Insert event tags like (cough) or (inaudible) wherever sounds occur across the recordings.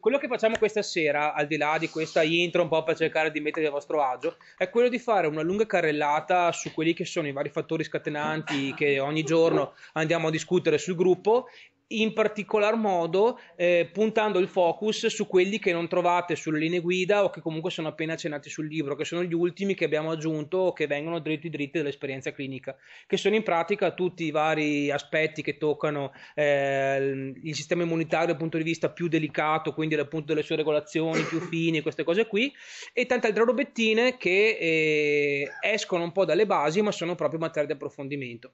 quello che facciamo questa sera, al di là di questa intro un po' per cercare di mettervi a vostro agio, è quello di fare una lunga carrellata su quelli che sono i vari fattori scatenanti che ogni giorno andiamo a discutere sul gruppo in particolar modo eh, puntando il focus su quelli che non trovate sulle linee guida o che comunque sono appena accennati sul libro, che sono gli ultimi che abbiamo aggiunto o che vengono dritti dritti dall'esperienza clinica, che sono in pratica tutti i vari aspetti che toccano eh, il sistema immunitario dal punto di vista più delicato, quindi dal punto delle sue regolazioni più (coughs) fini, queste cose qui, e tante altre robettine che eh, escono un po' dalle basi ma sono proprio materia di approfondimento.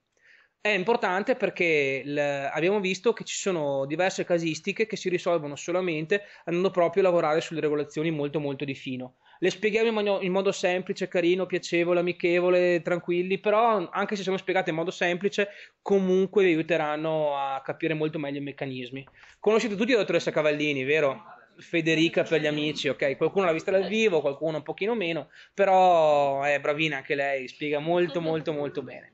È importante perché l- abbiamo visto che ci sono diverse casistiche che si risolvono solamente andando proprio a lavorare sulle regolazioni molto molto di fino. Le spieghiamo in, man- in modo semplice, carino, piacevole, amichevole, tranquilli, però anche se sono spiegate in modo semplice, comunque vi aiuteranno a capire molto meglio i meccanismi. Conoscete tutti la dottoressa Cavallini, vero? Federica per gli amici, ok? Qualcuno l'ha vista dal vivo, qualcuno un pochino meno, però è eh, bravina anche lei, spiega molto molto molto bene.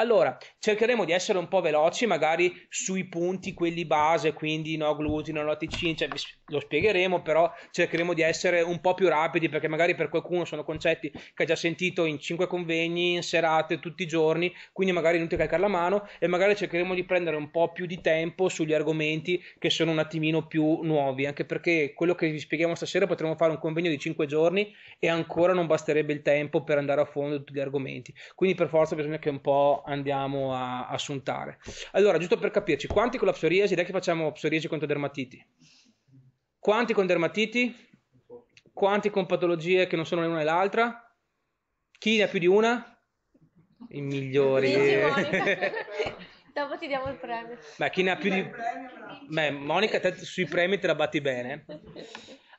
Allora, cercheremo di essere un po' veloci, magari sui punti, quelli base, quindi no glutine, no latticini, cioè, lo spiegheremo, però cercheremo di essere un po' più rapidi, perché magari per qualcuno sono concetti che ha già sentito in cinque convegni, in serate, tutti i giorni, quindi magari è inutile calcare la mano e magari cercheremo di prendere un po' più di tempo sugli argomenti che sono un attimino più nuovi, anche perché quello che vi spieghiamo stasera potremmo fare un convegno di cinque giorni e ancora non basterebbe il tempo per andare a fondo tutti gli argomenti. Quindi per forza bisogna che un po' andiamo a assuntare. Allora, giusto per capirci, quanti con la psoriasi? Dai che facciamo psoriasi contro dermatiti. Quanti con dermatiti? Quanti con patologie che non sono né una né l'altra? Chi ne ha più di una? I migliori. (laughs) (laughs) Dopo ti diamo il premio. Beh, chi ne ha più di... Beh, Monica, te sui premi te la batti bene.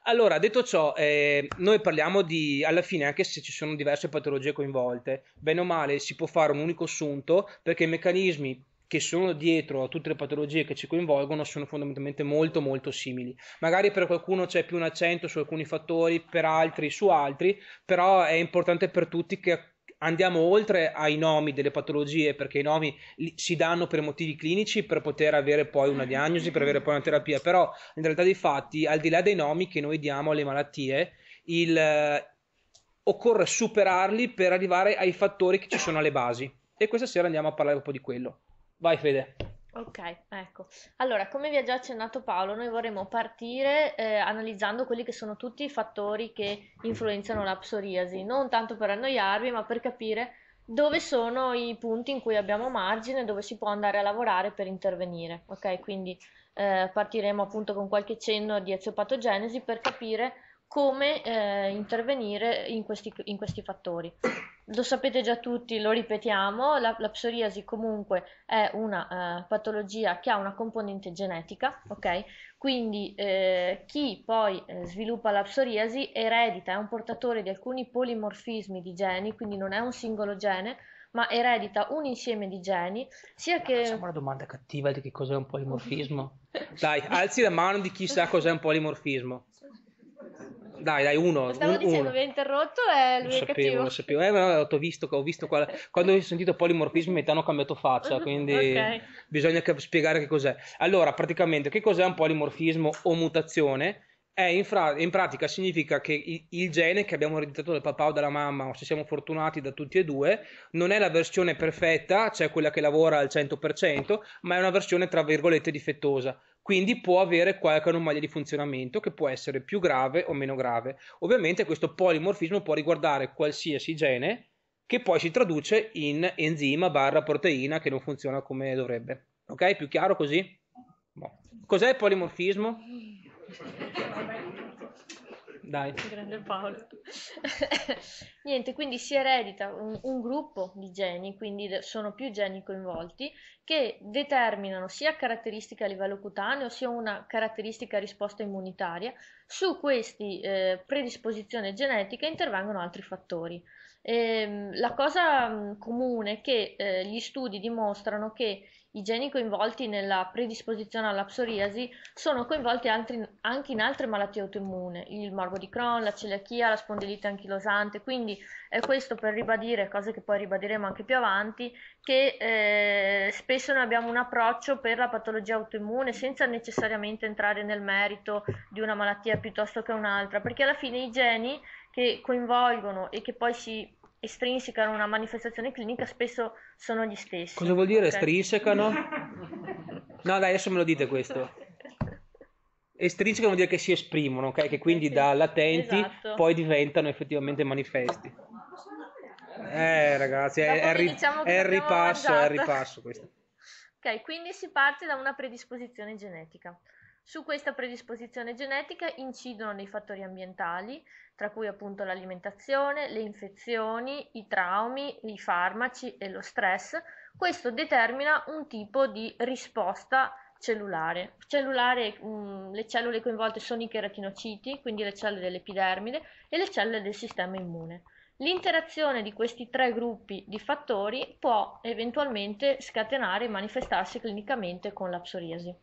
Allora, detto ciò, eh, noi parliamo di, alla fine, anche se ci sono diverse patologie coinvolte, bene o male si può fare un unico assunto perché i meccanismi che sono dietro a tutte le patologie che ci coinvolgono sono fondamentalmente molto molto simili. Magari per qualcuno c'è più un accento su alcuni fattori, per altri su altri, però è importante per tutti che andiamo oltre ai nomi delle patologie perché i nomi si danno per motivi clinici per poter avere poi una diagnosi, per avere poi una terapia, però in realtà dei fatti, al di là dei nomi che noi diamo alle malattie, il, eh, occorre superarli per arrivare ai fattori che ci sono alle basi. E questa sera andiamo a parlare un po' di quello. Vai Fede. Ok, ecco. Allora, come vi ha già accennato Paolo, noi vorremmo partire eh, analizzando quelli che sono tutti i fattori che influenzano la psoriasi, non tanto per annoiarvi, ma per capire dove sono i punti in cui abbiamo margine, dove si può andare a lavorare per intervenire. Ok, quindi eh, partiremo appunto con qualche cenno di eziopatogenesi per capire come eh, intervenire in questi, in questi, fattori. Lo sapete già tutti, lo ripetiamo, la, la psoriasi comunque è una eh, patologia che ha una componente genetica, ok? Quindi eh, chi poi eh, sviluppa la psoriasi eredita, è un portatore di alcuni polimorfismi di geni, quindi non è un singolo gene, ma eredita un insieme di geni, sia che... Facciamo una domanda cattiva di che cos'è un polimorfismo. Dai, alzi la mano di chi sa cos'è un polimorfismo. Dai, dai, uno. Stavo un, dicendo, uno. mi ha interrotto e eh, lui lo è sapevo, cattivo. Lo sapevo, eh, no, ho visto, ho visto qual... quando ho sentito polimorfismi mi hanno cambiato faccia, (laughs) quindi okay. bisogna cap- spiegare che cos'è. Allora, praticamente, che cos'è un polimorfismo o mutazione? In, fra- in, pratica significa che il, il gene che abbiamo ereditato dal papà o dalla mamma, o se siamo fortunati da tutti e due, non è la versione perfetta, cioè quella che lavora al 100%, ma è una versione tra virgolette difettosa quindi può avere qualche anomalia di funzionamento che può essere più grave o meno grave. Ovviamente questo polimorfismo può riguardare qualsiasi gene che poi si traduce in enzima barra proteina che non funziona come dovrebbe. Ok? Più chiaro così? No. Boh. Cos'è il polimorfismo? (laughs) Dai. Grande Paolo. (laughs) Niente, quindi si eredita un, un, gruppo di geni, quindi sono più geni coinvolti, che determinano sia caratteristiche a livello cutaneo, sia una caratteristica risposta immunitaria. Su queste eh, predisposizioni genetiche intervengono altri fattori. E, ehm, la cosa mh, mm, comune è che eh, gli studi dimostrano che i geni coinvolti nella predisposizione alla psoriasi sono coinvolti altri, anche in altre malattie autoimmune, il morbo di Crohn, la celiachia, la spondilite anchilosante, quindi è questo per ribadire, cose che poi ribadiremo anche più avanti, che eh, spesso noi abbiamo un approccio per la patologia autoimmune senza necessariamente entrare nel merito di una malattia piuttosto che un'altra, perché alla fine i geni che coinvolgono e che poi si estrinsecano una manifestazione clinica spesso sono gli stessi. Cosa vuol dire okay. estrinsecano? (laughs) No, dai, adesso me lo dite questo. Estrinsecano vuol dire che si esprimono, ok? Che quindi da latenti esatto. poi diventano effettivamente manifesti. Eh, ragazzi, è, è, ri- diciamo il ripasso, è il ripasso questo. Ok, quindi si parte da una predisposizione genetica. Su questa predisposizione genetica incidono dei fattori ambientali, tra cui appunto l'alimentazione, le infezioni, i traumi, i farmaci e lo stress. Questo determina un tipo di risposta cellulare. cellulare mh, mm, le cellule coinvolte sono i cheratinociti, quindi le cellule dell'epidermide e le cellule del sistema immune. L'interazione di questi tre gruppi di fattori può eventualmente scatenare e manifestarsi clinicamente con la psoriasi.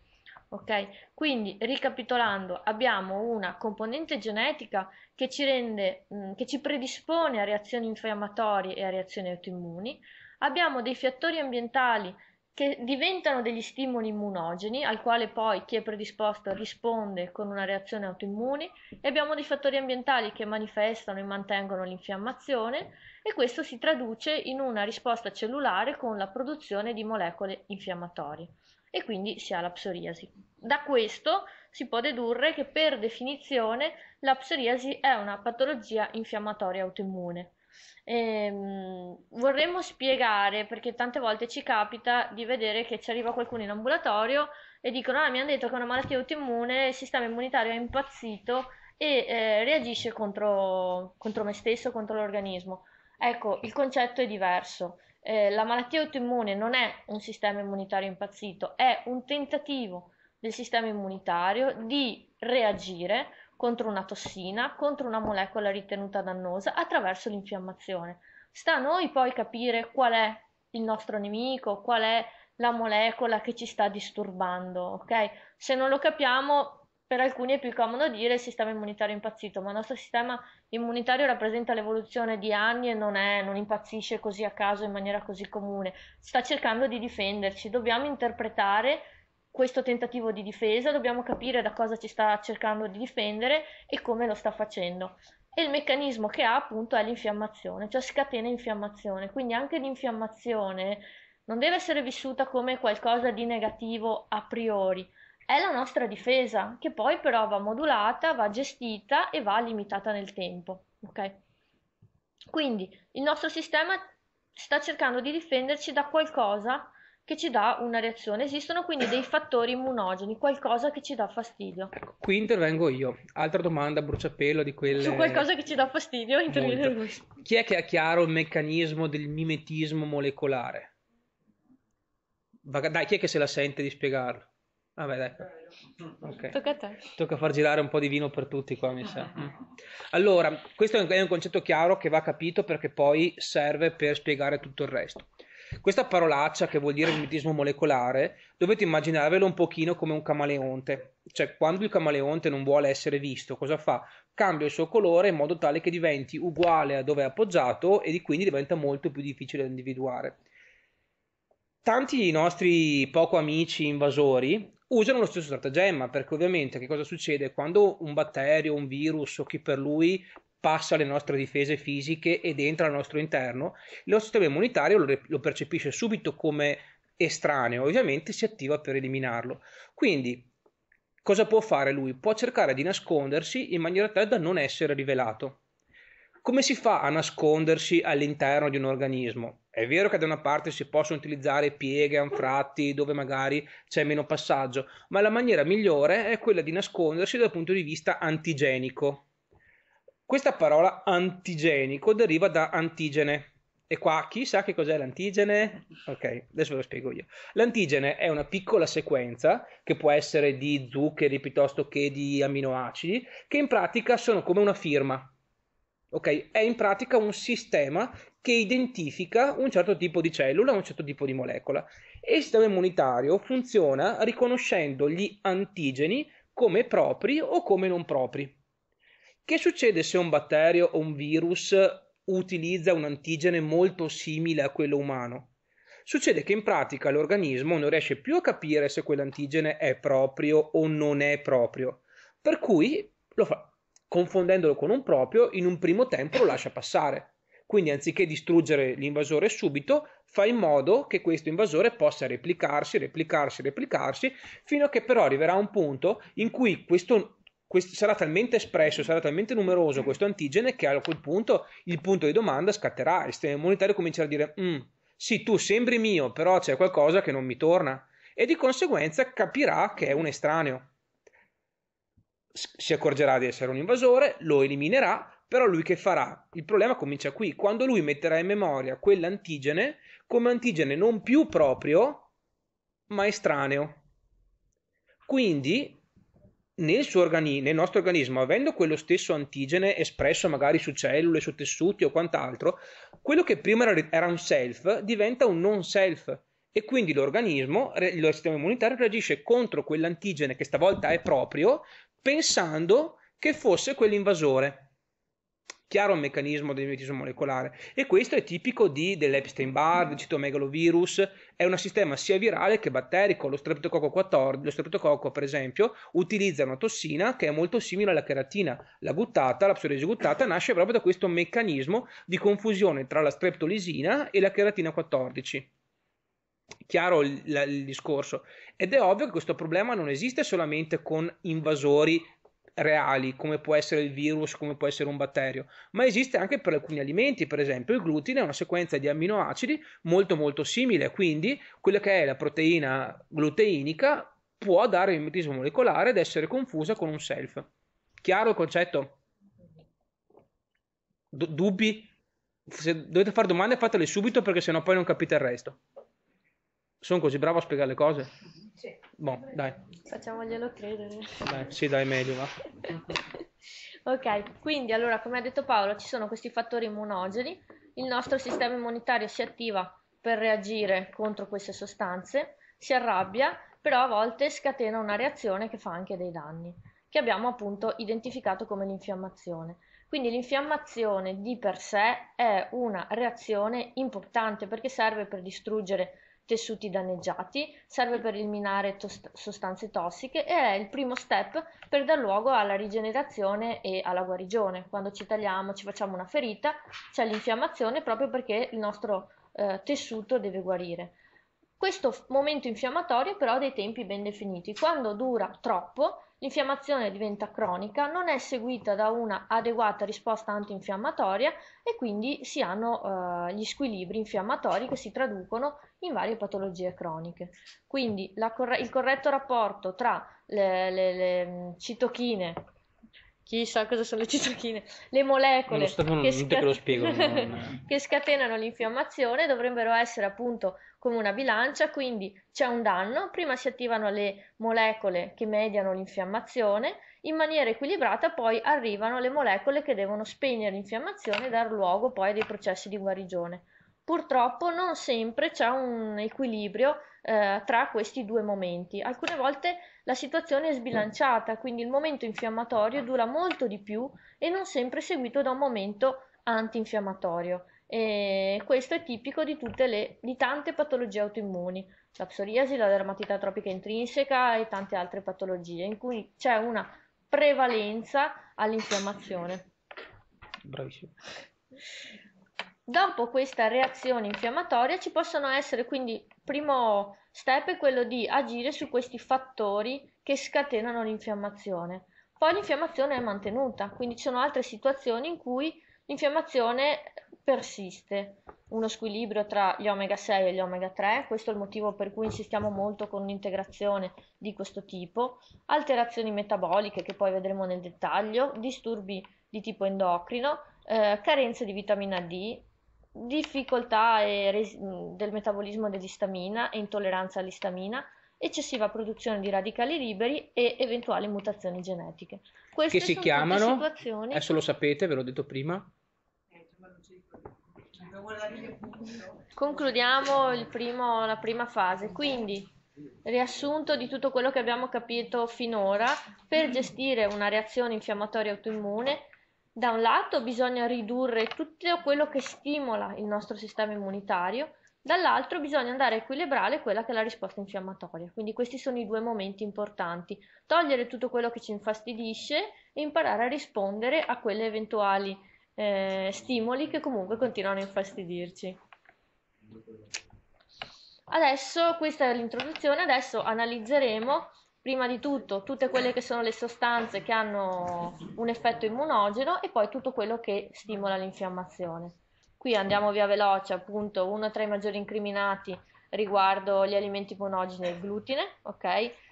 Ok? Quindi, ricapitolando, abbiamo una componente genetica che ci rende, mh, mm, che ci predispone a reazioni infiammatorie e a reazioni autoimmuni, abbiamo dei fattori ambientali che diventano degli stimoli immunogeni, al quale poi chi è predisposto risponde con una reazione autoimmune, e abbiamo dei fattori ambientali che manifestano e mantengono l'infiammazione, e questo si traduce in una risposta cellulare con la produzione di molecole infiammatorie e quindi si ha la psoriasi. Da questo si può dedurre che per definizione la psoriasi è una patologia infiammatoria autoimmune. Ehm, vorremmo spiegare perché tante volte ci capita di vedere che ci arriva qualcuno in ambulatorio e dicono ah mi hanno detto che è una malattia autoimmune, il sistema immunitario è impazzito e eh, reagisce contro, contro me stesso, contro l'organismo. Ecco, il concetto è diverso eh, la malattia autoimmune non è un sistema immunitario impazzito, è un tentativo del sistema immunitario di reagire contro una tossina, contro una molecola ritenuta dannosa attraverso l'infiammazione. Sta a noi poi capire qual è il nostro nemico, qual è la molecola che ci sta disturbando, ok? Se non lo capiamo per alcuni è più comodo dire il sistema immunitario impazzito, ma il nostro sistema immunitario rappresenta l'evoluzione di anni e non, è, non impazzisce così a caso in maniera così comune. Sta cercando di difenderci, dobbiamo interpretare questo tentativo di difesa, dobbiamo capire da cosa ci sta cercando di difendere e come lo sta facendo. E il meccanismo che ha appunto è l'infiammazione, cioè scatena infiammazione. Quindi anche l'infiammazione non deve essere vissuta come qualcosa di negativo a priori, è la nostra difesa, che poi però va modulata, va gestita e va limitata nel tempo. Okay? Quindi il nostro sistema sta cercando di difenderci da qualcosa che ci dà una reazione. Esistono quindi dei fattori immunogeni, qualcosa che ci dà fastidio. Ecco, qui intervengo io. Altra domanda, bruciapelo di quelle... Su qualcosa che ci dà fastidio, intervengo io. Chi è che ha chiaro il meccanismo del mimetismo molecolare? Dai, chi è che se la sente di spiegarlo? Vabbè, ah Okay. Tocca a te. Tocca far girare un po' di vino per tutti qua, mi sa. Mm. Allora, questo è un concetto chiaro che va capito perché poi serve per spiegare tutto il resto. Questa parolaccia che vuol dire mimetismo molecolare, dovete immaginarvelo un pochino come un camaleonte. Cioè, quando il camaleonte non vuole essere visto, cosa fa? Cambia il suo colore in modo tale che diventi uguale a dove è appoggiato e quindi diventa molto più difficile da individuare tanti nostri poco amici invasori usano lo stesso stratagemma, perché ovviamente che cosa succede? Quando un batterio, un virus o chi per lui passa le nostre difese fisiche ed entra al nostro interno, il nostro sistema immunitario lo, lo percepisce subito come estraneo, ovviamente si attiva per eliminarlo. Quindi cosa può fare lui? Può cercare di nascondersi in maniera tale da non essere rivelato. Come si fa a nascondersi all'interno di un organismo? È vero che da una parte si possono utilizzare pieghe, anfratti, dove magari c'è meno passaggio, ma la maniera migliore è quella di nascondersi dal punto di vista antigenico. Questa parola antigenico deriva da antigene, e qua chi sa che cos'è l'antigene? Ok, adesso ve lo spiego io. L'antigene è una piccola sequenza che può essere di zuccheri piuttosto che di aminoacidi, che in pratica sono come una firma. Ok? È in pratica un sistema che identifica un certo tipo di cellula, un certo tipo di molecola. E il sistema immunitario funziona riconoscendo gli antigeni come propri o come non propri. Che succede se un batterio o un virus utilizza un antigene molto simile a quello umano? Succede che in pratica l'organismo non riesce più a capire se quell'antigene è proprio o non è proprio, per cui lo fa, confondendolo con un proprio, in un primo tempo lo lascia passare. Quindi anziché distruggere l'invasore subito, fa in modo che questo invasore possa replicarsi, replicarsi, replicarsi, fino a che però arriverà un punto in cui questo, questo sarà talmente espresso, sarà talmente numeroso questo antigene che a quel punto il punto di domanda scatterà, il sistema immunitario comincerà a dire mm, sì, tu sembri mio, però c'è qualcosa che non mi torna e di conseguenza capirà che è un estraneo si accorgerà di essere un invasore, lo eliminerà, però lui che farà? Il problema comincia qui, quando lui metterà in memoria quell'antigene come antigene non più proprio, ma estraneo. Quindi, nel, organi- nel nostro organismo, avendo quello stesso antigene espresso magari su cellule, su tessuti o quant'altro, quello che prima era, era un self diventa un non self e quindi l'organismo, il sistema immunitario reagisce contro quell'antigene che stavolta è proprio, pensando che fosse quell'invasore. Chiaro il meccanismo dell'emetismo molecolare e questo è tipico di, dell'Epstein-Barr, del citomegalovirus, è un sistema sia virale che batterico, lo streptococco 14, lo streptococco per esempio utilizza una tossina che è molto simile alla cheratina, la guttata, la psoriasi nasce proprio da questo meccanismo di confusione tra la streptolisina e la cheratina 14 chiaro il, il discorso. Ed è ovvio che questo problema non esiste solamente con invasori reali, come può essere il virus, come può essere un batterio, ma esiste anche per alcuni alimenti, per esempio il glutine è una sequenza di amminoacidi molto molto simile, quindi quella che è la proteina gluteinica può dare il mimetismo molecolare ed essere confusa con un self. Chiaro il concetto? dubbi? Se dovete fare domande fatele subito perché sennò poi non capite il resto. Sono così bravo a spiegare le cose? Sì. Boh, dai. Facciamoglielo credere. Dai, sì, dai, meglio va. (laughs) ok, quindi allora, come ha detto Paolo, ci sono questi fattori immunogeni. Il nostro sistema immunitario si attiva per reagire contro queste sostanze, si arrabbia, però a volte scatena una reazione che fa anche dei danni, che abbiamo appunto identificato come l'infiammazione. Quindi l'infiammazione di per sé è una reazione importante perché serve per distruggere tessuti danneggiati, serve per eliminare tost- sostanze tossiche e è il primo step per dar luogo alla rigenerazione e alla guarigione. Quando ci tagliamo, ci facciamo una ferita, c'è l'infiammazione proprio perché il nostro eh, tessuto deve guarire. Questo momento infiammatorio però ha dei tempi ben definiti. Quando dura troppo l'infiammazione diventa cronica, non è seguita da una adeguata risposta antinfiammatoria e quindi si hanno eh, gli squilibri infiammatori che si traducono in varie patologie croniche. Quindi la, il corretto rapporto tra le, le, le mm, citochine chissà cosa sono le (laughs) citochine, le molecole sto, che, sca- spiego, (laughs) che, scatenano l'infiammazione dovrebbero essere appunto come una bilancia, quindi c'è un danno, prima si attivano le molecole che mediano l'infiammazione, in maniera equilibrata poi arrivano le molecole che devono spegnere l'infiammazione e dar luogo poi a dei processi di guarigione. Purtroppo non sempre c'è un equilibrio eh, tra questi due momenti, alcune volte la situazione è sbilanciata, quindi il momento infiammatorio dura molto di più e non sempre seguito da un momento antinfiammatorio. E questo è tipico di, le, di tante patologie autoimmuni, la psoriasi, la dermatite atopica intrinseca e tante altre patologie, in cui c'è una prevalenza all'infiammazione. Bravissimo. Dopo questa reazione infiammatoria ci possono essere quindi, primo step è quello di agire su questi fattori che scatenano l'infiammazione. Poi l'infiammazione è mantenuta, quindi ci sono altre situazioni in cui l'infiammazione persiste. Uno squilibrio tra gli omega 6 e gli omega 3, questo è il motivo per cui insistiamo molto con un'integrazione di questo tipo, alterazioni metaboliche che poi vedremo nel dettaglio, disturbi di tipo endocrino, eh, carenze di vitamina D, difficoltà res- del metabolismo dell'istamina e intolleranza all'istamina, eccessiva produzione di radicali liberi e eventuali mutazioni genetiche. Queste che si chiamano, situazioni... adesso lo sapete, ve l'ho detto prima. Concludiamo primo, la prima fase, quindi riassunto di tutto quello che abbiamo capito finora, per gestire una reazione infiammatoria autoimmune da un lato bisogna ridurre tutto quello che stimola il nostro sistema immunitario, dall'altro bisogna andare a equilibrare quella che è la risposta infiammatoria. Quindi questi sono i due momenti importanti, togliere tutto quello che ci infastidisce e imparare a rispondere a quelle eventuali eh, stimoli che comunque continuano a infastidirci. Adesso questa è l'introduzione, adesso analizzeremo prima di tutto tutte quelle che sono le sostanze che hanno un effetto immunogeno e poi tutto quello che stimola l'infiammazione. Qui andiamo via veloce, appunto, uno tra i maggiori incriminati riguardo gli alimenti immunogeni è il glutine, ok?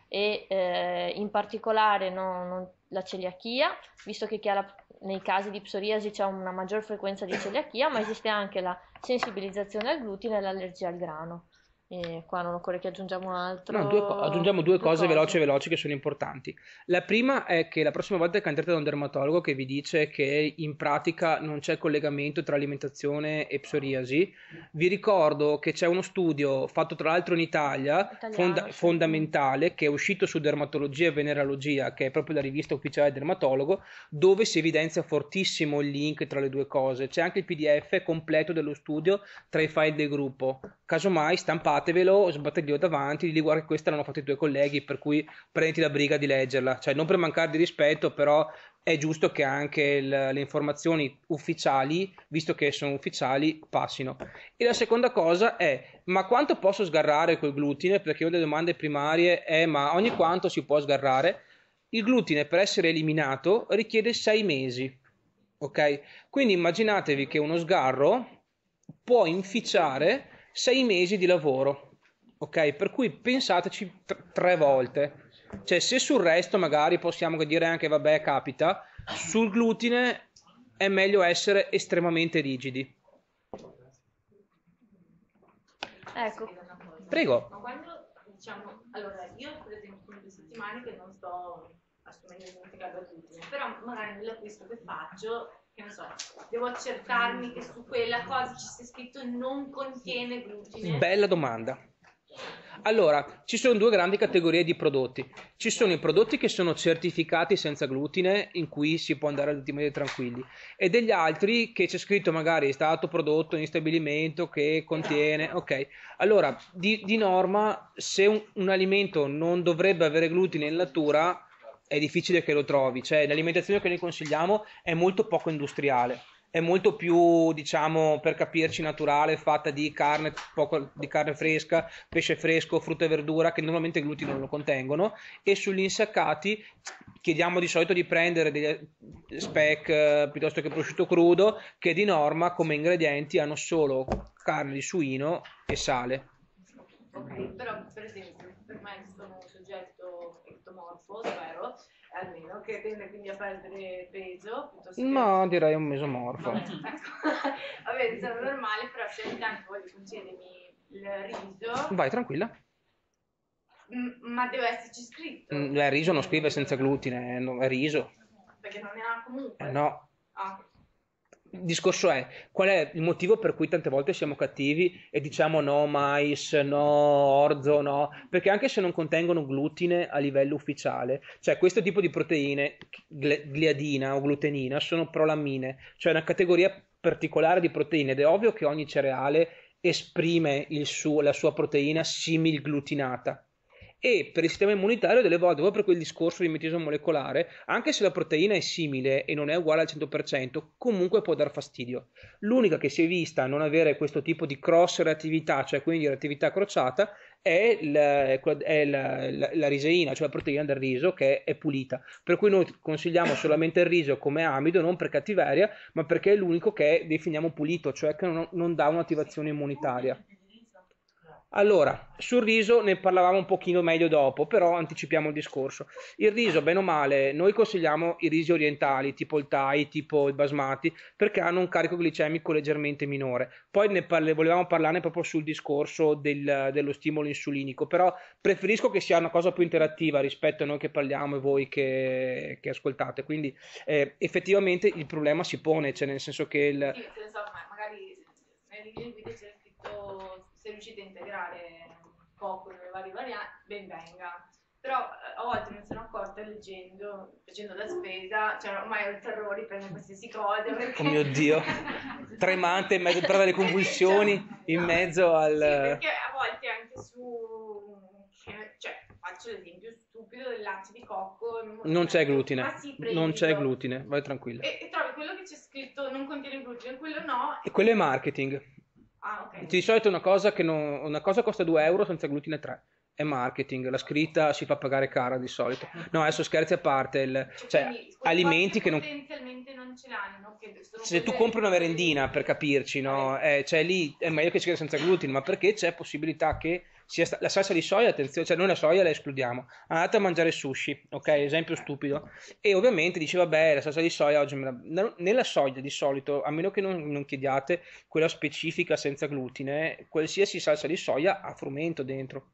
E eh, in particolare non, non, la celiachia, visto che la, nei casi di psoriasi c'è una maggior frequenza di celiachia, ma esiste anche la sensibilizzazione al glutine e l'allergia al grano. E qua non occorre che aggiungiamo altro. No, due co- aggiungiamo due, due cose, cose, veloci veloci che sono importanti. La prima è che la prossima volta che andrete da un dermatologo che vi dice che in pratica non c'è collegamento tra alimentazione e psoriasi, vi ricordo che c'è uno studio fatto tra l'altro in Italia, Italiano, fonda- sì. fondamentale, che è uscito su dermatologia e venerologia, che è proprio la rivista ufficiale del dermatologo, dove si evidenzia fortissimo il link tra le due cose. C'è anche il PDF completo dello studio tra i file del gruppo. Casomai stampato sbattatevelo, sbatteglielo davanti, di guarda che questa l'hanno fatta i tuoi colleghi, per cui prenditi la briga di leggerla, cioè non per mancare di rispetto, però è giusto che anche il, le informazioni ufficiali, visto che sono ufficiali, passino. E la seconda cosa è, ma quanto posso sgarrare col glutine? Perché una delle domande primarie è, ma ogni quanto si può sgarrare? Il glutine per essere eliminato richiede sei mesi, ok? Quindi immaginatevi che uno sgarro può inficiare sei mesi di lavoro, ok? Per cui pensateci t- tre volte. Cioè, se sul resto magari possiamo dire anche vabbè, capita, sul glutine è meglio essere estremamente rigidi. Ecco. Prego. Ma quando diciamo, allora, io per esempio sono due settimane che non sto assumendo niente glutine, però magari nell'acquisto che faccio che ne so, devo accertarmi che su quella cosa ci sia scritto non contiene glutine? Bella domanda. Allora, ci sono due grandi categorie di prodotti. Ci sono i prodotti che sono certificati senza glutine, in cui si può andare all'ultimamente tranquilli, e degli altri che c'è scritto magari è stato prodotto in stabilimento che contiene. Ok, allora di, di norma, se un, un alimento non dovrebbe avere glutine in natura, è difficile che lo trovi, cioè l'alimentazione che noi consigliamo è molto poco industriale, è molto più, diciamo, per capirci, naturale, fatta di carne, poco, di carne fresca, pesce fresco, frutta e verdura, che normalmente i glutine non lo contengono, e sugli insaccati chiediamo di solito di prendere degli eh, spec eh, piuttosto che prosciutto crudo, che di norma come ingredienti hanno solo carne di suino e sale. Ok, però per esempio, per me sono soggetti ectomorfo, spero, eh, almeno, che tende quindi a perdere peso. No, che... direi un mesomorfo. (laughs) Vabbè, sono normale, però se ogni tanto voglio concedermi il riso... Vai, tranquilla. Mm, ma deve esserci scritto. il mm, eh, riso non scrive senza glutine, è riso. Perché non ne ha comunque. Eh no. Ah il discorso è qual è il motivo per cui tante volte siamo cattivi e diciamo no mais, no orzo, no, perché anche se non contengono glutine a livello ufficiale, cioè questo tipo di proteine, gliadina o glutenina, sono prolammine, cioè una categoria particolare di proteine ed è ovvio che ogni cereale esprime suo, la sua proteina similglutinata e per il sistema immunitario delle volte, proprio quel discorso di mimetismo molecolare, anche se la proteina è simile e non è uguale al 100%, comunque può dar fastidio. L'unica che si è vista a non avere questo tipo di cross reattività, cioè quindi reattività crociata, è, la, è la, la, la, riseina, cioè la proteina del riso che è pulita. Per cui noi consigliamo (coughs) solamente il riso come amido, non per cattiveria, ma perché è l'unico che definiamo pulito, cioè che non, non dà un'attivazione immunitaria. Allora, sul riso ne parlavamo un pochino meglio dopo, però anticipiamo il discorso. Il riso, bene o male, noi consigliamo i risi orientali, tipo il Thai, tipo il basmati, perché hanno un carico glicemico leggermente minore. Poi ne parle, volevamo parlarne proprio sul discorso del, dello stimolo insulinico, però preferisco che sia una cosa più interattiva rispetto a noi che parliamo e voi che, che ascoltate. Quindi eh, effettivamente il problema si pone, cioè nel senso che il... Sì, che ne so, magari nel video c'è scritto se riuscite a integrare Cocodo e varie varianti, ben venga. Però eh, a volte mi sono accorta leggendo, facendo la spesa, cioè ormai ho il terrore di prendere qualsiasi cosa. Oh perché... Oh mio Dio, (laughs) tremante in mezzo a le convulsioni, cioè, in mezzo al... Sì, perché a volte anche su... Cioè, faccio l'esempio stupido del latte di cocco. Non c'è glutine. Ah, non c'è glutine, vai tranquilla. E, e, trovi quello che c'è scritto non contiene glutine, quello no. E quello è marketing. Ah, ok. Di solito una cosa, che non, una cosa costa 2 euro senza glutine 3 è marketing, la scritta si fa pagare cara di solito. No, adesso scherzi a parte, il, cioè, cioè quindi, alimenti che non... Potenzialmente non ce l'hanno. se tu compri una merendina, per capirci, no? Eh, cioè lì è meglio che ci sia senza glutine, ma perché c'è possibilità che Sta- la salsa di soia, attenzione, cioè noi la soia la escludiamo. Andate a mangiare sushi, ok? Esempio stupido. E ovviamente dice, vabbè, la salsa di soia oggi me la... Nella soia di solito, a meno che non, non chiediate quella specifica senza glutine, qualsiasi salsa di soia ha frumento dentro.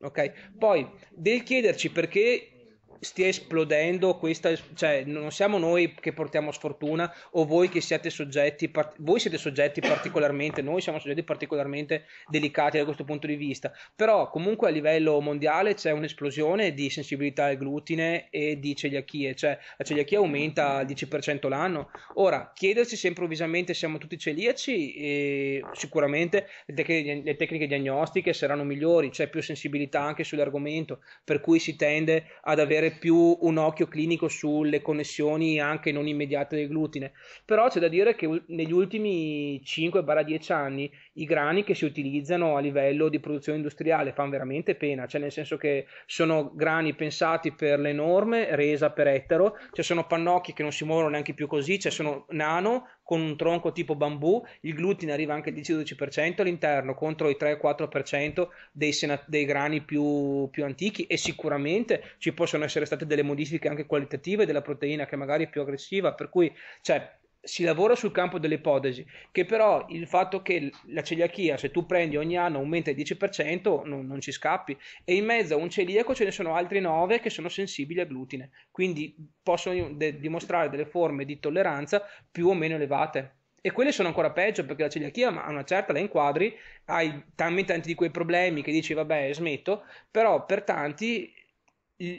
Ok, poi del chiederci perché stia esplodendo questa, cioè non siamo noi che portiamo sfortuna o voi che siete soggetti, part- voi siete soggetti particolarmente, noi siamo soggetti particolarmente delicati da questo punto di vista, però comunque a livello mondiale c'è un'esplosione di sensibilità al glutine e di celiachie, cioè la celiachia aumenta al 10% l'anno, ora chiedersi se improvvisamente siamo tutti celiaci, eh, sicuramente le tecniche, le tecniche diagnostiche saranno migliori, c'è più sensibilità anche sull'argomento, per cui si tende ad avere avere più un occhio clinico sulle connessioni anche non immediate del glutine. Però c'è da dire che negli ultimi 5-10 anni i grani che si utilizzano a livello di produzione industriale fanno veramente pena, cioè nel senso che sono grani pensati per l'enorme resa per ettaro, ci cioè sono pannocchi che non si muovono neanche più così, ci cioè sono nano, con un tronco tipo bambù, il glutine arriva anche al 10-12% all'interno contro i 3-4% dei, sena- dei grani più, più, antichi e sicuramente ci possono essere state delle modifiche anche qualitative della proteina che magari è più aggressiva, per cui cioè, si lavora sul campo delle ipotesi, che però il fatto che la celiachia, se tu prendi ogni anno aumenta il 10%, non, non ci scappi, e in mezzo a un celiaco ce ne sono altri 9 che sono sensibili al glutine, quindi possono de- dimostrare delle forme di tolleranza più o meno elevate. E quelle sono ancora peggio perché la celiachia a una certa la inquadri, hai talmente tanti di quei problemi che dici vabbè smetto, però per tanti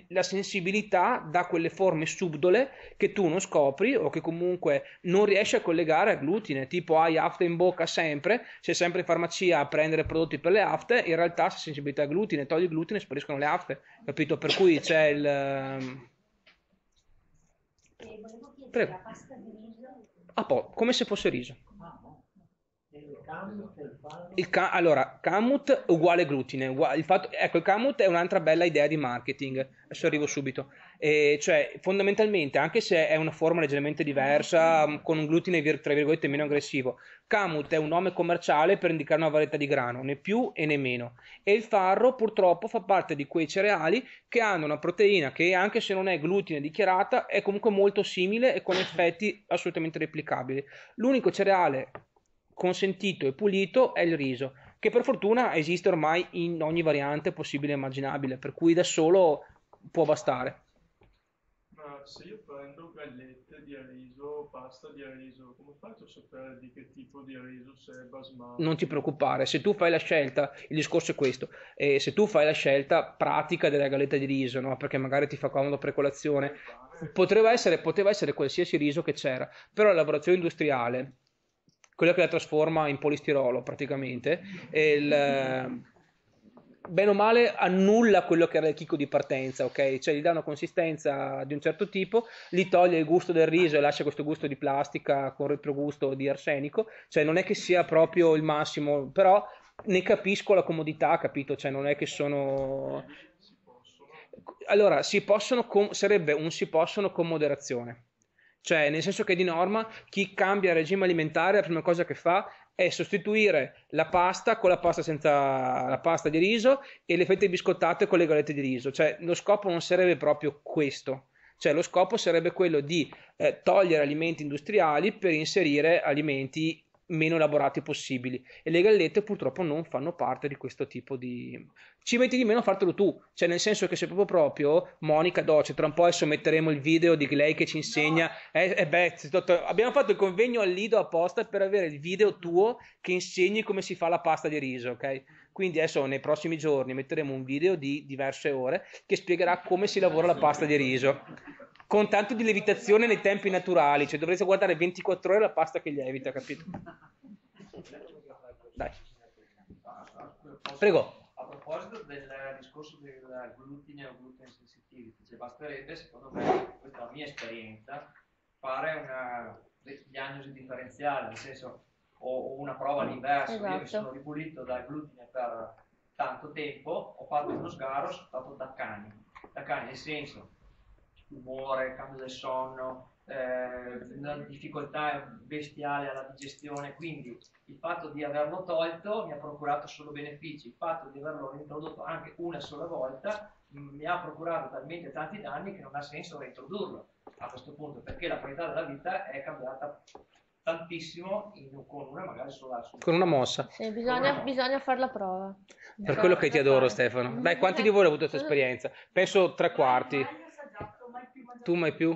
la sensibilità da quelle forme subdole che tu non scopri o che comunque non riesci a collegare a glutine, tipo hai afte in bocca sempre, sei sempre in farmacia a prendere prodotti per le afte, in realtà se sensibilità a glutine, togli il glutine e spariscono le afte, capito? Per cui c'è il... Eh, volevo chiedere Prego. la pasta di riso. Ah, po- come se fosse riso. Il camut, ca- allora, camut uguale glutine. Uguale, il fatto, ecco, il camut è un'altra bella idea di marketing. Adesso arrivo subito. E cioè, fondamentalmente, anche se è una forma leggermente diversa, mm-hmm. con un glutine tra virgolette meno aggressivo, camut è un nome commerciale per indicare una varietà di grano, né più e né meno. E il farro, purtroppo, fa parte di quei cereali che hanno una proteina che, anche se non è glutine dichiarata, è comunque molto simile e con effetti assolutamente replicabili. L'unico cereale consentito e pulito è il riso, che per fortuna esiste ormai in ogni variante possibile e immaginabile, per cui da solo può bastare. Ma se io prendo gallette di riso, pasta di riso, come faccio a sapere di che tipo di riso se è basmati? Non ti preoccupare, se tu fai la scelta, il discorso è questo, eh, se tu fai la scelta pratica della galletta di riso, no? perché magari ti fa comodo per colazione, essere, poteva essere qualsiasi riso che c'era, però la lavorazione industriale quello che la trasforma in polistirolo praticamente. Il, eh, bene o male annulla quello che era il chicco di partenza, ok? Cioè gli dà una consistenza di un certo tipo, gli toglie il gusto del riso e lascia questo gusto di plastica con retrogusto di arsenico, cioè non è che sia proprio il massimo, però ne capisco la comodità, capito? Cioè non è che sono... Allora, si possono com- sarebbe un si possono con moderazione cioè, nel senso che di norma chi cambia regime alimentare, la prima cosa che fa è sostituire la pasta con la pasta senza la pasta di riso e le fette biscottate con le galette di riso. Cioè, lo scopo non sarebbe proprio questo. Cioè, lo scopo sarebbe quello di eh, togliere alimenti industriali per inserire alimenti meno elaborati possibili e le gallette purtroppo non fanno parte di questo tipo di ci metti di meno a fartelo tu cioè nel senso che se proprio proprio Monica Doce cioè, tra un po' adesso metteremo il video di lei che ci insegna no. eh, eh beh, abbiamo fatto il convegno al Lido apposta per avere il video tuo che insegni come si fa la pasta di riso ok quindi adesso nei prossimi giorni metteremo un video di diverse ore che spiegherà come si lavora la pasta di riso con tanto di levitazione nei tempi naturali, cioè dovreste guardare 24 ore la pasta che lievita, capito? Dai. Prego. A proposito del discorso del glutine o gluten sensitivity, cioè basterebbe, secondo me, questa è la mia esperienza, fare una diagnosi differenziale, nel senso o una prova all'inverso, esatto. io mi esatto. sono ripulito dal glutine per tanto tempo, ho fatto uno sgarro, sono stato da cani, da cani nel senso Umore, cambio del sonno, eh, una difficoltà bestiale alla digestione, quindi il fatto di averlo tolto mi ha procurato solo benefici, il fatto di averlo reintrodotto anche una sola volta mm, mi ha procurato talmente tanti danni che non ha senso reintrodurlo a questo punto, perché la qualità della vita è cambiata tantissimo in, con una magari sola con una mossa sì, bisogna, bisogna fare la prova per quello che ti adoro Stefano dai quanti di voi hanno avuto questa esperienza penso tre quarti tu mai più.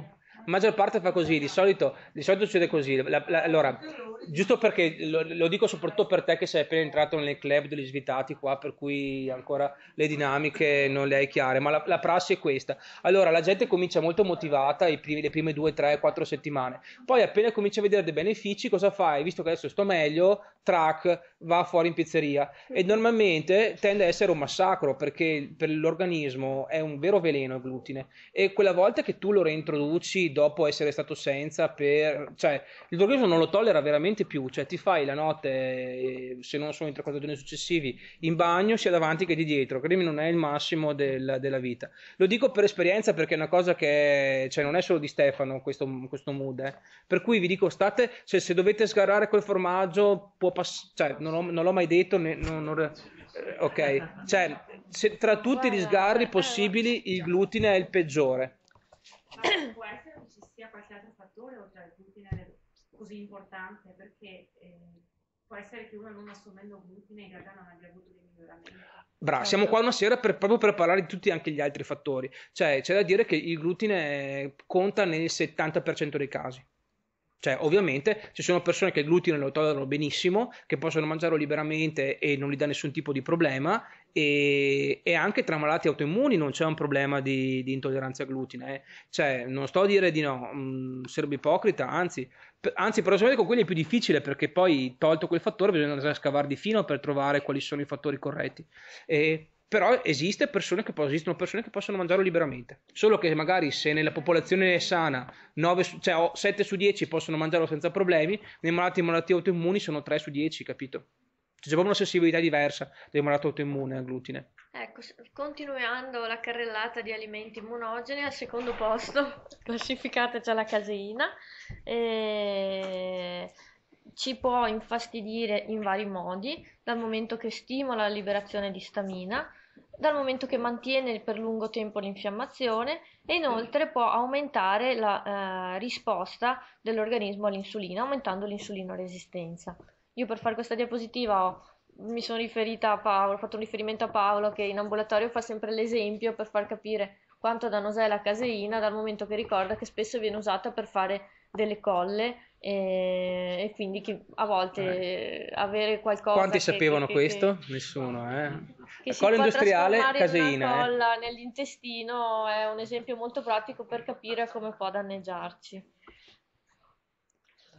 La maggior parte fa così, di solito, di solito succede così. La, la, allora, giusto perché lo, lo, dico soprattutto per te che sei appena entrato nel club degli svitati qua, per cui ancora le dinamiche non le hai chiare, ma la, la prassi è questa. Allora, la gente comincia molto motivata primi, le prime due, tre, quattro settimane, poi appena comincia a vedere dei benefici, cosa fai? Visto che adesso sto meglio, track, va fuori in pizzeria e normalmente tende a essere un massacro perché per l'organismo è un vero veleno il glutine e quella volta che tu lo reintroduci dopo essere stato senza per... cioè l'organismo non lo tollera veramente veramente più, cioè ti fai la notte, eh, se non sono in 3-4 giorni successivi, in bagno sia davanti che di dietro, credimi non è il massimo del, della vita. Lo dico per esperienza perché è una cosa che, cioè non è solo di Stefano questo, questo mood, eh. per cui vi dico state, cioè, se dovete sgarrare quel formaggio, può pass- cioè, non, ho, non l'ho mai detto, né, non, non eh, ok, cioè se, tra tutti guarda, gli sgarri possibili il glutine è il peggiore. Ma può essere che ci sia qualche altro fattore oltre al glutine? così importante perché eh, può essere che uno non assumendo glutine in realtà non abbia avuto dei miglioramenti. Bravo, certo. siamo qua una sera per, proprio per parlare di tutti anche gli altri fattori. Cioè, c'è da dire che il glutine conta nel 70% dei casi. Cioè, ovviamente ci sono persone che il glutine lo tollerano benissimo, che possono mangiarlo liberamente e non gli dà nessun tipo di problema, e, e, anche tra malati autoimmuni non c'è un problema di, di intolleranza a glutine. Eh. Cioè, non sto a dire di no, mh, mm, serbo ipocrita, anzi, per, anzi, paradossalmente con quelli è più difficile perché poi tolto quel fattore bisogna andare a scavare di fino per trovare quali sono i fattori corretti. E, però esiste persone che, esistono persone che possono mangiarlo liberamente, solo che magari se nella popolazione sana 9, cioè, 7 su 10 possono mangiarlo senza problemi, nei malati di autoimmuni sono 3 su 10, capito? c'è proprio una sensibilità diversa del malato autoimmune al glutine. Ecco, continuando la carrellata di alimenti immunogeni, al secondo posto (laughs) classificata già la caseina, e... ci può infastidire in vari modi, dal momento che stimola la liberazione di stamina, dal momento che mantiene per lungo tempo l'infiammazione e inoltre può aumentare la eh, risposta dell'organismo all'insulina, aumentando l'insulino resistenza. Io per fare questa diapositiva ho, mi sono riferita a Paolo, ho fatto un riferimento a Paolo che in ambulatorio fa sempre l'esempio per far capire quanto dannosè la caseina dal momento che ricorda che spesso viene usata per fare delle colle e, e quindi che a volte eh. avere qualcosa quanti che, sapevano che, questo? Che, nessuno eh? che la colla industriale caseina una eh. colla eh? nell'intestino è un esempio molto pratico per capire come può danneggiarci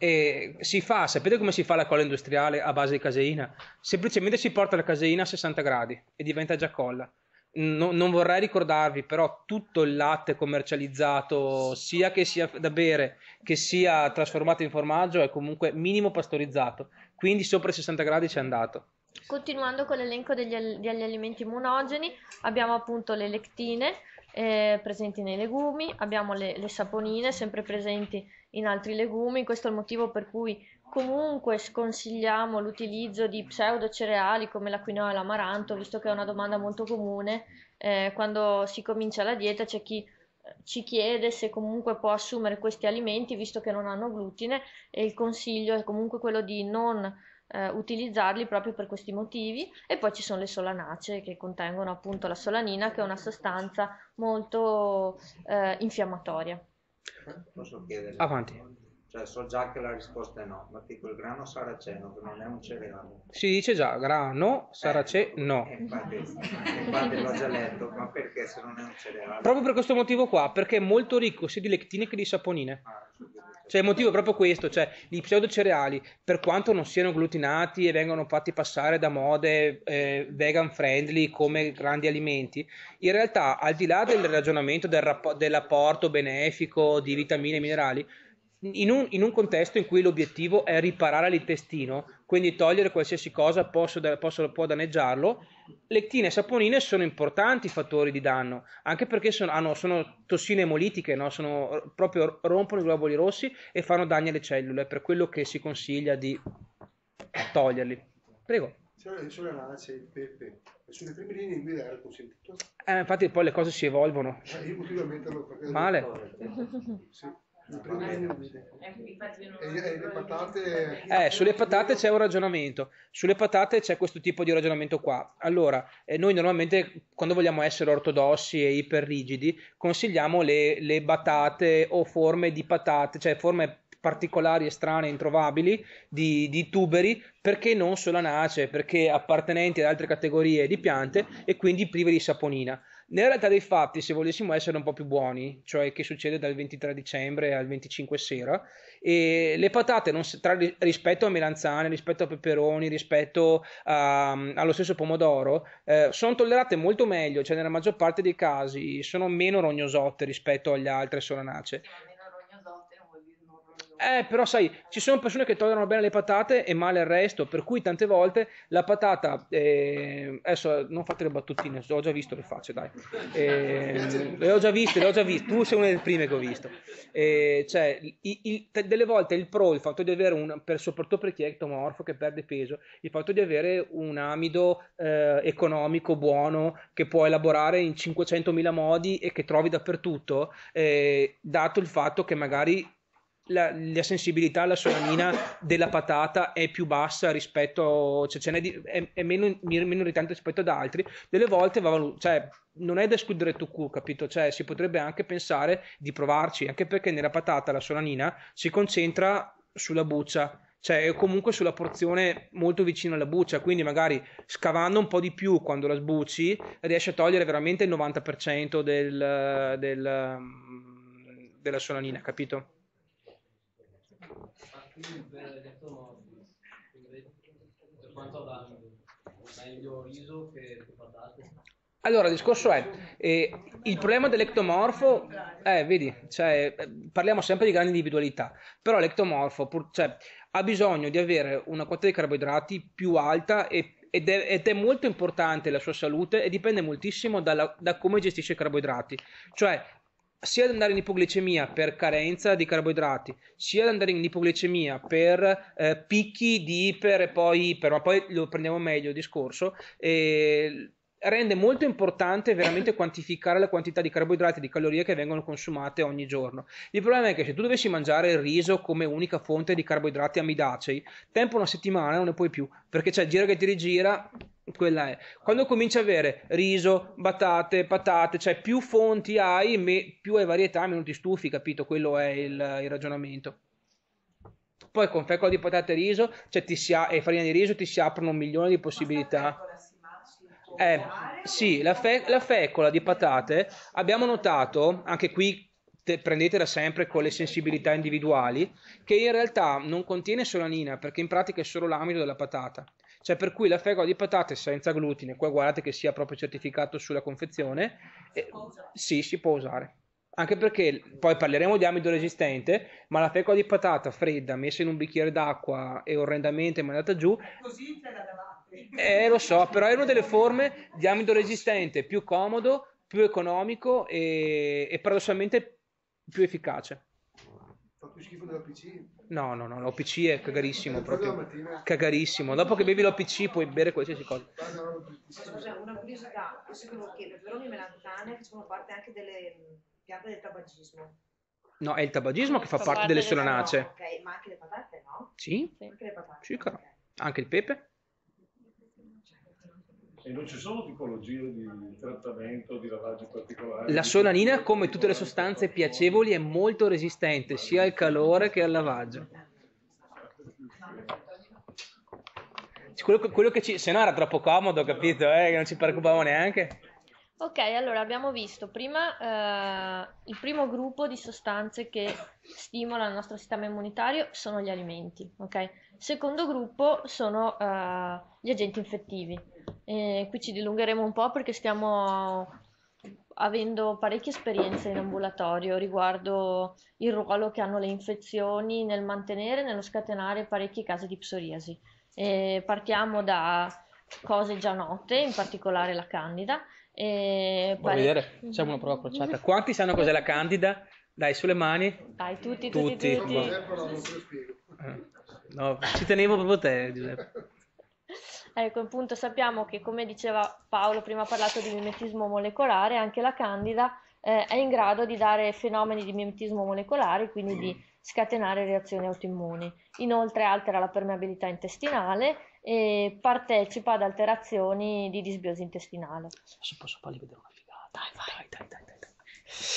e si fa, sapete come si fa la colla industriale a base di caseina? Semplicemente si porta la caseina a 60 gradi e diventa già colla. No, non vorrei ricordarvi, però tutto il latte commercializzato, sia che sia da bere, che sia trasformato in formaggio, è comunque minimo pastorizzato, quindi sopra i 60 gradi c'è andato. Continuando con l'elenco degli, degli alimenti immunogeni, abbiamo appunto le lectine, eh, presenti nei legumi, abbiamo le, le saponine sempre presenti in altri legumi, questo è il motivo per cui comunque sconsigliamo l'utilizzo di pseudo cereali come la quinoa e l'amaranto, visto che è una domanda molto comune eh, quando si comincia la dieta c'è chi eh, ci chiede se comunque può assumere questi alimenti visto che non hanno glutine e il consiglio è comunque quello di non eh, utilizzarli proprio per questi motivi e poi ci sono le solanacee che contengono appunto la solanina che è una sostanza molto eh, infiammatoria. Posso chiedere? Avanti. Cioè so già che la risposta è no, ma tipo il grano saraceno, che non è un cereale. Si dice già grano saraceno. Eh, infatti, l'ho già letto, ma perché se non è un cereale? Proprio per questo motivo qua, perché è molto ricco sia di lectine che di saponine. Ah, cioè il motivo è proprio questo, cioè i pseudocereali, per quanto non siano glutinati e vengano fatti passare da mode eh, vegan friendly come grandi alimenti, in realtà al di là del ragionamento del rapp- dell'apporto benefico di vitamine e minerali, in un, in un, contesto in cui l'obiettivo è riparare l'intestino, quindi togliere qualsiasi cosa posso, posso, può danneggiarlo, lectine e saponine sono importanti fattori di danno, anche perché sono, ah sono tossine emolitiche, no? sono, proprio rompono i globuli rossi e fanno danni alle cellule, per quello che si consiglia di toglierli. Prego. Sulla l'anace sulle prime linee in guida era consentito? Eh, infatti poi le cose si evolvono. Eh, io continuo a metterlo perché... Male. Sì. Eh, eh sulle patate c'è un ragionamento, sulle patate c'è questo tipo di ragionamento qua. Allora, eh, noi normalmente quando vogliamo essere ortodossi e iperrigidi, consigliamo le, le patate o forme di patate, cioè forme particolari, e strane, introvabili di, di, tuberi perché non solanacee, perché appartenenti ad altre categorie di piante e quindi prive di saponina. Nella realtà dei fatti, se volessimo essere un po' più buoni, cioè che succede dal 23 dicembre al 25 sera, le patate non tra, rispetto a melanzane, rispetto a peperoni, rispetto a, allo stesso pomodoro, eh, sono tollerate molto meglio, cioè nella maggior parte dei casi sono meno rognosotte rispetto agli altri altre solanacee. Eh, però sai, ci sono persone che tollerano bene le patate e male il resto, per cui tante volte la patata... Eh, adesso non fate le battutine, ho già visto le facce, dai. Eh, le ho già viste, le ho già viste. Tu sei una delle prime che ho visto. Eh, cioè, il, il, delle volte il pro, il fatto di avere un... Per, soprattutto per chi è ectomorfo, che perde peso, il fatto di avere un amido eh, economico buono che può elaborare in 500.000 modi e che trovi dappertutto, eh, dato il fatto che magari la, la, sensibilità alla solanina della patata è più bassa rispetto, cioè ce n'è di, è, è meno, meno irritante rispetto ad altri, delle volte va cioè, non è da escludere tu capito? Cioè, si potrebbe anche pensare di provarci, anche perché nella patata la solanina si concentra sulla buccia, cioè comunque sulla porzione molto vicina alla buccia, quindi magari scavando un po' di più quando la sbucci riesci a togliere veramente il 90% del, del, mm, della solanina, capito? quindi per gli attomorti, per quanto danno, meglio riso che patate? Allora, il discorso è, eh, il problema dell'ectomorfo, eh, vedi, cioè, parliamo sempre di grandi individualità, però l'ectomorfo pur, cioè, ha bisogno di avere una quota di carboidrati più alta e, ed, è, ed, è, molto importante la sua salute e dipende moltissimo dalla, da come gestisce i carboidrati. Cioè, sia ad andare in ipoglicemia per carenza di carboidrati, sia ad andare in ipoglicemia per eh, picchi di iper e poi, iper, ma poi lo prendiamo meglio il discorso, eh, rende molto importante veramente (coughs) quantificare la quantità di carboidrati e di calorie che vengono consumate ogni giorno. Il problema è che se tu dovessi mangiare il riso come unica fonte di carboidrati amidacei, tempo una settimana non ne puoi più, perché c'è gira che ti rigira, quella è. Quando cominci ad avere riso, patate, patate, cioè più fonti hai, me, più hai varietà, meno ti stufi, capito? Quello è il, il ragionamento poi con fecola di patate e riso, cioè ha, e farina di riso ti si aprono un milione di possibilità. Eh, sì, la, fe- la, fecola di patate abbiamo notato, anche qui te- prendetela sempre con le sensibilità individuali, che in realtà non contiene solanina perché in pratica è solo l'amido della patata. Cioè per cui la fecola di patate senza glutine, qua guardate che sia proprio certificato sulla confezione, eh, sì, si può usare. Anche perché poi parleremo di amido resistente, ma la fecola di patata fredda messa in un bicchiere d'acqua e orrendamente mandata giù... Così te la eh, lo so, però è una delle forme di amido resistente, più comodo, più economico e, e paradossalmente più efficace. Fa più schifo dell'OPC? No, no, no, l'OPC è cagarissimo è proprio. Cagarissimo. Dopo che bevi l'OPC puoi bere qualsiasi cosa. Scusa, una curiosità, adesso che lo chiedo, però le melanzane facevano parte anche delle mm, piante del tabagismo. No, è il tabagismo che fa, parte, parte, delle solanace. No, ok, ma anche le patate, no? Sì. Anche le patate. Sì, okay. Anche il pepe. E non ci sono tipologie di trattamento, di lavaggio particolari. La solanina, come tutte le sostanze piacevoli, è molto resistente sia al calore che al lavaggio. Quello quello che ci, se no era troppo comodo, capito? Eh, non ci preoccupavo neanche. Ok, allora abbiamo visto prima eh, il primo gruppo di sostanze che stimola il nostro sistema immunitario sono gli alimenti, ok? Secondo gruppo sono eh, gli agenti infettivi. E qui ci dilungheremo un po' perché stiamo avendo parecchie esperienze in ambulatorio riguardo il ruolo che hanno le infezioni nel mantenere e nello scatenare parecchi casi di psoriasi. E partiamo da cose già note, in particolare la candida. E Vuoi vedere? Facciamo una prova crociata. (laughs) Quanti sanno cos'è la candida? Dai, sulle mani. Dai, tutti, tutti, tutti. tutti. Eh, no, ci tenevo proprio te, Giuseppe. (laughs) Ecco, appunto sappiamo che, come diceva Paolo, prima ha parlato di mimetismo molecolare, anche la candida eh, è in grado di dare fenomeni di mimetismo molecolare, quindi di scatenare reazioni autoimmuni. Inoltre altera la permeabilità intestinale e partecipa ad alterazioni di disbiosi intestinale. Adesso posso fargli vedere una figata. Dai, dai, dai, dai, dai,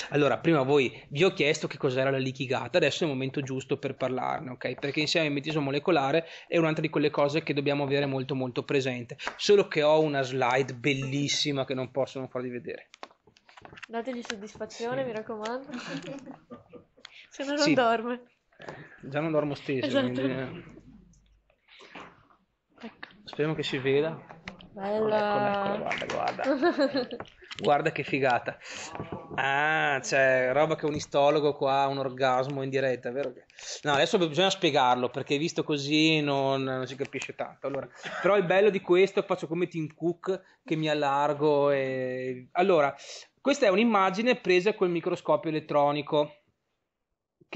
Allora, prima voi vi ho chiesto che cos'era la lichigata, adesso è il momento giusto per parlarne, ok? Perché insieme al mimetismo molecolare è un'altra di quelle cose che dobbiamo avere molto molto presente. Solo che ho una slide bellissima che non posso non farvi vedere. Dategli soddisfazione, sì. mi raccomando. (laughs) Se no non sì. dorme. Già non dormo stesso, esatto. quindi... Eh. Speriamo che si veda. Bella. Eccola, eccola, guarda, guarda. (laughs) guarda che figata. Ah, c'è roba che un istologo qua ha un orgasmo in diretta, vero? No, adesso bisogna spiegarlo perché visto così non, non si capisce tanto. Allora, però il bello di questo faccio come Tim Cook che mi allargo e... Allora, questa è un'immagine presa col microscopio elettronico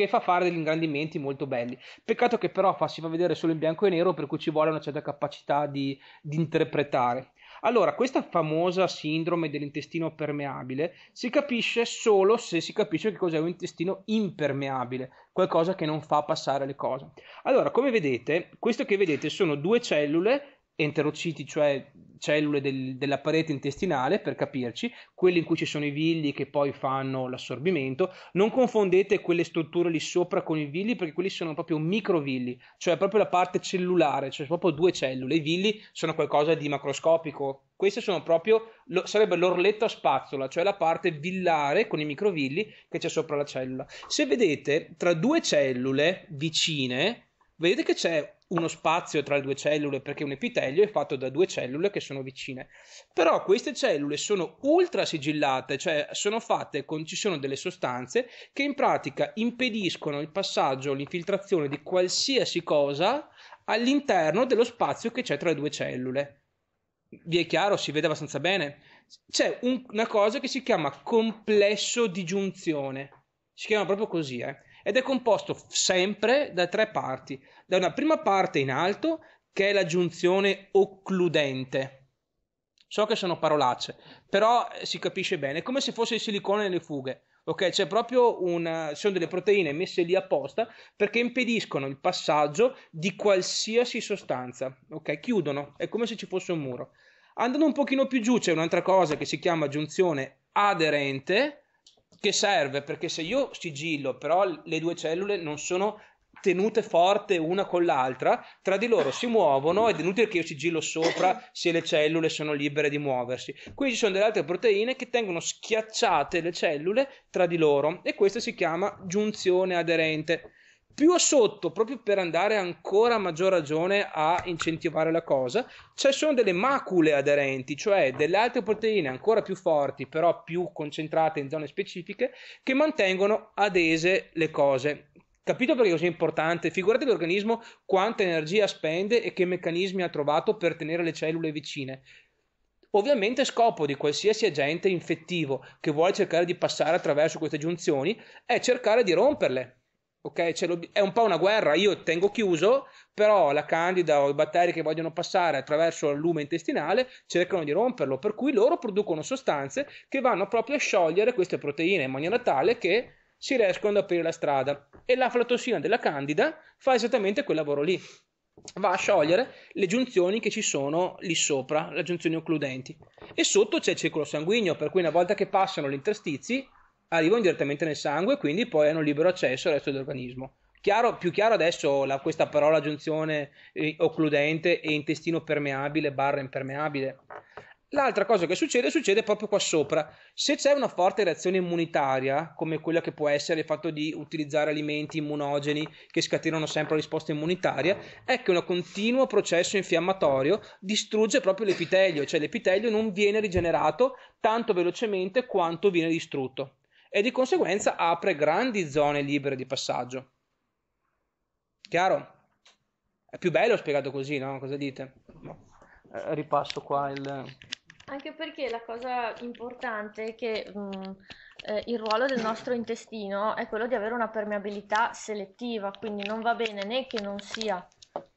che fa fare degli ingrandimenti molto belli. Peccato che però fa, si fa vedere solo in bianco e nero, per cui ci vuole una certa capacità di, di interpretare. Allora, questa famosa sindrome dell'intestino permeabile si capisce solo se si capisce che cos'è un intestino impermeabile, qualcosa che non fa passare le cose. Allora, come vedete, queste che vedete sono due cellule enterociti, cioè cellule del, della parete intestinale, per capirci, quelle in cui ci sono i villi che poi fanno l'assorbimento. Non confondete quelle strutture lì sopra con i villi, perché quelli sono proprio microvilli, cioè proprio la parte cellulare, cioè proprio due cellule. I villi sono qualcosa di macroscopico. Queste sono proprio, lo, sarebbe l'orletto a spazzola, cioè la parte villare con i microvilli che c'è sopra la cellula. Se vedete tra due cellule vicine, vedete che c'è uno spazio tra le due cellule perché un epitelio è fatto da due cellule che sono vicine. Però queste cellule sono ultra sigillate, cioè sono fatte con ci sono delle sostanze che in pratica impediscono il passaggio, l'infiltrazione di qualsiasi cosa all'interno dello spazio che c'è tra le due cellule. Vi è chiaro, si vede abbastanza bene. C'è un, una cosa che si chiama complesso di giunzione. Si chiama proprio così, eh ed è composto sempre da tre parti. Da una prima parte in alto, che è la giunzione occludente. So che sono parolacce, però eh, si capisce bene, è come se fosse il silicone nelle fughe. Ok, c'è proprio una. Eh, sono delle proteine messe lì apposta perché impediscono il passaggio di qualsiasi sostanza. Ok, chiudono, è come se ci fosse un muro. Andando un pochino più giù c'è un'altra cosa che si chiama giunzione aderente, che serve perché se io sigillo però le due cellule non sono tenute forte una con l'altra, tra di loro si muovono ed è inutile che io sigillo sopra se le cellule sono libere di muoversi. Quindi ci sono delle altre proteine che tengono schiacciate le cellule tra di loro e questa si chiama giunzione aderente. Più a sotto, proprio per andare ancora a maggior ragione a incentivare la cosa, ci sono delle macule aderenti, cioè delle altre proteine ancora più forti, però più concentrate in zone specifiche, che mantengono adese le cose. Capito perché è così importante? Figurate l'organismo quanta energia spende e che meccanismi ha trovato per tenere le cellule vicine ovviamente scopo di qualsiasi agente infettivo che vuole cercare di passare attraverso queste giunzioni è cercare di romperle, Ok, cioè, è un po' una guerra, io tengo chiuso, però la candida o i batteri che vogliono passare attraverso il lume intestinale cercano di romperlo, per cui loro producono sostanze che vanno proprio a sciogliere queste proteine in maniera tale che si riescono ad aprire la strada. E la l'aflatossina della candida fa esattamente quel lavoro lì, va a sciogliere le giunzioni che ci sono lì sopra, le giunzioni occludenti. E sotto c'è il circolo sanguigno, per cui una volta che passano gli interstizi arrivano direttamente nel sangue e quindi poi hanno libero accesso al resto dell'organismo. Chiaro, più chiaro adesso la, questa parola giunzione eh, occludente e intestino permeabile barra impermeabile. L'altra cosa che succede, succede proprio qua sopra. Se c'è una forte reazione immunitaria, come quella che può essere il fatto di utilizzare alimenti immunogeni che scatenano sempre la risposta immunitaria, è che un continuo processo infiammatorio distrugge proprio l'epitelio, cioè l'epitelio non viene rigenerato tanto velocemente quanto viene distrutto e di conseguenza apre grandi zone libere di passaggio. Chiaro? È più bello spiegato così, no? Cosa dite? Eh, ripasso qua il... Anche perché la cosa importante è che mh, mm, eh, il ruolo del nostro intestino è quello di avere una permeabilità selettiva, quindi non va bene né che non sia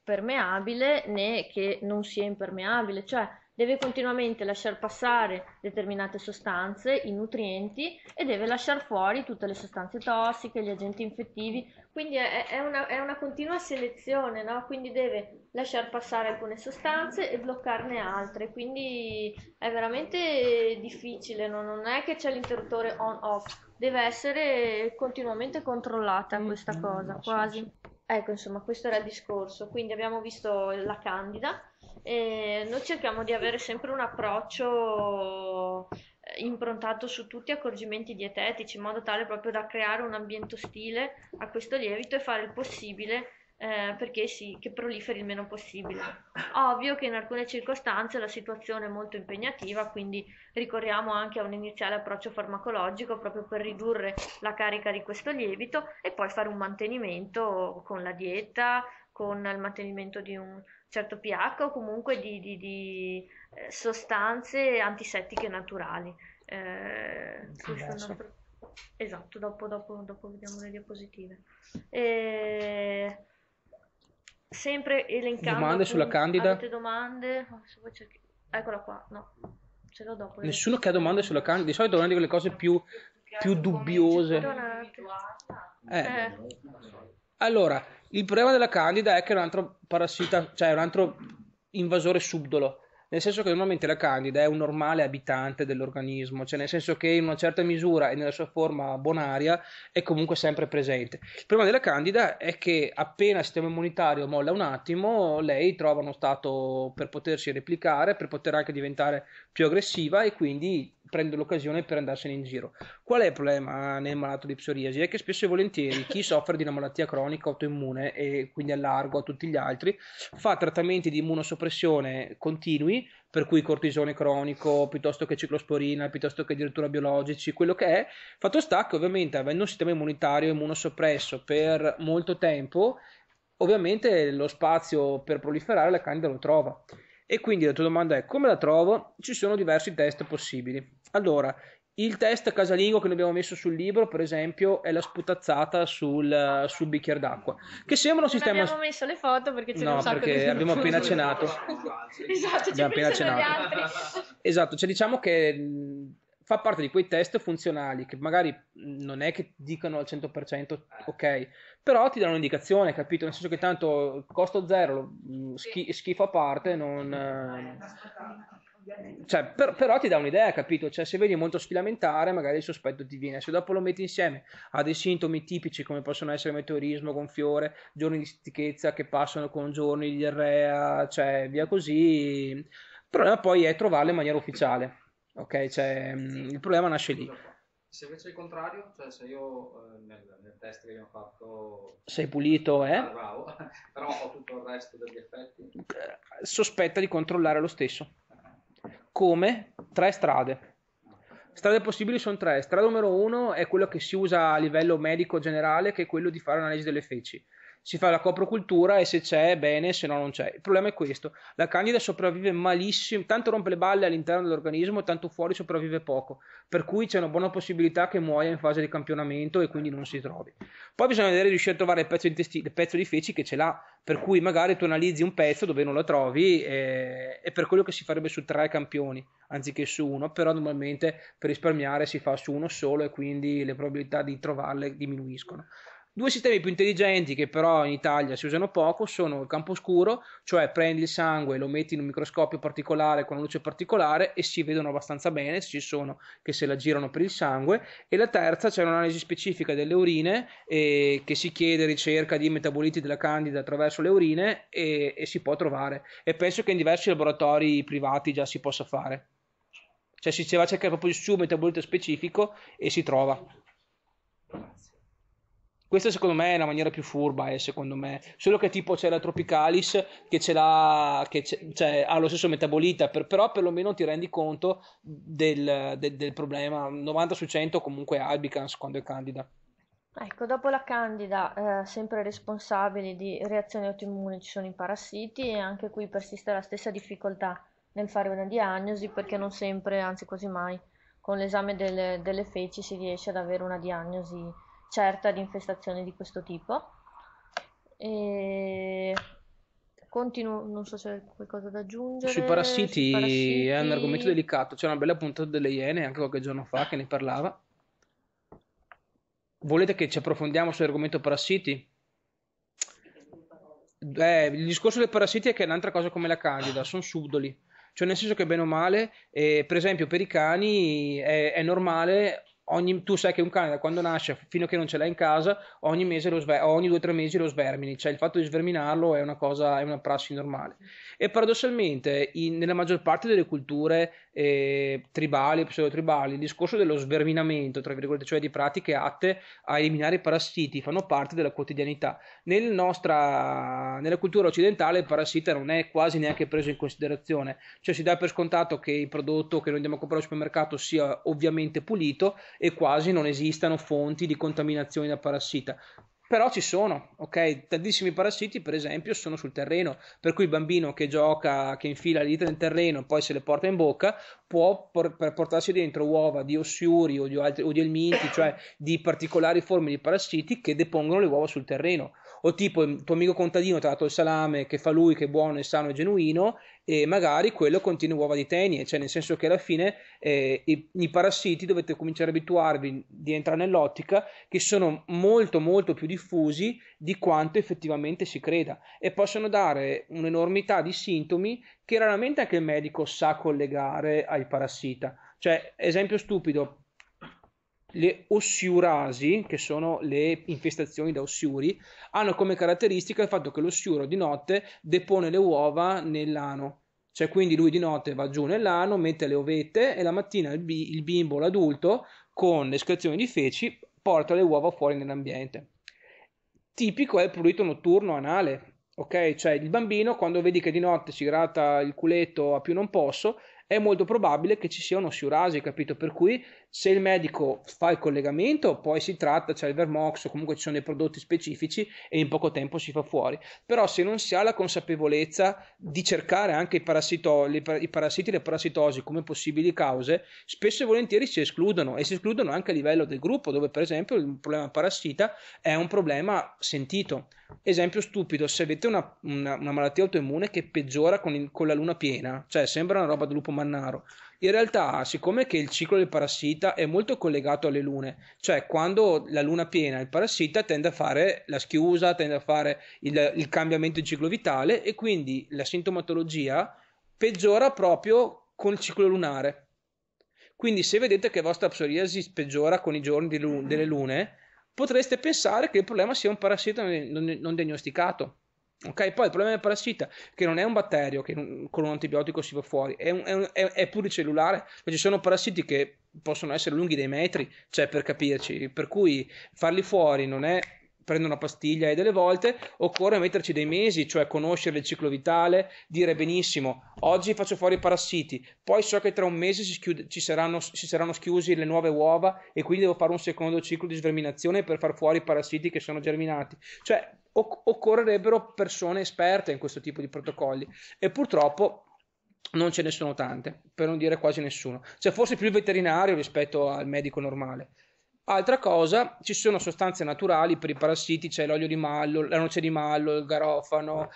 permeabile né che non sia impermeabile, cioè deve continuamente lasciar passare determinate sostanze, i nutrienti e deve lasciar fuori tutte le sostanze tossiche, gli agenti infettivi, quindi è, è, una, è una, continua selezione, no? quindi deve lasciar passare alcune sostanze e bloccarne altre, quindi è veramente difficile, no? non è che c'è l'interruttore on-off, deve essere continuamente controllata mm-hmm. questa cosa, quasi. Ecco, insomma, questo era il discorso, quindi abbiamo visto la candida e noi cerchiamo di avere sempre un approccio eh, improntato su tutti gli accorgimenti dietetici, in modo tale proprio da creare un ambiente ostile a questo lievito e fare il possibile eh, perché sì, che proliferi il meno possibile. Ovvio che in alcune circostanze la situazione è molto impegnativa, quindi ricorriamo anche a un iniziale approccio farmacologico proprio per ridurre la carica di questo lievito e poi fare un mantenimento con la dieta, con il mantenimento di un certo pH o comunque di, di, di sostanze antisettiche naturali. Eh, nostro... Esatto, dopo, dopo, dopo, vediamo le diapositive. Eh, sempre elencando... Domande sulla candida? Domande? Oh, cerchi... Eccola qua, no, ce l'ho dopo. Nessuno che ha domande sulla candida, di solito è una di quelle cose più, più dubbiose. Eh. Allora, il problema della candida è che è un altro parassita, cioè un altro invasore subdolo. Nel senso che normalmente la candida è un normale abitante dell'organismo, cioè nel senso che in una certa misura e nella sua forma bonaria è comunque sempre presente. Il problema della candida è che appena il sistema immunitario molla un attimo, lei trova uno stato per potersi replicare, per poter anche diventare più aggressiva e quindi prende l'occasione per andarsene in giro. Qual è il problema nel malato di psoriasi? È che spesso e volentieri chi (laughs) soffre di una malattia cronica autoimmune e quindi a a tutti gli altri fa trattamenti di immunosoppressione continui per cui cortisone cronico, piuttosto che ciclosporina, piuttosto che addirittura biologici, quello che è. Fatto sta che ovviamente avendo un sistema immunitario immunosoppresso per molto tempo, ovviamente lo spazio per proliferare la candida lo trova. E quindi la tua domanda è come la trovo? Ci sono diversi test possibili. Allora, il test casalingo che noi abbiamo messo sul libro, per esempio, è la sputazzata sul, eh, sul bicchiere d'acqua. Che sembra un non sistema. Non abbiamo messo le foto perché ce no, un sacco perché abbiamo appena cenato. esatto, abbiamo appena cenato. esatto, cioè diciamo che fa parte di quei test funzionali che magari non è che dicano al 100% ok, però ti danno un'indicazione, capito? Nel senso che tanto costo zero, schi- schifo a parte, non. Eh, cioè, per, però ti dà un'idea, capito? Cioè, se vedi molto sfilamentare, magari il sospetto ti viene. Se dopo lo metti insieme a dei sintomi tipici come possono essere meteorismo, gonfiore, giorni di stichezza che passano con giorni di diarrea, cioè via così. Il problema poi è trovarlo in maniera ufficiale, ok? Cioè, mm, il problema nasce lì. Se invece è il contrario, cioè se io eh, nel, nel, test che abbiamo fatto... Sei pulito, eh? Ah, bravo, (laughs) però ho tutto il resto degli effetti. Eh, sospetta di controllare lo stesso come tre strade. Strade possibili sono tre. Strada numero uno è quella che si usa a livello medico generale, che è quello di fare un'analisi delle feci si fa la coprocultura e se c'è bene, se no non c'è. Il problema è questo, la candida sopravvive malissimo, tanto rompe le balle all'interno dell'organismo, tanto fuori sopravvive poco, per cui c'è una buona possibilità che muoia in fase di campionamento e quindi non si trovi. Poi bisogna vedere riuscire a trovare il pezzo di, il pezzo di feci che ce l'ha, per cui magari tu analizzi un pezzo dove non lo trovi e, eh, e per quello che si farebbe su tre campioni anziché su uno, però normalmente per risparmiare si fa su uno solo e quindi le probabilità di trovarle diminuiscono. Due sistemi più intelligenti che però in Italia si usano poco sono il campo scuro, cioè prendi il sangue, lo metti in un microscopio particolare con una luce particolare e si vedono abbastanza bene ci sono che se la girano per il sangue e la terza c'è un'analisi specifica delle urine eh, che si chiede ricerca di metaboliti della candida attraverso le urine e, e si può trovare e penso che in diversi laboratori privati già si possa fare. Cioè si va a cercare proprio il suo metabolito specifico e si trova. Questa secondo me è la maniera più furba, eh, secondo me. Solo che tipo c'è la Tropicalis che, ce l'ha, che cioè, ha lo stesso metabolita, per, però perlomeno ti rendi conto del, del, del problema. 90 su 100 comunque Albicans quando è candida. Ecco, dopo la candida, eh, sempre responsabili di reazioni autoimmuni ci sono i parassiti e anche qui persiste la stessa difficoltà nel fare una diagnosi perché non sempre, anzi quasi mai, con l'esame delle, delle feci si riesce ad avere una diagnosi certa di infestazioni di questo tipo. E continuo, non so se c'è qualcosa da aggiungere. Sui parassiti, Sui parassiti, è un argomento delicato. C'è una bella puntata delle Iene anche qualche giorno fa che ne parlava. Volete che ci approfondiamo sull'argomento parassiti? Eh, il discorso dei parassiti è che è un'altra cosa come la candida, sono subdoli. Cioè, nel senso che bene o male, eh, per esempio, per i cani è, eh, è normale ogni, tu sai che un cane da quando nasce fino a che non ce l'hai in casa, ogni mese lo sve- ogni due o tre mesi lo svermini, cioè il fatto di sverminarlo è una cosa, è una prassi normale. E paradossalmente in, nella maggior parte delle culture eh, tribali pseudotribali, il discorso dello sverminamento, tra virgolette, cioè di pratiche atte a eliminare i parassiti, fanno parte della quotidianità. Nel nostra, nella cultura occidentale il parassita non è quasi neanche preso in considerazione, cioè si dà per scontato che il prodotto che noi andiamo a comprare al supermercato sia ovviamente pulito e quasi non esistano fonti di contaminazione da parassita però ci sono, ok? Tantissimi parassiti, per esempio, sono sul terreno, per cui il bambino che gioca, che infila le dita nel terreno, poi se le porta in bocca, può por- per portarsi dentro uova di ossiuri o di, altri, o di elminti, cioè di particolari forme di parassiti che depongono le uova sul terreno. O tipo il tuo amico contadino ti ha dato il salame che fa lui, che è buono e sano e genuino, e magari quello contiene uova di tenie, cioè nel senso che alla fine eh, i, i, parassiti dovete cominciare ad abituarvi di entrare nell'ottica che sono molto molto più diffusi di quanto effettivamente si creda e possono dare un'enormità di sintomi che raramente anche il medico sa collegare al parassita. Cioè, esempio stupido, le ossiurasi, che sono le infestazioni da ossiuri, hanno come caratteristica il fatto che l'ossiuro di notte depone le uova nell'ano. Cioè, quindi lui di notte va giù nell'ano, mette le ovette e la mattina il, bi- il bimbo, l'adulto, con le escrezioni di feci, porta le uova fuori nell'ambiente. Tipico è il prurito notturno anale, ok? Cioè, il bambino quando vedi che di notte si gratta il culetto a più non posso, è molto probabile che ci sia uno siurasi, capito? Per cui se il medico fa il collegamento, poi si tratta, c'è cioè il Vermox o comunque ci sono dei prodotti specifici e in poco tempo si fa fuori. Però se non si ha la consapevolezza di cercare anche i, parassito- i parassiti e le parassitosi come possibili cause, spesso e volentieri si escludono e si escludono anche a livello del gruppo dove per esempio il problema parassita è un problema sentito. Esempio stupido, se avete una, una, una malattia autoimmune che peggiora con, il, con la luna piena, cioè sembra una roba del lupo mannaro, in realtà, siccome che il ciclo del parassita è molto collegato alle lune, cioè quando la luna piena il parassita tende a fare la schiusa, tende a fare il, il cambiamento di ciclo vitale e quindi la sintomatologia peggiora proprio con il ciclo lunare. Quindi se vedete che la vostra psoriasi peggiora con i giorni lune, delle lune, potreste pensare che il problema sia un parassita non, non diagnosticato. Ok, poi il problema del parassita che non è un batterio che con un antibiotico si va fuori, è, un, è, un, è, è pluricellulare, ci sono parassiti che possono essere lunghi dei metri, cioè per capirci, per cui farli fuori non è prendo una pastiglia e delle volte occorre metterci dei mesi, cioè conoscere il ciclo vitale, dire benissimo, oggi faccio fuori i parassiti, poi so che tra un mese si, chiude, ci saranno, si saranno schiusi le nuove uova e quindi devo fare un secondo ciclo di sverminazione per far fuori i parassiti che sono germinati. Cioè o- occorrerebbero persone esperte in questo tipo di protocolli e purtroppo non ce ne sono tante, per non dire quasi nessuno. Cioè forse più il veterinario rispetto al medico normale. Altra cosa, ci sono sostanze naturali per i parassiti, c'è l'olio di mallo, la noce di mallo, il garofano.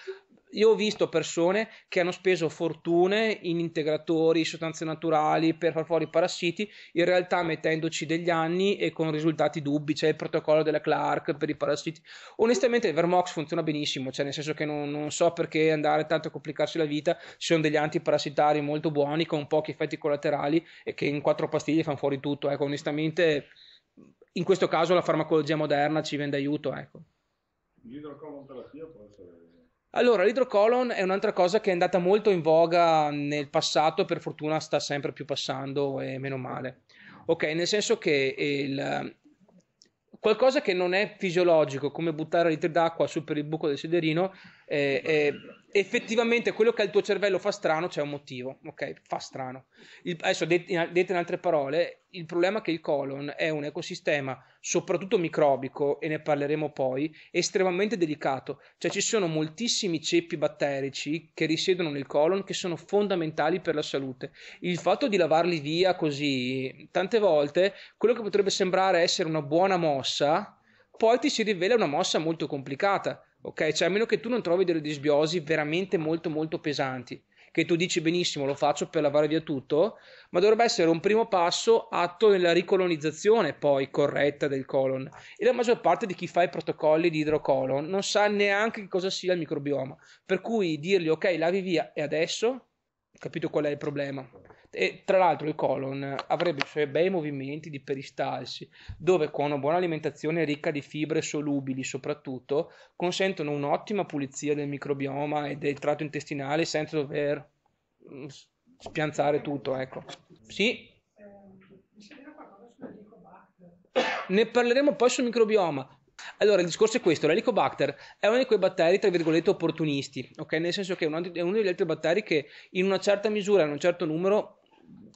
Io ho visto persone che hanno speso fortune in integratori, sostanze naturali per far fuori i parassiti, in realtà mettendoci degli anni e con risultati dubbi. C'è il protocollo della Clark per i parassiti. Onestamente, il Vermox funziona benissimo, cioè nel senso che non, non so perché andare tanto a complicarsi la vita. Ci sono degli antiparassitari molto buoni, con pochi effetti collaterali e che in quattro pastiglie fanno fuori tutto. Ecco, onestamente in questo caso la farmacologia moderna ci vende aiuto. Ecco. L'idrocolonterapia può essere... Allora, l'idrocolon è un'altra cosa che è andata molto in voga nel passato, per fortuna sta sempre più passando e meno male. Ok, nel senso che il, qualcosa che non è fisiologico, come buttare litri d'acqua su per il buco del sederino, eh, eh, effettivamente quello che al tuo cervello fa strano c'è un motivo, ok? Fa strano. Il, adesso, dette in, in altre parole, il problema è che il colon è un ecosistema, soprattutto microbico, e ne parleremo poi, estremamente delicato. Cioè ci sono moltissimi ceppi batterici che risiedono nel colon che sono fondamentali per la salute. Il fatto di lavarli via così, tante volte, quello che potrebbe sembrare essere una buona mossa, poi ti si rivela una mossa molto complicata ok? Cioè a meno che tu non trovi delle disbiosi veramente molto molto pesanti, che tu dici benissimo lo faccio per lavare via tutto, ma dovrebbe essere un primo passo atto nella ricolonizzazione poi corretta del colon. E la maggior parte di chi fa i protocolli di idrocolon non sa neanche che cosa sia il microbioma, per cui dirgli ok lavi via e adesso, capito qual è il problema. E tra l'altro il colon avrebbe i suoi bei movimenti di peristalsi, dove con una buona alimentazione ricca di fibre solubili soprattutto, consentono un'ottima pulizia del microbioma e del tratto intestinale senza dover mm, spianzare tutto, ecco. Sì, eh, ne parleremo poi sul microbioma. Allora, il discorso è questo: l'helicobacter è uno di quei batteri, tra virgolette, opportunisti, ok? Nel senso che è uno degli altri batteri che in una certa misura, in un certo numero,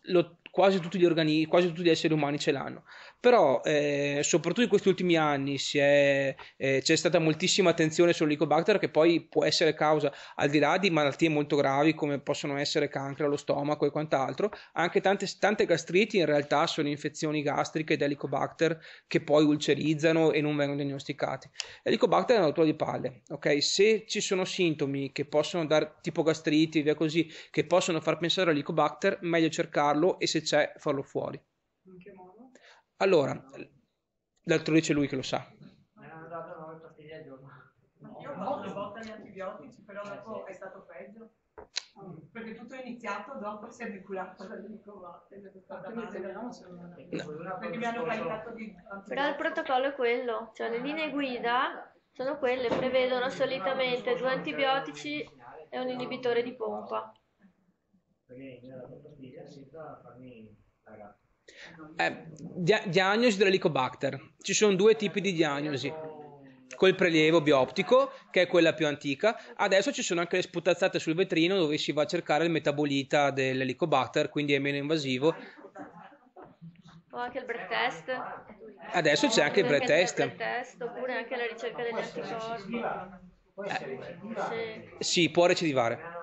lo, quasi, tutti gli organi, quasi tutti gli esseri umani ce l'hanno però eh, soprattutto in questi ultimi anni è, eh, c'è stata moltissima attenzione sull'icobacter che poi può essere causa al di là di malattie molto gravi come possono essere cancro allo stomaco e quant'altro, anche tante, tante gastriti in realtà sono infezioni gastriche dell'icobacter che poi ulcerizzano e non vengono diagnosticati. L'helicobacter è una rottura di palle, ok? Se ci sono sintomi che possono dare tipo gastriti e via così, che possono far pensare all'helicobacter, meglio cercarlo e se c'è farlo fuori. In che modo? Allora, l'altro dice lui che lo sa. Io ho fatto botta gli antibiotici, però eh, dopo è stato peggio. Perché tutto è iniziato dopo si è vinculato dall'incombate. Perché mi hanno caricato di... Però il protocollo è quello, cioè le linee guida sono quelle, prevedono solitamente due antibiotici e un inibitore di pompa. Perché mi ha dato pastiglia senza farmi la gatta. Eh, dia- diagnosi dell'elicobacter. Ci sono due tipi di diagnosi. Col prelievo bioptico, che è quella più antica, adesso ci sono anche le sputazzate sul vetrino dove si va a cercare il metabolita dell'elicobacter, quindi è meno invasivo. O anche il breath test. Adesso c'è anche il breath test. Oppure anche la ricerca degli anticorpi. Eh, sì, può recidivare.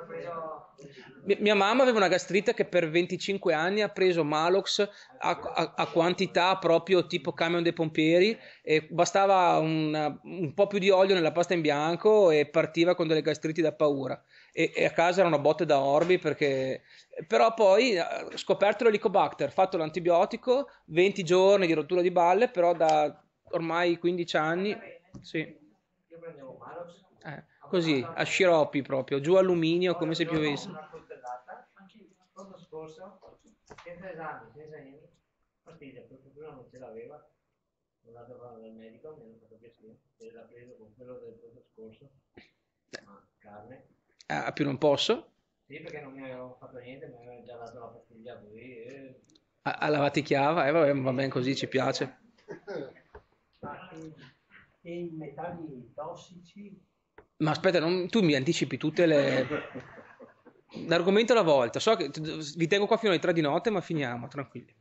Mia mamma aveva una gastrite che per 25 anni ha preso Malox a, a, a quantità proprio tipo camion dei pompieri e bastava un, un, po' più di olio nella pasta in bianco e partiva con delle gastriti da paura. E, e a casa erano botte da orbi perché... Però poi eh, scoperto l'elicobacter, fatto l'antibiotico, 20 giorni di rottura di balle, però da ormai 15 anni... Sì. Io prendevo Malox eh, così, a sciroppi proprio, giù alluminio come se piovesse. L'anno scorso, senza esami, senza niente, pastiglia, per fortuna non ce l'aveva, sono andato a dal medico, mi hanno fatto piacere, e l'ha preso con quello dell'anno scorso, carne. Ah, più non posso? Sì, perché non mi avevano fatto niente, mi avevano già dato la pastiglia così. E... A, a lavatichiava, eh, vabbè, va bene così, ci piace. e i metalli tossici ma aspetta, non... tu mi anticipi tutte le... L'argomento alla volta, so che vi tengo qua fino alle 3 di notte, ma finiamo, tranquilli.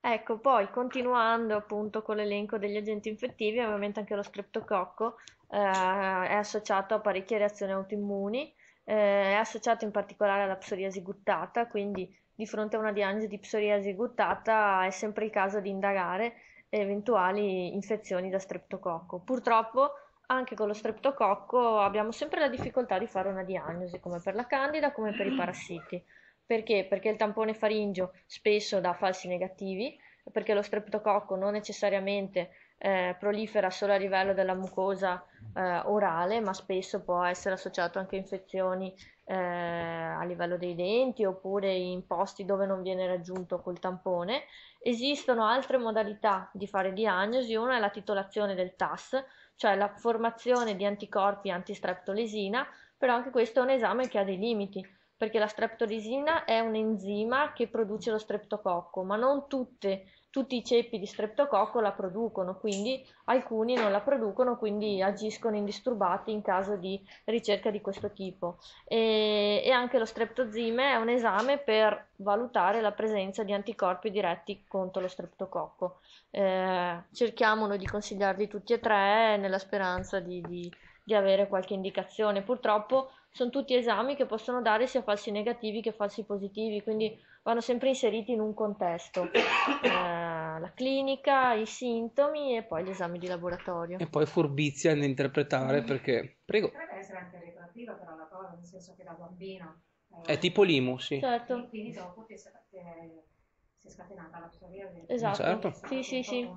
Ecco, poi continuando appunto con l'elenco degli agenti infettivi, ovviamente anche lo streptococco eh, è associato a parecchie reazioni autoimmuni, eh, è associato in particolare alla psoriasi guttata, quindi di fronte a una diagnosi di psoriasi guttata è sempre il caso di indagare eventuali infezioni da streptococco. Purtroppo anche con lo streptococco abbiamo sempre la difficoltà di fare una diagnosi, come per la candida, come per i parassiti. Perché? Perché il tampone faringio spesso dà falsi negativi, perché lo streptococco non necessariamente eh, prolifera solo a livello della mucosa eh, orale, ma spesso può essere associato anche a infezioni eh, a livello dei denti oppure in posti dove non viene raggiunto col tampone. Esistono altre modalità di fare diagnosi, una è la titolazione del TAS, cioè la formazione di anticorpi antistreptolesina, però anche questo è un esame che ha dei limiti, perché la streptolesina è un enzima che produce lo streptococco, ma non tutte tutti i ceppi di streptococco la producono, quindi alcuni non la producono, quindi agiscono indisturbati in caso di ricerca di questo tipo. E, e anche lo streptozime è un esame per valutare la presenza di anticorpi diretti contro lo streptococco. Eh, cerchiamo di consigliarli tutti e tre nella speranza di, di, di avere qualche indicazione. Purtroppo sono tutti esami che possono dare sia falsi negativi che falsi positivi, quindi vanno sempre inseriti in un contesto, (coughs) eh, la clinica, i sintomi e poi gli esami di laboratorio. E poi furbizia nell'interpretare mm. perché... Prego. Potrebbe essere anche retroattiva però la cosa, nel senso che da bambina... Eh, è tipo l'IMU, sì. Certo. E quindi dopo ti si è scatenata la psoriasi. Esatto. Certo. Sì, sì, sì.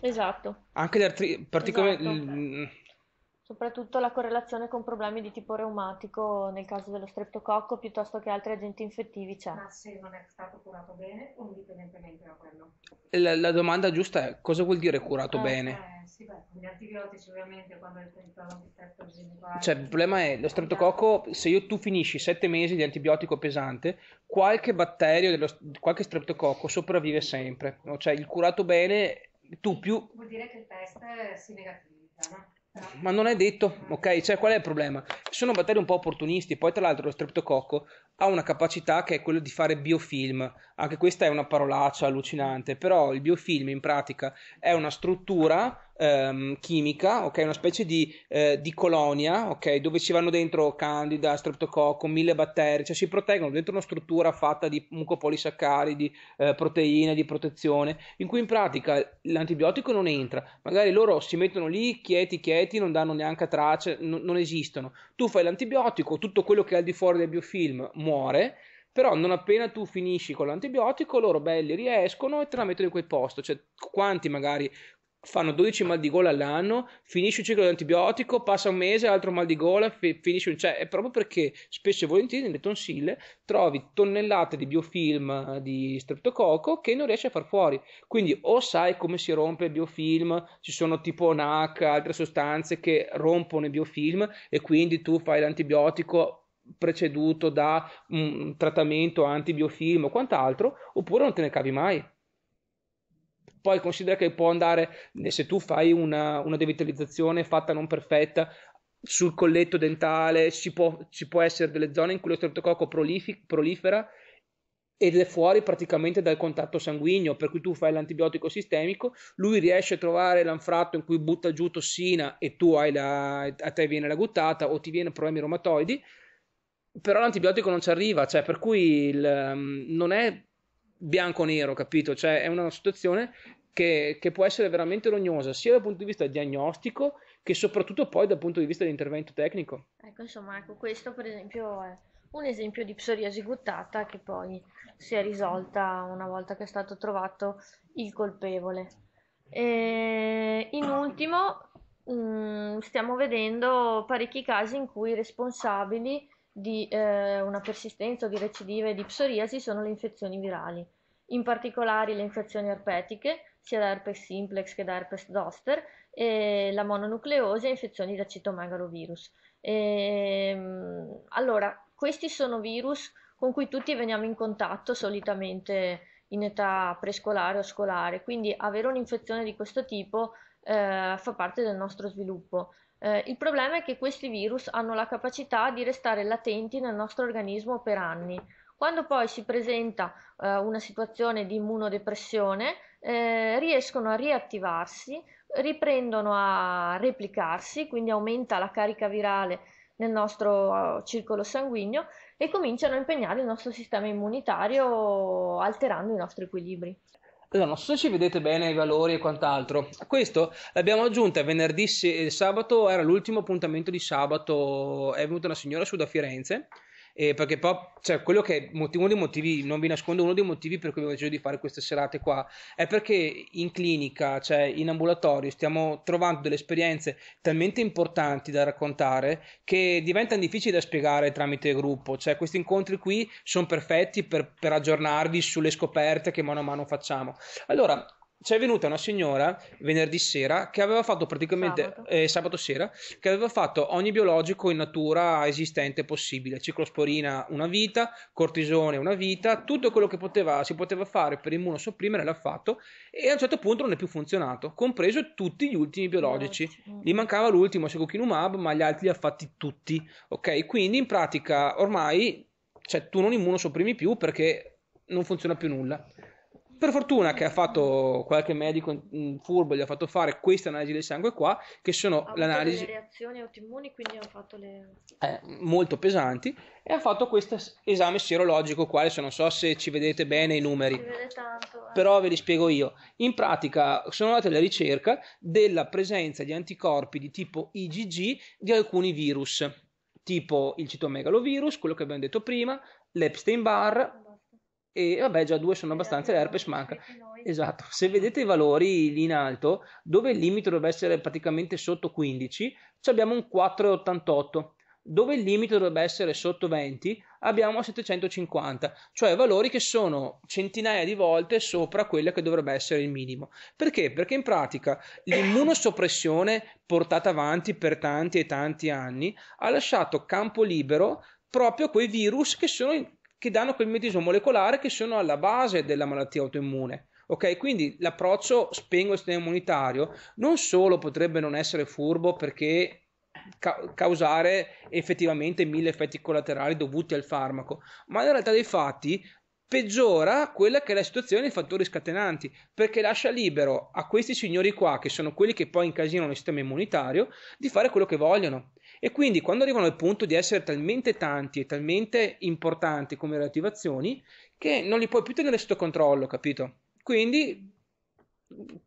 Esatto. Anche l'artri- praticamente... Esatto. L- soprattutto la correlazione con problemi di tipo reumatico nel caso dello streptococco piuttosto che altri agenti infettivi c'è. Ma se non è stato curato bene, o indipendentemente da quello. La, la domanda giusta è cosa vuol dire curato eh, bene? Eh, sì, beh, gli antibiotici ovviamente quando è diventato streptococco. Cioè, il problema è lo streptococco, se io, tu finisci sette mesi di antibiotico pesante, qualche batterio, dello, qualche streptococco sopravvive sempre. Cioè, il curato bene, tu più... Vuol dire che il test si negativa. No? ma non è detto, ok? Cioè, qual è il problema? Sono batteri un po' opportunisti. Poi, tra l'altro, lo streptococco ha una capacità che è quella di fare biofilm. Anche questa è una parolaccia allucinante, però il biofilm in pratica è una struttura ehm, chimica, ok? Una specie di, eh, di, colonia, ok? Dove ci vanno dentro candida, streptococco, mille batteri, cioè si proteggono dentro una struttura fatta di mucopolisaccaridi, eh, proteine, di protezione, in cui in pratica l'antibiotico non entra. Magari loro si mettono lì chieti, chieti, non danno neanche tracce, n- non esistono. Tu fai l'antibiotico, tutto quello che è al di fuori del biofilm muore però non appena tu finisci con l'antibiotico loro belli riescono e te la mettono in quel posto cioè quanti magari fanno 12 mal di gola all'anno, finisce un ciclo di antibiotico, passa un mese, altro mal di gola, fi- finisce un... cioè è proprio perché spesso e volentieri nelle tonsille trovi tonnellate di biofilm eh, di streptococo che non riesci a far fuori. Quindi o sai come si rompe il biofilm, ci sono tipo NAC, altre sostanze che rompono i biofilm e quindi tu fai l'antibiotico preceduto da un trattamento antibiofilm o quant'altro, oppure non te ne cavi mai poi considera che può andare, se tu fai una, una devitalizzazione fatta non perfetta, sul colletto dentale ci può, ci può essere delle zone in cui lo streptococco prolifi, prolifera ed è fuori praticamente dal contatto sanguigno, per cui tu fai l'antibiotico sistemico, lui riesce a trovare l'anfratto in cui butta giù tossina e tu hai la, a te viene la guttata o ti viene problemi reumatoidi, però l'antibiotico non ci arriva, cioè per cui il, ehm, non è bianco-nero, capito? Cioè è una situazione che, che, può essere veramente rognosa sia dal punto di vista diagnostico che soprattutto poi dal punto di vista dell'intervento tecnico. Ecco, insomma, ecco, questo per esempio è un esempio di psoriasi guttata che poi si è risolta una volta che è stato trovato il colpevole. E in ultimo mh, mm, stiamo vedendo parecchi casi in cui i responsabili di eh, una persistenza o di recidive di psoriasi sono le infezioni virali, in particolare le infezioni erpetiche, sia da herpes simplex che da herpes zoster, la mononucleosi e infezioni da citomegalovirus. E, ehm, allora, questi sono virus con cui tutti veniamo in contatto solitamente in età prescolare o scolare, quindi avere un'infezione di questo tipo eh, fa parte del nostro sviluppo. Eh, il problema è che questi virus hanno la capacità di restare latenti nel nostro organismo per anni. Quando poi si presenta eh, una situazione di immunodepressione, eh, riescono a riattivarsi, riprendono a replicarsi, quindi aumenta la carica virale nel nostro uh, circolo sanguigno e cominciano a impegnare il nostro sistema immunitario alterando i nostri equilibri. Allora, non so se ci vedete bene i valori e quant'altro. Questo l'abbiamo aggiunto a venerdì e eh, sabato, era l'ultimo appuntamento di sabato. È venuta una signora su da Firenze eh, perché poi, cioè, quello che è uno dei motivi, non vi nascondo, uno dei motivi per cui ho deciso di fare queste serate qua è perché in clinica, cioè in ambulatorio, stiamo trovando delle esperienze talmente importanti da raccontare che diventano difficili da spiegare tramite gruppo, cioè questi incontri qui sono perfetti per, per aggiornarvi sulle scoperte che mano a mano facciamo. Allora, c'è venuta una signora venerdì sera che aveva fatto praticamente sabato. Eh, sabato. sera che aveva fatto ogni biologico in natura esistente possibile ciclosporina una vita cortisone una vita tutto quello che poteva, si poteva fare per immunosopprimere l'ha fatto e a un certo punto non è più funzionato compreso tutti gli ultimi biologici mm. gli mancava l'ultimo secokinumab ma gli altri li ha fatti tutti ok quindi in pratica ormai cioè, tu non immunosopprimi più perché non funziona più nulla per fortuna che ha fatto qualche medico furbo, gli ha fatto fare queste analisi del sangue qua, che sono ha l'analisi... Ha reazioni autoimmuni, quindi ha fatto le... Eh, molto pesanti, e ha fatto questo esame sierologico qua, adesso non so se ci vedete bene i numeri. Si vede tanto. Eh. Però ve li spiego io. In pratica sono andato alla ricerca della presenza di anticorpi di tipo IgG di alcuni virus, tipo il citomegalovirus, quello che abbiamo detto prima, l'Epstein-Barr, e vabbè già due sono abbastanza, l'herpes manca. Esatto, se vedete i valori lì in alto, dove il limite dovrebbe essere praticamente sotto 15, abbiamo un 4,88, dove il limite dovrebbe essere sotto 20, abbiamo 750, cioè valori che sono centinaia di volte sopra quello che dovrebbe essere il minimo. Perché? Perché in pratica l'immunosoppressione portata avanti per tanti e tanti anni ha lasciato campo libero proprio quei virus che sono che danno quel meccanismo molecolare che sono alla base della malattia autoimmune. Ok, quindi l'approccio spengo il sistema immunitario non solo potrebbe non essere furbo perché ca- causare effettivamente mille effetti collaterali dovuti al farmaco, ma in realtà dei fatti peggiora quella che è la situazione dei fattori scatenanti, perché lascia libero a questi signori qua, che sono quelli che poi incasinano il sistema immunitario, di fare quello che vogliono. E quindi quando arrivano al punto di essere talmente tanti e talmente importanti come le attivazioni, che non li puoi più tenere sotto controllo, capito? Quindi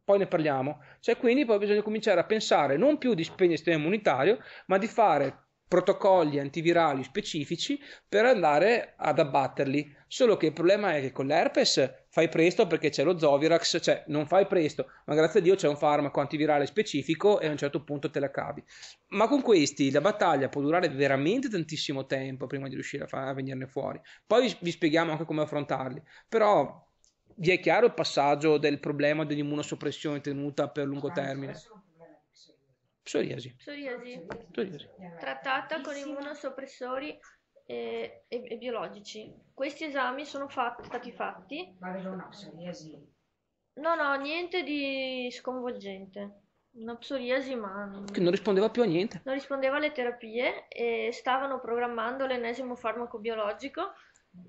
poi ne parliamo. Cioè, quindi poi bisogna cominciare a pensare non più di spegnere il sistema immunitario, ma di fare protocolli antivirali specifici per andare ad abbatterli. Solo che il problema è che con l'herpes fai presto perché c'è lo Zovirax, cioè non fai presto, ma grazie a Dio c'è un farmaco antivirale specifico e a un certo punto te la cavi. Ma con questi la battaglia può durare veramente tantissimo tempo prima di riuscire a, fa- a venirne fuori. Poi vi spieghiamo anche come affrontarli, però vi è chiaro il passaggio del problema dell'immunosoppressione tenuta per lungo termine? Psoriasi. Psoriasi. Psoriasi. Trattata con immunosoppressori e, e, e biologici. Questi esami sono fatti, stati fatti. Ma avevo una psoriasi. No, no, niente di sconvolgente. Una psoriasi, ma. Che non rispondeva più a niente. Non rispondeva alle terapie e stavano programmando l'ennesimo farmaco biologico.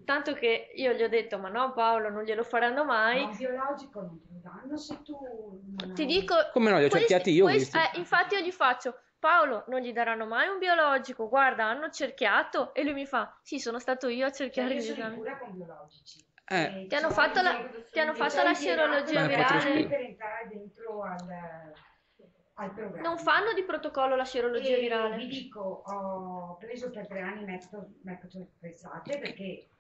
Tanto che io gli ho detto, ma no Paolo, non glielo faranno mai. Ma biologico non te lo danno se tu... Ti dico... Come no, li ho cerchiati io. Questi, eh, infatti io gli faccio, Paolo, non gli daranno mai un biologico, guarda, hanno cerchiato. E lui mi fa, sì, sono stato io a cerchiare gli esami. Eh. Ti hanno cioè, fatto la, ti hanno fatto la sierologia eh, virale. Per entrare dentro al... Non fanno di protocollo la sierologia e virale. Vi dico, ho preso per tre anni metotrexate perché...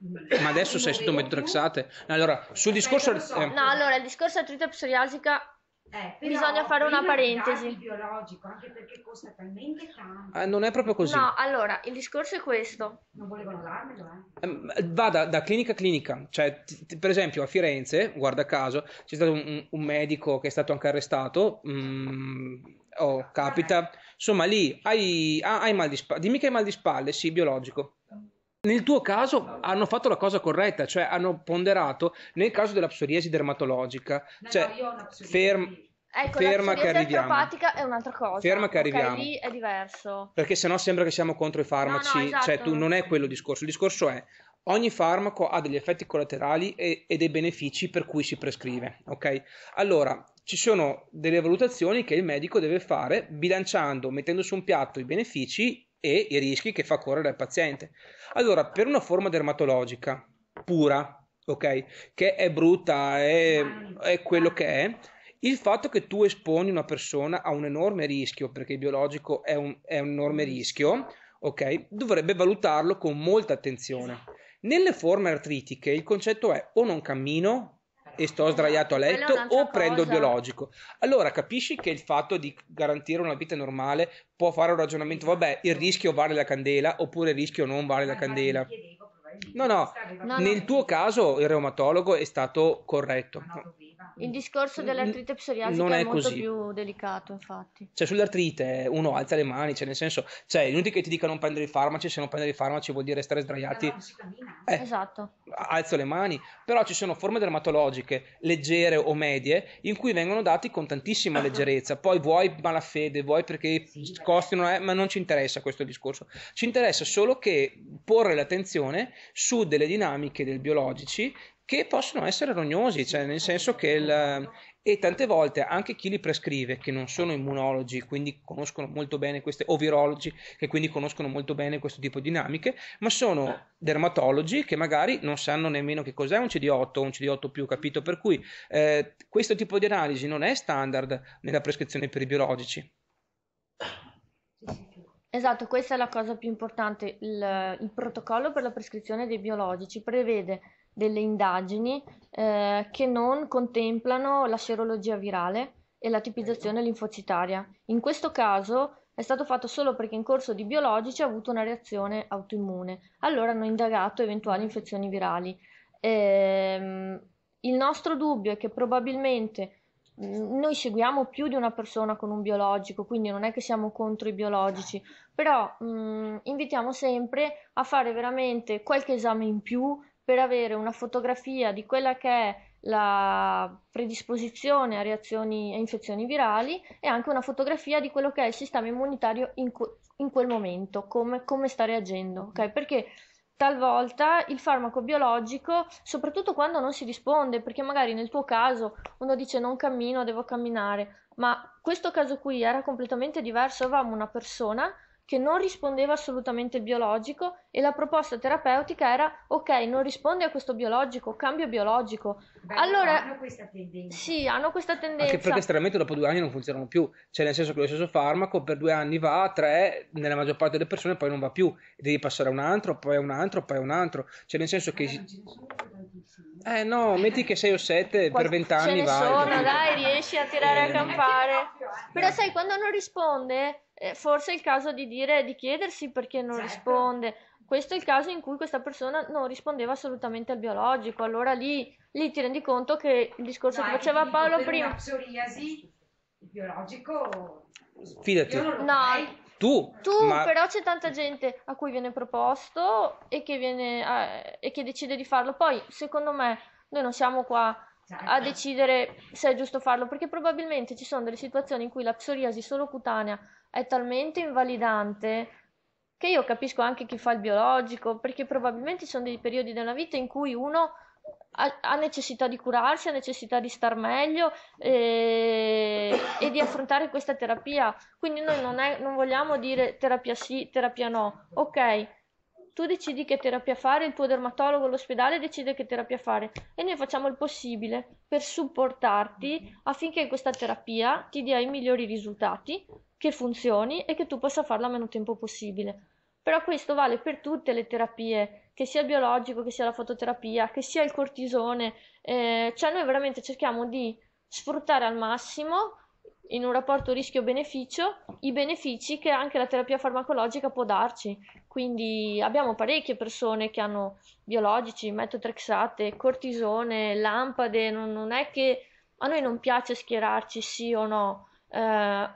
Ma adesso sei sotto metotrexate? Allora, sul discorso... So. Eh, no, allora, il discorso artrite psoriasica eh, Bisogna fare una parentesi. biologico, anche perché costa talmente tanto. Eh, non è proprio così. No, allora, il discorso è questo. Non volevano darmelo, eh? Ehm, va da, da clinica a clinica. Cioè, t- t- per esempio, a Firenze, guarda caso, c'è stato un, un medico che è stato anche arrestato. Mm, oh, capita. Eh. Insomma, lì hai, ah, hai mal di spalle. Dimmi che hai mal di spalle, sì, biologico. Nel tuo caso hanno fatto la cosa corretta, cioè hanno ponderato nel caso della psoriasi dermatologica, no, cioè no, ferm, Ecco, ferma la che arriviamo. La è un'altra cosa. Ferma che okay, lì è diverso. Perché sennò sembra che siamo contro i farmaci, no, no, esatto. cioè tu non è quello il discorso, il discorso è ogni farmaco ha degli effetti collaterali e, e dei benefici per cui si prescrive, ok? Allora, ci sono delle valutazioni che il medico deve fare bilanciando, mettendo su un piatto i benefici e i rischi che fa correre al paziente. Allora, per una forma dermatologica pura, ok, che è brutta, è, è quello che è, il fatto che tu esponi una persona a un enorme rischio, perché il biologico è un, è un enorme rischio, ok, dovrebbe valutarlo con molta attenzione. Nelle forme artritiche il concetto è o non cammino e sto sdraiato a letto o prendo il biologico. Allora capisci che il fatto di garantire una vita normale può fare un ragionamento, vabbè, il rischio vale la candela oppure il rischio non vale la candela. No, no, nel tuo caso il reumatologo è stato corretto. Il mm. discorso dell'artrite psoriasica non è, è molto così. più delicato, infatti. Cioè, sull'artrite uno alza le mani, cioè, nel senso, cioè, inutile che ti dica non prendere i farmaci, se non prendere i farmaci vuol dire stare sdraiati. Eh, esatto. Alzo le mani, però ci sono forme dermatologiche leggere o medie in cui vengono dati con tantissima leggerezza. Poi vuoi malafede, vuoi perché sì, costino, eh, ma non ci interessa questo discorso. Ci interessa solo che porre l'attenzione su delle dinamiche del biologici che possono essere rognosi, cioè nel senso che il, e tante volte anche chi li prescrive, che non sono immunologi, quindi conoscono molto bene queste, o virologi, che quindi conoscono molto bene questo tipo di dinamiche, ma sono eh. dermatologi che magari non sanno nemmeno che cos'è un CD8 o un CD8 più, capito? Per cui eh, questo tipo di analisi non è standard nella prescrizione per i biologici. Esatto, questa è la cosa più importante. Il, il protocollo per la prescrizione dei biologici prevede delle indagini eh, che non contemplano la serologia virale e la tipizzazione ecco. linfocitaria. In questo caso è stato fatto solo perché in corso di biologici ha avuto una reazione autoimmune. Allora hanno indagato eventuali infezioni virali. Ehm, il nostro dubbio è che probabilmente mm, noi seguiamo più di una persona con un biologico, quindi non è che siamo contro i biologici, però mh, mm, invitiamo sempre a fare veramente qualche esame in più, per avere una fotografia di quella che è la predisposizione a reazioni e infezioni virali e anche una fotografia di quello che è il sistema immunitario in, cu- in quel momento, come, come sta reagendo, okay? Mm. Perché talvolta il farmaco biologico, soprattutto quando non si risponde, perché magari nel tuo caso uno dice non cammino, devo camminare, ma questo caso qui era completamente diverso, avevamo una persona che non rispondeva assolutamente il biologico e la proposta terapeutica era ok, non risponde a questo biologico, cambio biologico. Beh, allora hanno questa tendenza. Sì, hanno questa tendenza. Anche perché stranamente dopo due anni non funzionano più, cioè nel senso che lo stesso farmaco per due anni va, tre, nella maggior parte delle persone poi non va più, devi passare a un altro, poi a un altro, poi a un altro, cioè nel senso che... Eh no, metti che sei o 7 per vent'anni anni va. Ce ne sono, dai, riesci a tirare eh, a campare. Eh, eh. Però sai, quando non risponde eh, forse è il caso di dire, di chiedersi perché non certo. risponde. Questo è il caso in cui questa persona non rispondeva assolutamente al biologico, allora lì, lì ti rendi conto che il discorso Dai, che faceva Paolo prima... psoriasi, il biologico... Fidati. no, mai. Tu, tu ma... però c'è tanta gente a cui viene proposto e che, viene, eh, e che decide di farlo. Poi, secondo me, noi non siamo qua certo. a decidere se è giusto farlo, perché probabilmente ci sono delle situazioni in cui la psoriasi solo cutanea è talmente invalidante che io capisco anche chi fa il biologico, perché probabilmente sono dei periodi della vita in cui uno ha, ha necessità di curarsi, ha necessità di star meglio e, eh, e di affrontare questa terapia. Quindi noi non, è, non vogliamo dire terapia sì, terapia no. Ok, tu decidi che terapia fare, il tuo dermatologo, all'ospedale decide che terapia fare e noi facciamo il possibile per supportarti affinché questa terapia ti dia i migliori risultati, che funzioni e che tu possa farla meno tempo possibile. Però questo vale per tutte le terapie, che sia il biologico, che sia la fototerapia, che sia il cortisone, eh, cioè noi veramente cerchiamo di sfruttare al massimo in un rapporto rischio-beneficio i benefici che anche la terapia farmacologica può darci. Quindi abbiamo parecchie persone che hanno biologici, metotrexate, cortisone, lampade, non, non è che a noi non piace schierarci sì o no. Eh,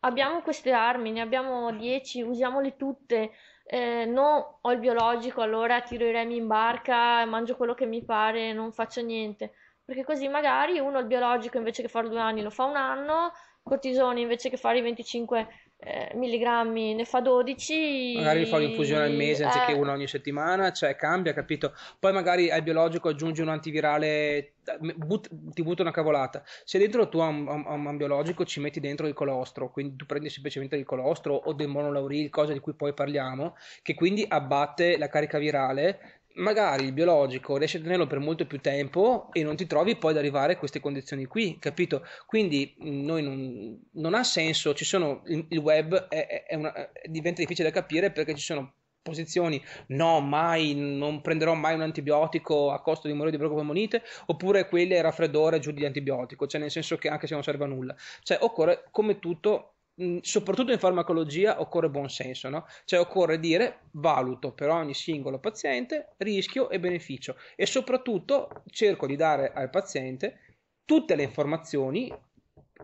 abbiamo queste armi, ne abbiamo 10, usiamole tutte. Eh, no, ho il biologico, allora tiro i remi in barca, mangio quello che mi pare, non faccio niente perché così magari uno il biologico invece che fare due anni lo fa un anno cortisone invece che fare i 25 eh, milligrammi ne fa 12 magari fa un'infusione al eh, mese anziché eh. una ogni settimana cioè cambia capito poi magari al biologico aggiungi un antivirale eh, but, ti butta una cavolata se dentro tu a un, a un, biologico ci metti dentro il colostro quindi tu prendi semplicemente il colostro o del monolauril cosa di cui poi parliamo che quindi abbatte la carica virale magari il biologico riesce a tenerlo per molto più tempo e non ti trovi poi ad arrivare a queste condizioni qui, capito? Quindi non, non, ha senso, sono, il web è, è una, diventa difficile da capire perché ci sono posizioni no mai non prenderò mai un antibiotico a costo di morire di broncopolmonite oppure quelle raffreddore giù di antibiotico cioè nel senso che anche se non serve a nulla cioè occorre come tutto soprattutto in farmacologia occorre buonsenso, no? Cioè occorre dire valuto per ogni singolo paziente rischio e beneficio e soprattutto cerco di dare al paziente tutte le informazioni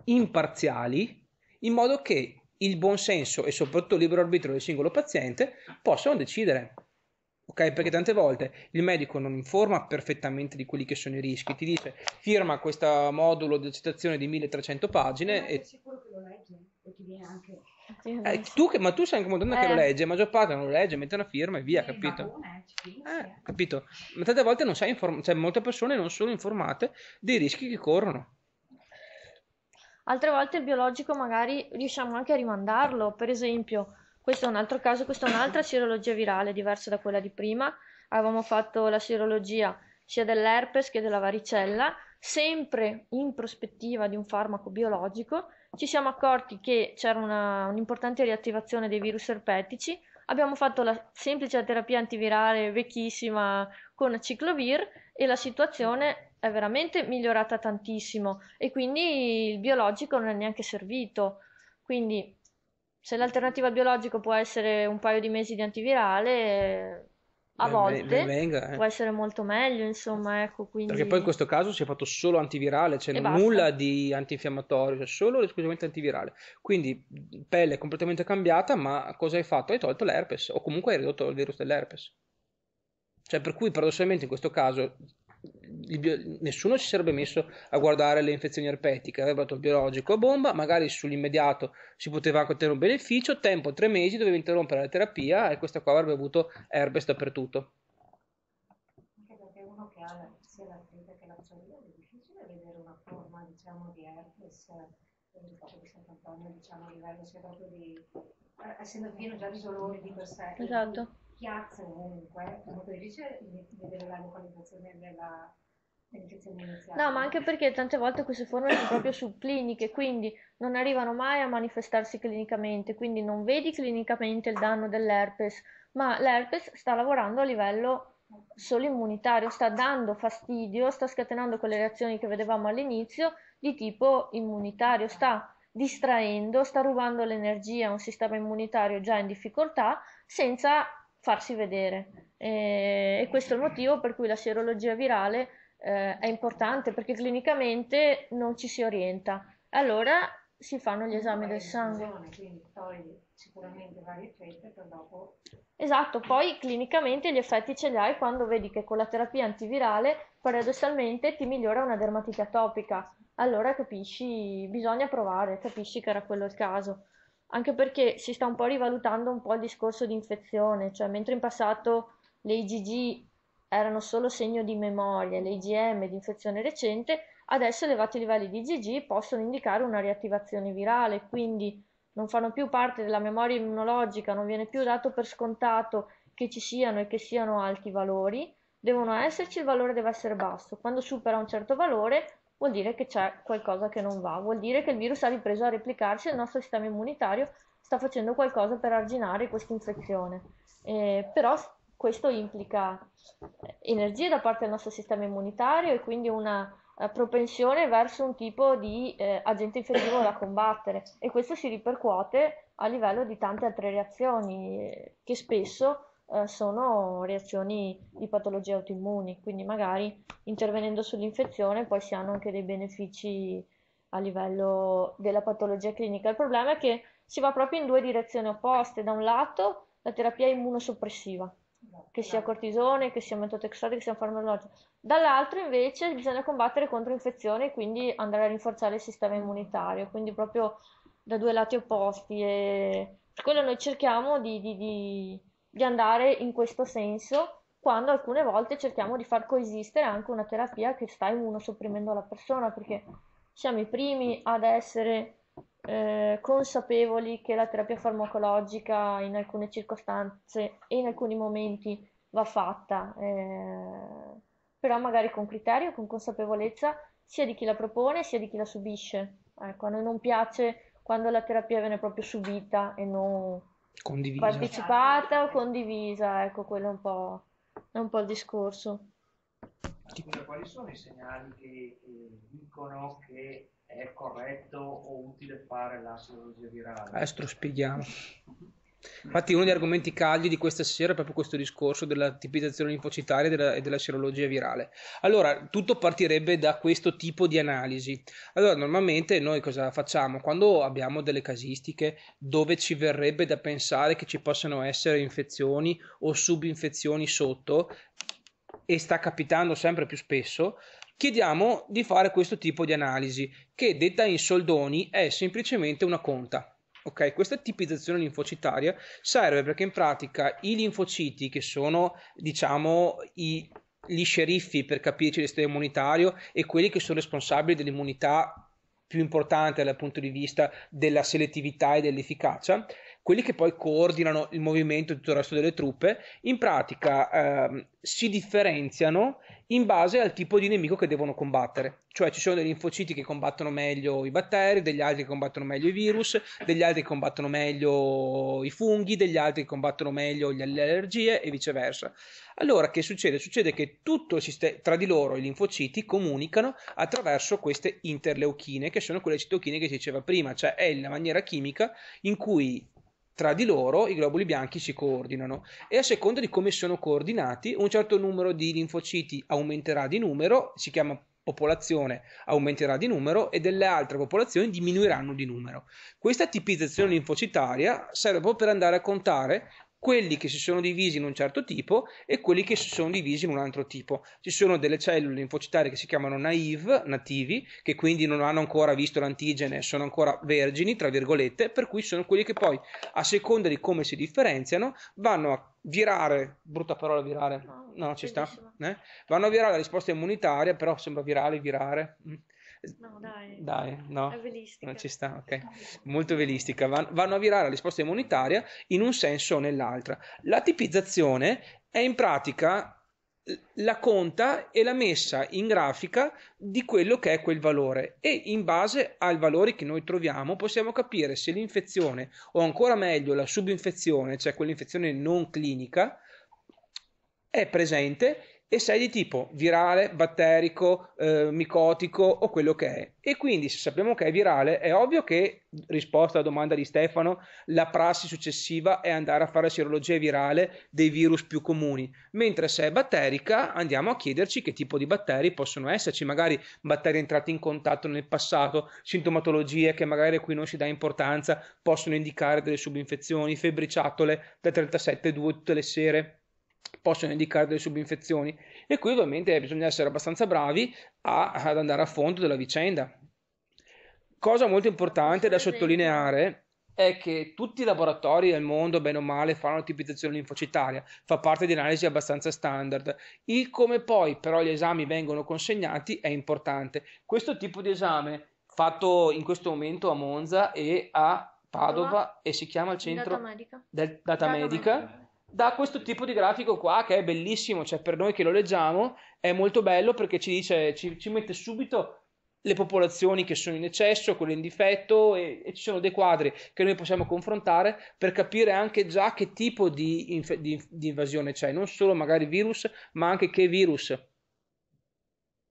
imparziali in modo che il buon senso e soprattutto il libero arbitrio del singolo paziente possano decidere. Ok, perché tante volte il medico non informa perfettamente di quelli che sono i rischi, ti dice firma questo modulo di citazione di 1300 pagine e... Sicuro che lo legge perché viene anche... Eh, esatto. tu che, ma tu sei anche una donna eh. che lo eh. legge, la maggior parte non lo legge, mette una firma e via, eh, capito? Buona, eh, eh, eh, capito? Ma tante volte non sai informato, cioè molte persone non sono informate dei rischi che corrono. Altre volte il biologico magari riusciamo anche a rimandarlo, per esempio, questo è un altro caso, questa è un'altra sierologia virale diversa da quella di prima, avevamo fatto la sierologia sia dell'herpes che della varicella, sempre in prospettiva di un farmaco biologico, ci siamo accorti che c'era una, un'importante riattivazione dei virus erpetici, abbiamo fatto la semplice terapia antivirale vecchissima con ciclovir e la situazione è veramente migliorata tantissimo e quindi il biologico non è neanche servito. Quindi se l'alternativa al biologico può essere un paio di mesi di antivirale, a ben, volte ben venga, eh. può essere molto meglio, insomma, ecco, quindi... Perché poi in questo caso si è fatto solo antivirale, cioè e nulla basta. di antinfiammatorio, cioè solo ed esclusivamente antivirale. Quindi pelle completamente cambiata, ma cosa hai fatto? Hai tolto l'herpes o comunque hai ridotto il virus dell'herpes. Cioè, per cui paradossalmente in questo caso bio... nessuno si sarebbe messo a guardare le infezioni erpetiche, avrebbe dato il biologico a bomba, magari sull'immediato si poteva anche ottenere un beneficio, tempo tre mesi doveva interrompere la terapia e questa qua avrebbe avuto herpes dappertutto. Anche perché uno che ha sia l'artrite che la psoriasi è difficile vedere una forma diciamo, di herpes nel caso di diciamo, a livello sia proprio di... Eh, essendo pieno già di dolori di per sé. Esatto piazza comunque, come tu dici, vedere la localizzazione della No, ma anche perché tante volte queste forme sono proprio subcliniche, quindi non arrivano mai a manifestarsi clinicamente, quindi non vedi clinicamente il danno dell'herpes, ma l'herpes sta lavorando a livello solo immunitario, sta dando fastidio, sta scatenando quelle reazioni che vedevamo all'inizio di tipo immunitario, sta distraendo, sta rubando l'energia a un sistema immunitario già in difficoltà senza farsi vedere e, e questo è il motivo per cui la sierologia virale eh, è importante perché clinicamente non ci si orienta. Allora si fanno gli esami del sangue. sicuramente vari effetti per dopo. Esatto, poi clinicamente gli effetti ce li hai quando vedi che con la terapia antivirale paradossalmente ti migliora una dermatite atopica. Allora capisci, bisogna provare, capisci che era quello il caso anche perché si sta un po' rivalutando un po' il discorso di infezione, cioè mentre in passato le IgG erano solo segno di memoria, le IgM di infezione recente, adesso elevati livelli di IgG possono indicare una riattivazione virale, quindi non fanno più parte della memoria immunologica, non viene più dato per scontato che ci siano e che siano alti valori, devono esserci, il valore deve essere basso. Quando supera un certo valore vuol dire che c'è qualcosa che non va, vuol dire che il virus ha ripreso a replicarsi e il nostro sistema immunitario sta facendo qualcosa per arginare questa infezione. Eh, però questo implica eh, energie da parte del nostro sistema immunitario e quindi una eh, propensione verso un tipo di eh, agente infettivo da combattere e questo si ripercuote a livello di tante altre reazioni eh, che spesso eh, sono reazioni di patologie autoimmuni, quindi magari intervenendo sull'infezione poi si hanno anche dei benefici a livello della patologia clinica. Il problema è che si va proprio in due direzioni opposte, da un lato la terapia immunosoppressiva, che sia cortisone, che sia metotrexato, che sia farmacologico. Dall'altro invece bisogna combattere contro infezioni e quindi andare a rinforzare il sistema immunitario, quindi proprio da due lati opposti e per quello noi cerchiamo di, di, di di andare in questo senso quando alcune volte cerchiamo di far coesistere anche una terapia che sta immunosopprimendo la persona, perché siamo i primi ad essere eh, consapevoli che la terapia farmacologica in alcune circostanze e in alcuni momenti va fatta, eh, però magari con criterio, con consapevolezza sia di chi la propone sia di chi la subisce. Ecco, a noi non piace quando la terapia viene proprio subita e non Condivisa. Partecipata o condivisa, ecco, quello è un po', è un po il discorso. Scusa, quali sono i segnali che, che dicono che è corretto o utile fare la sirologia virale? Adesso lo spieghiamo. (laughs) Mm. Infatti uno degli argomenti caldi di questa sera è proprio questo discorso della tipizzazione linfocitaria e della, della serologia virale. Allora, tutto partirebbe da questo tipo di analisi. Allora, normalmente noi cosa facciamo? Quando abbiamo delle casistiche dove ci verrebbe da pensare che ci possano essere infezioni o subinfezioni sotto, e sta capitando sempre più spesso, chiediamo di fare questo tipo di analisi, che detta in soldoni è semplicemente una conta. Ok, questa tipizzazione linfocitaria serve perché in pratica i linfociti, che sono diciamo i, gli sceriffi per capirci del sistema immunitario e quelli che sono responsabili dell'immunità più importante dal punto di vista della selettività e dell'efficacia, quelli che poi coordinano il movimento di tutto il resto delle truppe, in pratica ehm, si differenziano in base al tipo di nemico che devono combattere. Cioè ci sono degli infociti che combattono meglio i batteri, degli altri che combattono meglio i virus, degli altri che combattono meglio i funghi, degli altri che combattono meglio le allergie e viceversa. Allora che succede? Succede che tutto il sistema, tra di loro gli infociti comunicano attraverso queste interleuchine, che sono quelle citochine che si diceva prima, cioè è la maniera chimica in cui tra di loro i globuli bianchi si coordinano e a seconda di come sono coordinati un certo numero di linfociti aumenterà di numero, si chiama popolazione aumenterà di numero e delle altre popolazioni diminuiranno di numero. Questa tipizzazione linfocitaria serve proprio per andare a contare quelli che si sono divisi in un certo tipo e quelli che si sono divisi in un altro tipo. Ci sono delle cellule linfocitarie che si chiamano naive, nativi, che quindi non hanno ancora visto l'antigene, sono ancora vergini, tra virgolette, per cui sono quelli che poi, a seconda di come si differenziano, vanno a virare, brutta parola virare, no, no ci sta, eh? vanno a virare la risposta immunitaria, però sembra virale, virare. Mm No, dai. Dai, no. È velistica. Non ci sta, ok. Molto velistica. vanno a virare la risposta immunitaria in un senso o nell'altro. La tipizzazione è in pratica la conta e la messa in grafica di quello che è quel valore e in base al valore che noi troviamo possiamo capire se l'infezione o ancora meglio la subinfezione, cioè quell'infezione non clinica, è presente e sei di tipo virale, batterico, eh, micotico o quello che è. E quindi se sappiamo che è virale, è ovvio che, risposta alla domanda di Stefano, la prassi successiva è andare a fare la sierologia virale dei virus più comuni, mentre se è batterica andiamo a chiederci che tipo di batteri possono esserci, magari batteri entrati in contatto nel passato, sintomatologie che magari qui non si dà importanza possono indicare delle subinfezioni, febbriciatole da 37,2 tutte le sere possono indicare delle subinfezioni e qui ovviamente bisogna essere abbastanza bravi a, ad andare a fondo della vicenda. Cosa molto importante da esatto. sottolineare è che tutti i laboratori al mondo, bene o male, fanno tipizzazione linfocitaria, fa parte di analisi abbastanza standard. Il come poi però gli esami vengono consegnati è importante. Questo tipo di esame fatto in questo momento a Monza e a Padova Prova. e si chiama il centro data medica. Del, data, data medica, medica da questo tipo di grafico qua che è bellissimo, cioè per noi che lo leggiamo è molto bello perché ci dice, ci, ci mette subito le popolazioni che sono in eccesso, quelle in difetto e, e, ci sono dei quadri che noi possiamo confrontare per capire anche già che tipo di, inf- di, di invasione c'è, non solo magari virus ma anche che virus.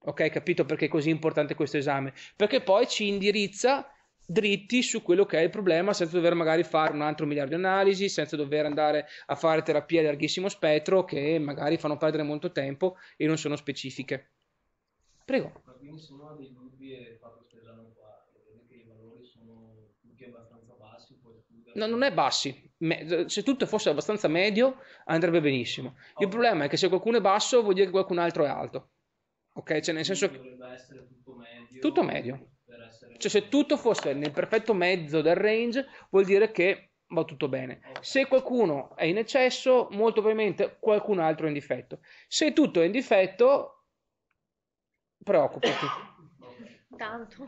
Ok, capito perché è così importante questo esame? Perché poi ci indirizza dritti su quello che è il problema senza dover magari fare un altro miliardo di analisi, senza dover andare a fare terapie a larghissimo spettro che magari fanno perdere molto tempo e non sono specifiche. Prego. No, non è bassi, se tutto fosse abbastanza medio andrebbe benissimo. Il oh. problema è che se qualcuno è basso vuol dire che qualcun altro è alto. Ok, cioè nel senso che... Tutto medio. Tutto medio. Cioè, se tutto fosse nel perfetto mezzo del range, vuol dire che va tutto bene. Se qualcuno è in eccesso, molto probabilmente qualcun altro è in difetto. Se tutto è in difetto, preoccupati. Tanto.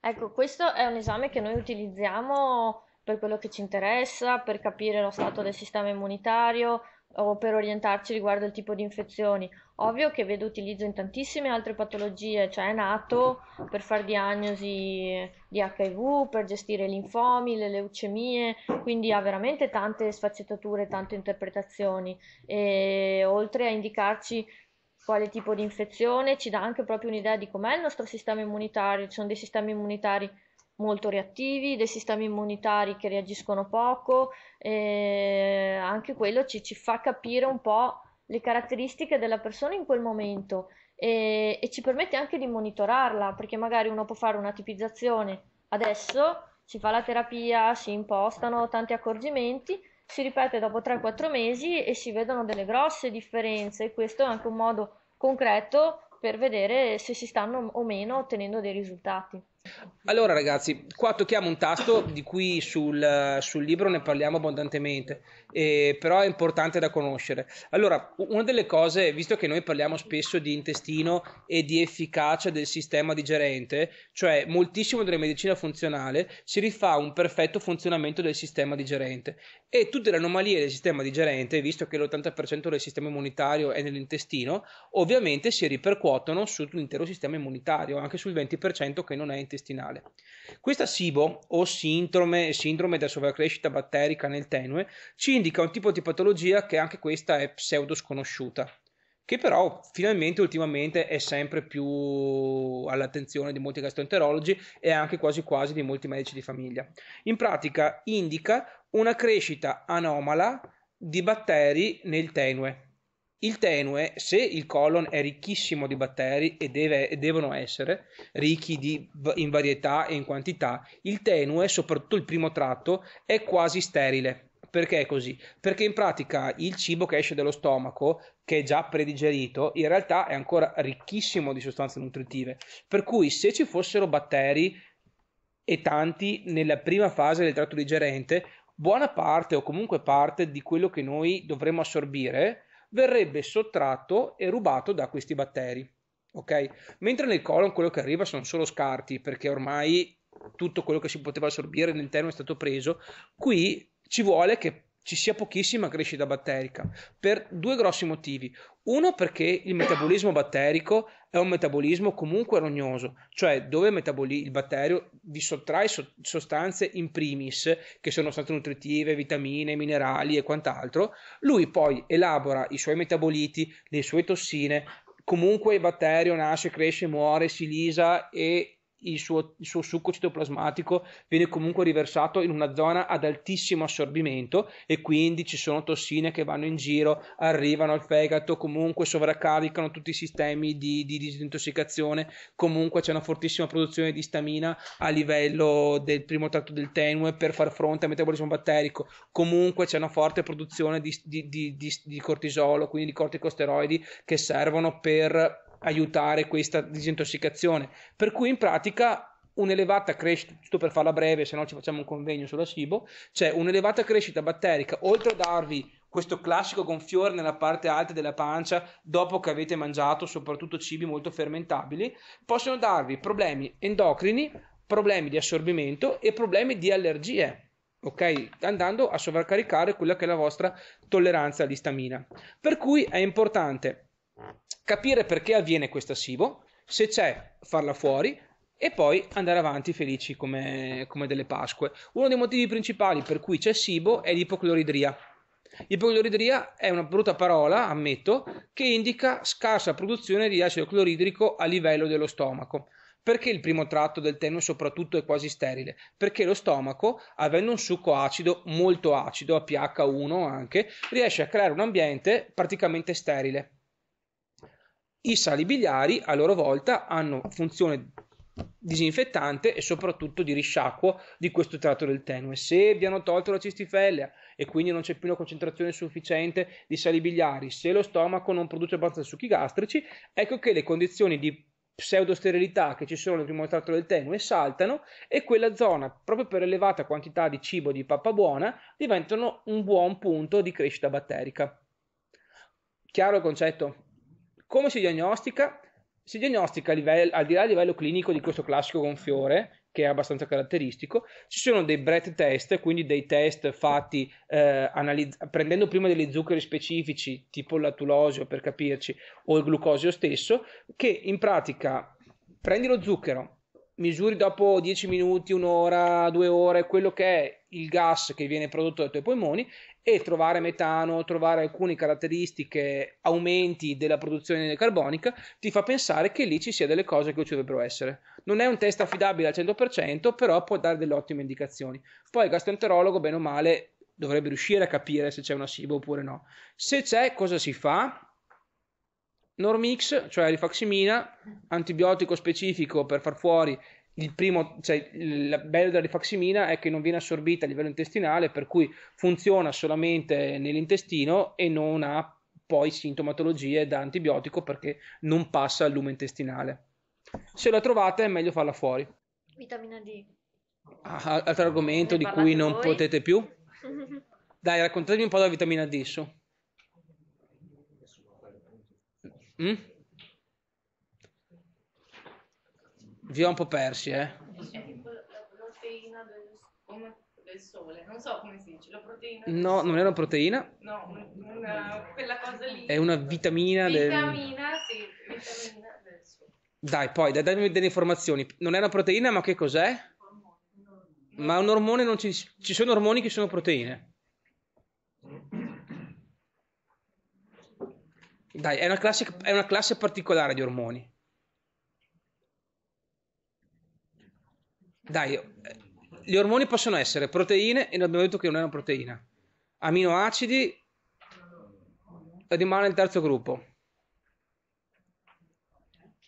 Ecco, questo è un esame che noi utilizziamo per quello che ci interessa, per capire lo stato del sistema immunitario, o per orientarci riguardo al tipo di infezioni. Ovvio che vedo utilizzo in tantissime altre patologie, cioè è nato per fare diagnosi di HIV, per gestire i linfomi, le leucemie, quindi ha veramente tante sfaccettature, tante interpretazioni e oltre a indicarci quale tipo di infezione, ci dà anche proprio un'idea di com'è il nostro sistema immunitario, ci sono dei sistemi immunitari molto reattivi, dei sistemi immunitari che reagiscono poco, eh, anche quello ci, ci, fa capire un po' le caratteristiche della persona in quel momento e, e ci permette anche di monitorarla, perché magari uno può fare una tipizzazione adesso, si fa la terapia, si impostano tanti accorgimenti, si ripete dopo 3-4 mesi e si vedono delle grosse differenze e questo è anche un modo concreto per vedere se si stanno o meno ottenendo dei risultati. Allora ragazzi, qua tocchiamo un tasto di cui sul, sul libro ne parliamo abbondantemente eh, però è importante da conoscere. Allora, una delle cose, visto che noi parliamo spesso di intestino e di efficacia del sistema digerente, cioè moltissimo della medicina funzionale si rifà a un perfetto funzionamento del sistema digerente e tutte le anomalie del sistema digerente, visto che l'80% del sistema immunitario è nell'intestino, ovviamente si ripercuotono sull'intero sistema immunitario, anche sul 20% che non è intestinale. Questa SIBO o sindrome, sindrome da sovraccrescita batterica nel tenue ci indica indica un tipo di patologia che anche questa è pseudo sconosciuta, che però finalmente ultimamente è sempre più all'attenzione di molti gastroenterologi e anche quasi quasi di molti medici di famiglia. In pratica indica una crescita anomala di batteri nel tenue. Il tenue, se il colon è ricchissimo di batteri e, deve, e devono essere ricchi di, in varietà e in quantità, il tenue, soprattutto il primo tratto, è quasi sterile. Perché è così? Perché in pratica il cibo che esce dallo stomaco, che è già predigerito, in realtà è ancora ricchissimo di sostanze nutritive. Per cui se ci fossero batteri e tanti nella prima fase del tratto digerente, buona parte o comunque parte di quello che noi dovremmo assorbire verrebbe sottratto e rubato da questi batteri. Ok? Mentre nel colon quello che arriva sono solo scarti, perché ormai tutto quello che si poteva assorbire all'interno è stato preso. Qui ci vuole che ci sia pochissima crescita batterica per due grossi motivi. Uno perché il metabolismo batterico è un metabolismo comunque rognoso, cioè dove metaboli- il batterio vi sottrae so- sostanze in primis che sono state nutritive, vitamine, minerali e quant'altro, lui poi elabora i suoi metaboliti, le sue tossine, comunque il batterio nasce, cresce, muore, si lisa e il suo, il suo, succo citoplasmatico viene comunque riversato in una zona ad altissimo assorbimento e quindi ci sono tossine che vanno in giro, arrivano al fegato, comunque sovraccaricano tutti i sistemi di, di disintossicazione, comunque c'è una fortissima produzione di stamina a livello del primo tratto del tenue per far fronte al metabolismo batterico, comunque c'è una forte produzione di, di, di cortisolo, quindi di corticosteroidi che servono per aiutare questa disintossicazione. Per cui in pratica un'elevata crescita, giusto per farla breve, se no ci facciamo un convegno sulla cibo, c'è cioè un'elevata crescita batterica, oltre a darvi questo classico gonfiore nella parte alta della pancia dopo che avete mangiato soprattutto cibi molto fermentabili, possono darvi problemi endocrini, problemi di assorbimento e problemi di allergie. Ok, andando a sovraccaricare quella che è la vostra tolleranza all'istamina. Per cui è importante capire perché avviene questa assibo, se c'è farla fuori e poi andare avanti felici come, come delle Pasque. Uno dei motivi principali per cui c'è SIBO è l'ipocloridria. L'ipocloridria è una brutta parola, ammetto, che indica scarsa produzione di acido cloridrico a livello dello stomaco. Perché il primo tratto del tenue soprattutto è quasi sterile? Perché lo stomaco, avendo un succo acido, molto acido, a pH 1 anche, riesce a creare un ambiente praticamente sterile i sali biliari a loro volta hanno funzione disinfettante e soprattutto di risciacquo di questo tratto del tenue. Se vi hanno tolto la cistifellea e quindi non c'è più una concentrazione sufficiente di sali biliari, se lo stomaco non produce abbastanza succhi gastrici, ecco che le condizioni di pseudosterilità che ci sono nel primo tratto del tenue saltano e quella zona, proprio per elevata quantità di cibo di pappa buona, diventano un buon punto di crescita batterica. Chiaro il concetto? Come si diagnostica? Si diagnostica livello, al di là del livello clinico di questo classico gonfiore, che è abbastanza caratteristico, ci sono dei breath test, quindi dei test fatti eh, analizz- prendendo prima degli zuccheri specifici, tipo il lattulosio per capirci, o il glucosio stesso, che in pratica prendi lo zucchero, misuri dopo 10 minuti, un'ora, due ore, quello che è il gas che viene prodotto dai tuoi polmoni e trovare metano, trovare alcune caratteristiche, aumenti della produzione carbonica, ti fa pensare che lì ci sia delle cose che ci dovrebbero essere. Non è un test affidabile al 100%, però può dare delle ottime indicazioni. Poi il gastroenterologo, bene o male, dovrebbe riuscire a capire se c'è una SIBO oppure no. Se c'è, cosa si fa? Normix, cioè rifaximina, antibiotico specifico per far fuori il primo, cioè il bello della rifaximina è che non viene assorbita a livello intestinale, per cui funziona solamente nell'intestino e non ha poi sintomatologie da antibiotico perché non passa al lume intestinale. Se la trovate è meglio farla fuori. Vitamina D. Ah, altro argomento di cui non voi? potete più? (laughs) Dai, raccontatemi un po' della vitamina D su. Mm? Vi ho un po' persi, eh? C'è tipo la proteina del, sole, non so come si dice, la proteina. No, non è una proteina. No, una, quella cosa lì. È una vitamina, vitamina del... sì, vitamina del sole. Dai, poi dai, dammi delle informazioni. Non è una proteina, ma che cos'è? Ormone. Ma un ormone non ci... ci sono ormoni che sono proteine. Dai, è una classe, è una classe particolare di ormoni. Dai, eh, gli ormoni possono essere proteine e abbiamo detto che non è una proteina. Aminoacidi rimane il terzo gruppo.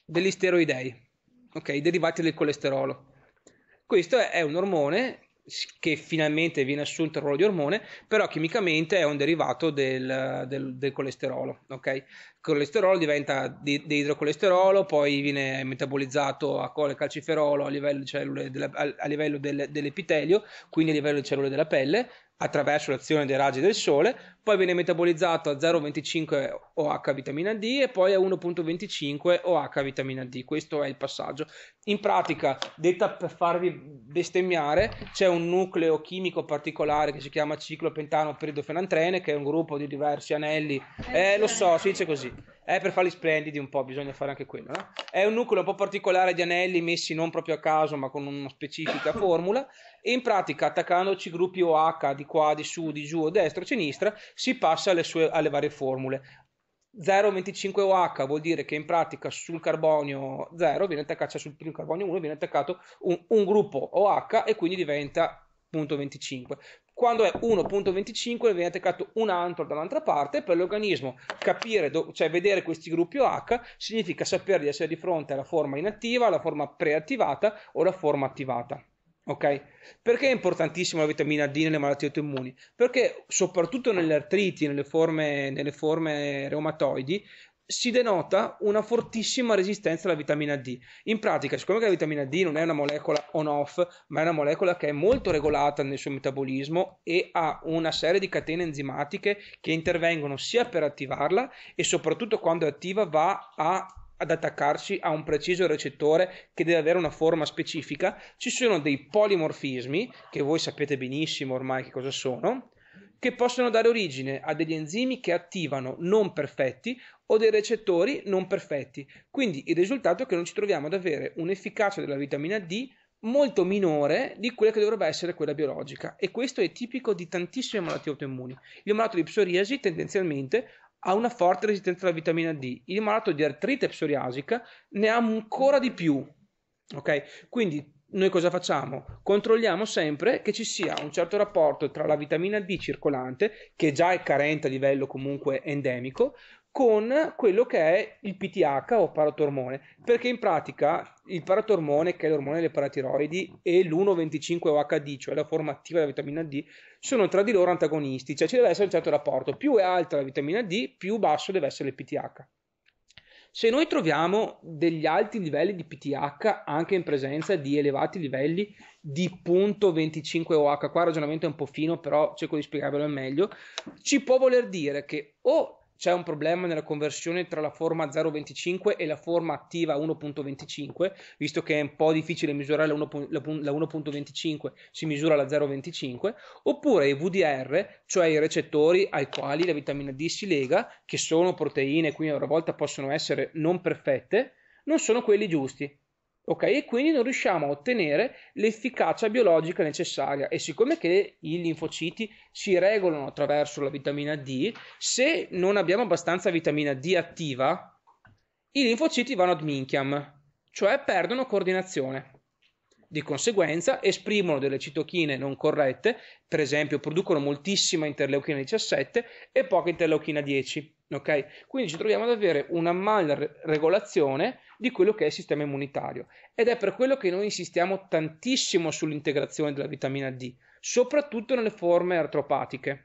Degli steroidei, ok, derivati del colesterolo. Questo è un ormone che finalmente viene assunto il ruolo di ormone, però chimicamente è un derivato del, del, del colesterolo. Okay? Il colesterolo diventa di, idrocolesterolo, poi viene metabolizzato a col calciferolo a livello, della, a livello del, dell'epitelio, quindi a livello delle cellule della pelle, attraverso l'azione dei raggi del sole, poi viene metabolizzato a 0,25 OH vitamina D e poi a 1,25 OH vitamina D. Questo è il passaggio. In pratica, detta per farvi bestemmiare, c'è un nucleo chimico particolare che si chiama ciclopentano peridofenantrene, che è un gruppo di diversi anelli. Eh, eh lo so, si dice così. Eh, per farli splendidi un po', bisogna fare anche quello, no? È un nucleo un po' particolare di anelli messi non proprio a caso, ma con una specifica formula. E in pratica, attaccandoci gruppi OH di qua, di su, di giù o destra o sinistra, si passa alle, sue, alle varie formule. 0,25 OH vuol dire che in pratica sul carbonio 0 viene attaccato, cioè sul carbonio 1 viene attaccato un, un gruppo OH e quindi diventa 0,25. Quando è 1.25 viene attaccato un altro dall'altra parte, per l'organismo capire, do, cioè vedere questi gruppi OH significa sapere di essere di fronte alla forma inattiva, alla forma preattivata o alla forma attivata. Ok? Perché è importantissima la vitamina D nelle malattie autoimmuni? Perché soprattutto nelle artriti, nelle forme, nelle forme reumatoidi, si denota una fortissima resistenza alla vitamina D. In pratica, siccome la vitamina D non è una molecola on-off, ma è una molecola che è molto regolata nel suo metabolismo e ha una serie di catene enzimatiche che intervengono sia per attivarla e soprattutto quando è attiva va a ad attaccarci a un preciso recettore che deve avere una forma specifica, ci sono dei polimorfismi, che voi sapete benissimo ormai che cosa sono, che possono dare origine a degli enzimi che attivano non perfetti o dei recettori non perfetti. Quindi il risultato è che non ci troviamo ad avere un'efficacia della vitamina D molto minore di quella che dovrebbe essere quella biologica e questo è tipico di tantissime malattie autoimmuni. Il malato di psoriasi tendenzialmente ha una forte resistenza alla vitamina D, il malato di artrite psoriasica ne ha ancora di più. Ok? Quindi noi cosa facciamo? Controlliamo sempre che ci sia un certo rapporto tra la vitamina D circolante, che già è carente a livello comunque endemico, con quello che è il PTH o paratormone, perché in pratica il paratormone, che è l'ormone delle paratiroidi, e l'1,25-OHD, cioè la forma attiva della vitamina D, sono tra di loro antagonisti, cioè ci deve essere un certo rapporto, più è alta la vitamina D, più basso deve essere il PTH. Se noi troviamo degli alti livelli di PTH anche in presenza di elevati livelli di punto OH, qua il ragionamento è un po' fino, però cerco di spiegarvelo meglio, ci può voler dire che o c'è un problema nella conversione tra la forma 0.25 e la forma attiva 1.25, visto che è un po' difficile misurare la 1.25, si misura la 0.25, oppure i VDR, cioè i recettori ai quali la vitamina D si lega, che sono proteine, quindi a loro volta possono essere non perfette, non sono quelli giusti. Ok, e quindi non riusciamo a ottenere l'efficacia biologica necessaria. E siccome che i linfociti si regolano attraverso la vitamina D, se non abbiamo abbastanza vitamina D attiva, i linfociti vanno ad minchiam, cioè perdono coordinazione. Di conseguenza esprimono delle citochine non corrette, per esempio producono moltissima interleuchina 17 e poca interleuchina 10 Ok? Quindi ci troviamo ad avere una regolazione di quello che è il sistema immunitario ed è per quello che noi insistiamo tantissimo sull'integrazione della vitamina D, soprattutto nelle forme artropatiche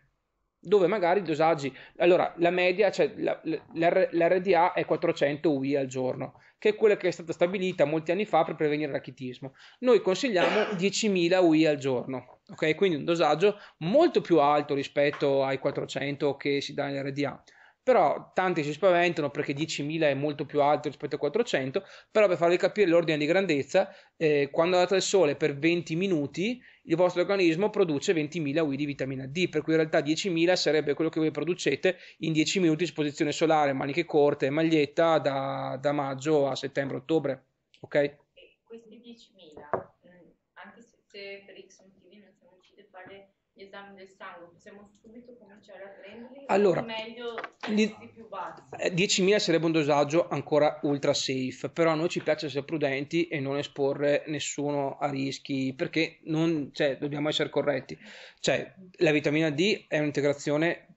dove magari i dosaggi, allora la media, cioè la, la, l'RDA è 400 UI al giorno, che è quella che è stata stabilita molti anni fa per prevenire il rachitismo. Noi consigliamo 10.000 UI al giorno, ok? Quindi un dosaggio molto più alto rispetto ai 400 che si dà in RDA però tanti si spaventano perché 10.000 è molto più alto rispetto a 400, però per farvi capire l'ordine di grandezza, eh, quando andate al sole per 20 minuti, il vostro organismo produce 20.000 UI di vitamina D, per cui in realtà 10.000 sarebbe quello che voi producete in 10 minuti di esposizione solare, maniche corte e maglietta da, da, maggio a settembre-ottobre, ok? Questi 10.000, mm, anche se per X motivi non siamo riusciti a fare gli esami del sangue, possiamo subito cominciare a prenderli? Allora, meglio gli, più bassi? 10.000 eh, sarebbe un dosaggio ancora ultra safe, però a noi ci piace essere prudenti e non esporre nessuno a rischi, perché non, cioè, dobbiamo essere corretti. Cioè, la vitamina D è un'integrazione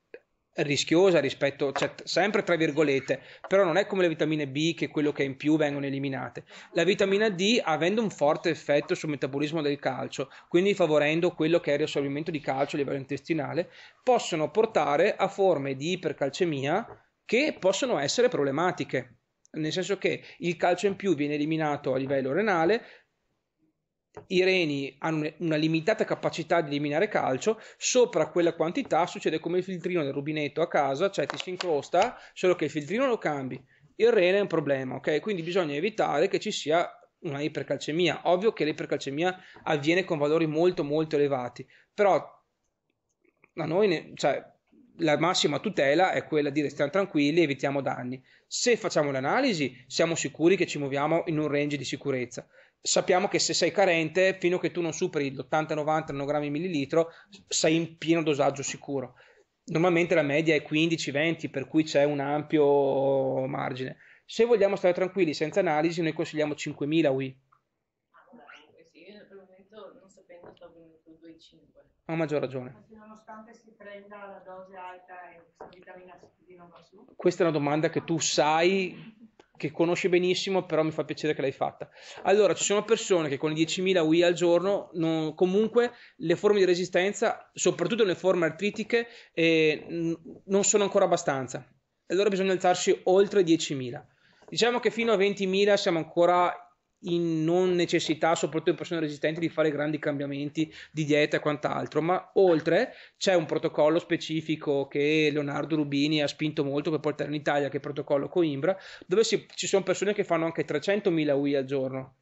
rischiosa rispetto, cioè, sempre tra virgolette, però non è come le vitamine B che quello che è in più vengono eliminate. La vitamina D avendo un forte effetto sul metabolismo del calcio, quindi favorendo quello che è il riassorbimento di calcio a livello intestinale, possono portare a forme di ipercalcemia che possono essere problematiche. Nel senso che il calcio in più viene eliminato a livello renale, i reni hanno una limitata capacità di eliminare calcio, sopra quella quantità succede come il filtrino del rubinetto a casa, cioè ti si incrosta, solo che il filtrino lo cambi. Il rene è un problema, ok? Quindi bisogna evitare che ci sia una ipercalcemia. Ovvio che l'ipercalcemia avviene con valori molto molto elevati, però a noi ne, cioè, la massima tutela è quella di restare tranquilli e evitiamo danni. Se facciamo l'analisi, siamo sicuri che ci muoviamo in un range di sicurezza sappiamo che se sei carente, fino a che tu non superi l'80-90 nanogrammi millilitro, sei in pieno dosaggio sicuro. Normalmente la media è 15-20, per cui c'è un ampio margine. Se vogliamo stare tranquilli senza analisi, noi consigliamo 5000 UI. A maggior ragione. Nonostante si prenda la dose alta e vitamina C non va su? Questa è una domanda che tu sai che conosce benissimo, però mi fa piacere che l'hai fatta. Allora, ci sono persone che con i 10.000 Wii al giorno, non, comunque le forme di resistenza, soprattutto le forme artritiche, eh, non sono ancora abbastanza. Allora bisogna alzarsi oltre 10.000. Diciamo che fino a 20.000 siamo ancora in non necessità, soprattutto in persone resistenti, di fare grandi cambiamenti di dieta e quant'altro, ma oltre c'è un protocollo specifico che Leonardo Rubini ha spinto molto per portare in Italia, che è il protocollo Coimbra, dove si, ci sono persone che fanno anche 300.000 UI al giorno,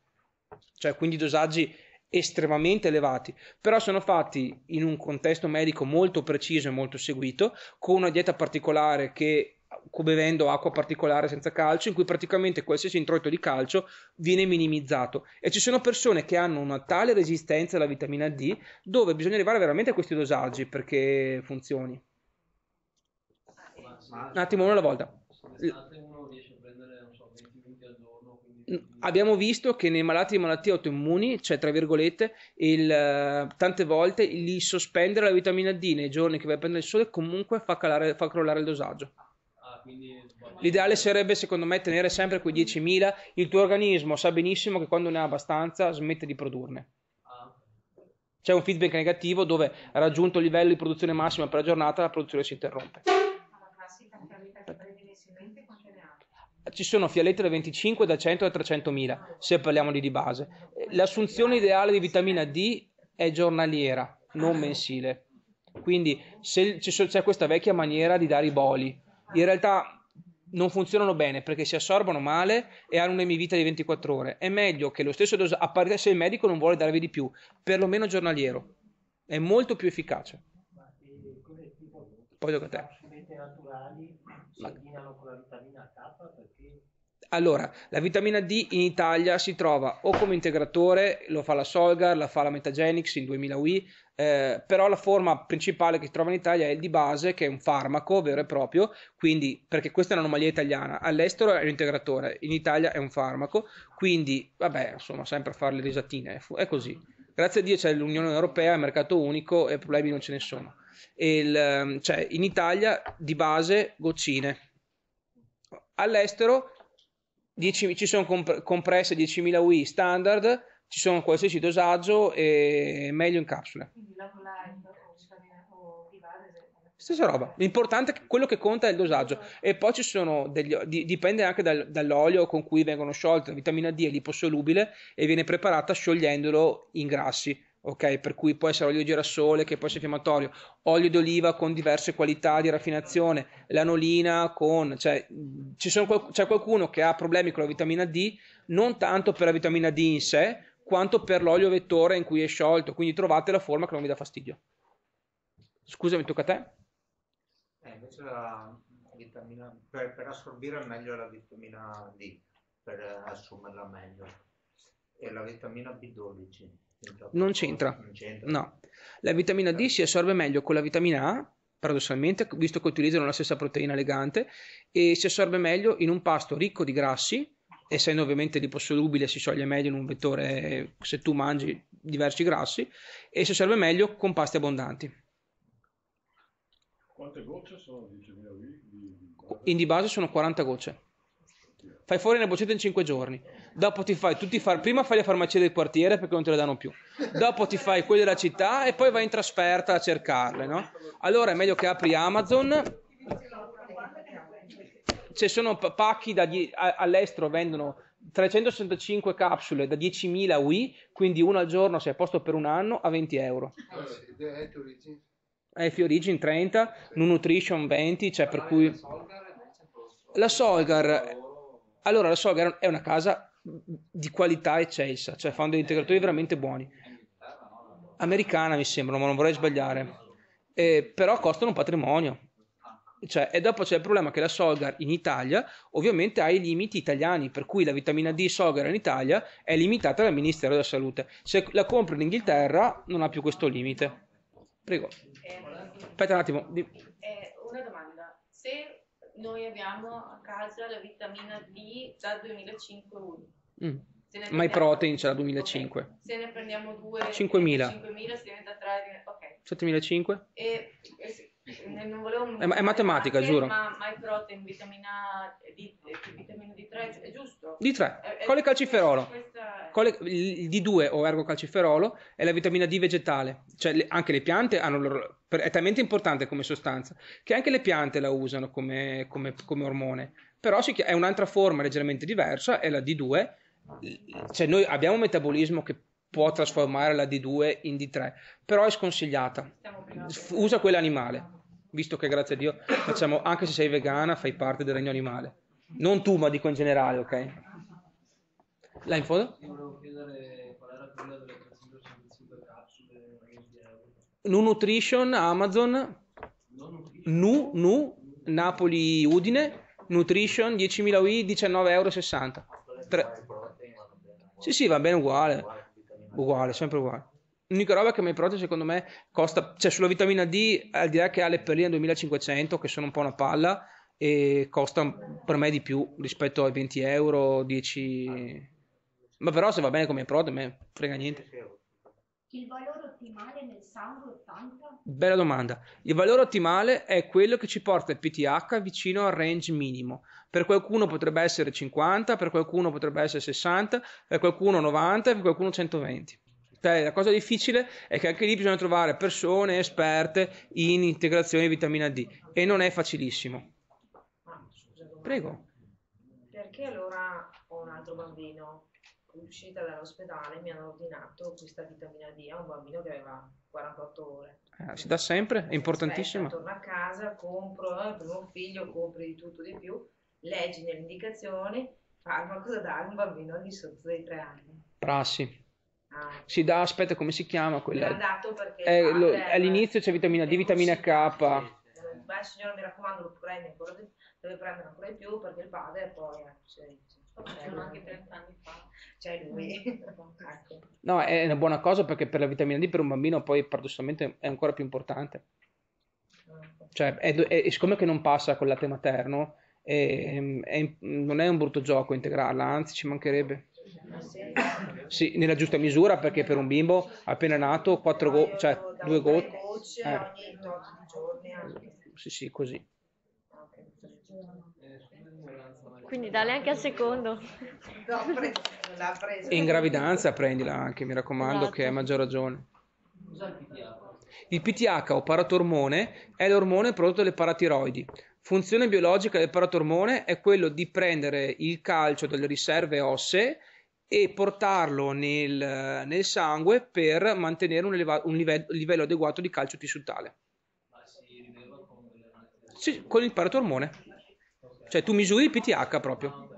cioè quindi dosaggi estremamente elevati, però sono fatti in un contesto medico molto preciso e molto seguito, con una dieta particolare che bevendo acqua particolare senza calcio, in cui praticamente qualsiasi introito di calcio viene minimizzato. E ci sono persone che hanno una tale resistenza alla vitamina D dove bisogna arrivare veramente a questi dosaggi perché funzioni. Un attimo, uno alla volta. Mm, abbiamo visto che nei malati di malattie autoimmuni, cioè tra virgolette, il, eh, tante volte il sospendere la vitamina D nei giorni che vai a prendere il sole comunque fa, calare, fa crollare il dosaggio. L'ideale sarebbe secondo me tenere sempre quei 10.000, il tuo organismo sa benissimo che quando ne ha abbastanza smette di produrne. Ah. C'è un feedback negativo dove raggiunto il livello di produzione massima per la giornata la produzione si interrompe. Ci sono fialette da 25, da 100 a 300.000, se parliamo di, di base. L'assunzione ideale di vitamina D è giornaliera, non mensile. Quindi se c'è questa vecchia maniera di dare i boli, in realtà non funzionano bene perché si assorbono male e hanno un'emivita di 24 ore. È meglio che lo stesso dose, a parità se il medico non vuole darvi di più, perlomeno giornaliero. È molto più efficace. Poi tocca a te. naturali si con la vitamina K perché allora, la vitamina D in Italia si trova o come integratore, lo fa la Solgar, la fa la Metagenics in 2000 UI, eh, però la forma principale che si trova in Italia è il di base, che è un farmaco vero e proprio, quindi perché questa è un'anomalia italiana, all'estero è un integratore, in Italia è un farmaco, quindi vabbè, insomma, sempre a fare le risatine, è così. Grazie a Dio c'è l'Unione Europea, il mercato unico e problemi non ce ne sono. Il, ehm, cioè, in Italia di base goccine, all'estero 10, ci sono comp- compresse 10.000 UI standard, ci sono qualsiasi dosaggio e meglio in capsule. Stessa roba, l'importante è che quello che conta è il dosaggio e poi ci sono degli, di, dipende anche dal, dall'olio con cui vengono sciolte, la vitamina D è liposolubile e viene preparata sciogliendolo in grassi, ok? Per cui può essere olio di girasole che può essere fiammatorio, olio d'oliva con diverse qualità di raffinazione, l'anolina con, cioè qual- c'è qualcuno che ha problemi con la vitamina D, non tanto per la vitamina D in sé, quanto per l'olio vettore in cui è sciolto, quindi trovate la forma che non vi dà fastidio. Scusami, tocca a te. Eh, invece la vitamina, per, per assorbire meglio la vitamina D, per assumerla meglio, e la vitamina B12 non c'entra. No. La vitamina D si assorbe meglio con la vitamina A, paradossalmente, visto che utilizzano la stessa proteina legante, e si assorbe meglio in un pasto ricco di grassi, essendo ovviamente liposolubile si scioglie meglio in un vettore se tu mangi diversi grassi, e si assorbe meglio con pasti abbondanti. Quante gocce sono di, di base? In di base sono 40 gocce fai fuori una boccetta in 5 giorni. Dopo ti fai tutti far... prima fai le farmacie del quartiere perché non te le danno più. Dopo ti fai quelle della città e poi vai in trasferta a cercarle, no? Allora è meglio che apri Amazon. Ci sono pacchi da die... all'estero vendono 365 capsule da 10.000 Wii, quindi una al giorno sei a posto per un anno a 20 euro. Eh, Origin 30, Nu Nutrition 20, cioè per cui la Solgar allora la Solgar è una casa mm, mm, di qualità eccelsa, cioè fanno degli integratori veramente buoni. Americana mi sembra, ma non vorrei sbagliare. Eh, però costano un patrimonio. Cioè, e dopo c'è il problema che la Solgar in Italia ovviamente ha i limiti italiani, per cui la vitamina D Solgar in Italia è limitata dal Ministero della Salute. Se la compri in Inghilterra non ha più questo limite. Prego. Aspetta un attimo. Eh, una domanda. Se noi abbiamo a casa la vitamina D da 2005 unica. Ma i Protein c'è la 2005. Okay. Se ne prendiamo due, 5.000. 5.000 se ne da 3, ok. 7.500? E, e non volevo è, è matematica, te, giuro. Ma, ma è protein, vitamina D, vitamina D3, è giusto? D3, eh, eh, è, con le calciferolo. È... Con le, il D2 o ergo calciferolo è la vitamina D vegetale. Cioè le, anche le piante hanno loro, è talmente importante come sostanza che anche le piante la usano come, come, come ormone. Però si, è un'altra forma leggermente diversa, è la D2. Cioè noi abbiamo un metabolismo che può trasformare la D2 in D3, però è sconsigliata. Usa quell'animale, visto che grazie a Dio facciamo, anche se sei vegana, fai parte del regno animale. Non tu, ma dico in generale, ok? Là in fondo? Nu Nutrition, Amazon, Nu, Nu, Napoli Udine, Nutrition 10.000 UI 19,60 euro. Tre... Sì, sì, va bene uguale uguale, sempre uguale. L'unica roba che Main Protein secondo me costa, cioè sulla vitamina D, al di là che ha le perline 2500 che sono un po' una palla, e costa per me di più rispetto ai 20 euro, 10... Ah. Ma però se va bene come a me frega niente. Il valore ottimale nel sangue 80? Bella domanda. Il valore ottimale è quello che ci porta il PTH vicino al range minimo. Per qualcuno potrebbe essere 50, per qualcuno potrebbe essere 60, per qualcuno 90, e per qualcuno 120. Cioè, la cosa difficile è che anche lì bisogna trovare persone esperte in integrazione di vitamina D e non è facilissimo. Ah, Prego. Perché allora ho un altro bambino uscita dall'ospedale mi hanno ordinato questa vitamina D a un bambino che aveva 48 ore. Eh, si dà sempre, è importantissimo. Aspetta, torno a casa, compro, eh, per un figlio compri di tutto di più, leggi nelle indicazioni, farmaco da dare a un bambino di sotto dei tre anni. Prassi. Ah, si dà, aspetta, come si chiama quella? L'ha dato eh, lo, per, all'inizio c'è vitamina D, vitamina K. Ma il eh, signora, mi raccomando, lo prende ancora di, deve prendere ancora di più perché il padre poi... Eh, cioè, cioè, anche 30 anni fa c'è cioè, lui. Mm. (laughs) Ecco. No, è una buona cosa perché per la vitamina D per un bambino poi paradossalmente è ancora più importante. Ecco. Cioè, è, è, siccome che non passa col latte materno, è, è, non è un brutto gioco integrarla, anzi ci mancherebbe. Sì, nella giusta misura perché per un bimbo appena nato 4 go- cioè 2 gocce eh. ogni 8 giorni. Sì, sì, così. Quindi dale anche al secondo l'ha presa. In gravidanza prendila anche, mi raccomando, esatto. che è esatto. maggior ragione. Cos'è il PTH? Il PTH o paratormone è l'ormone prodotto dalle paratiroidi. Funzione biologica del paratormone è quello di prendere il calcio dalle riserve ossee e portarlo nel, nel sangue per mantenere un, eleva, un livello, livello adeguato di calcio tissutale. Ma Sì, con il paratormone. Cioè tu misuri il PTH proprio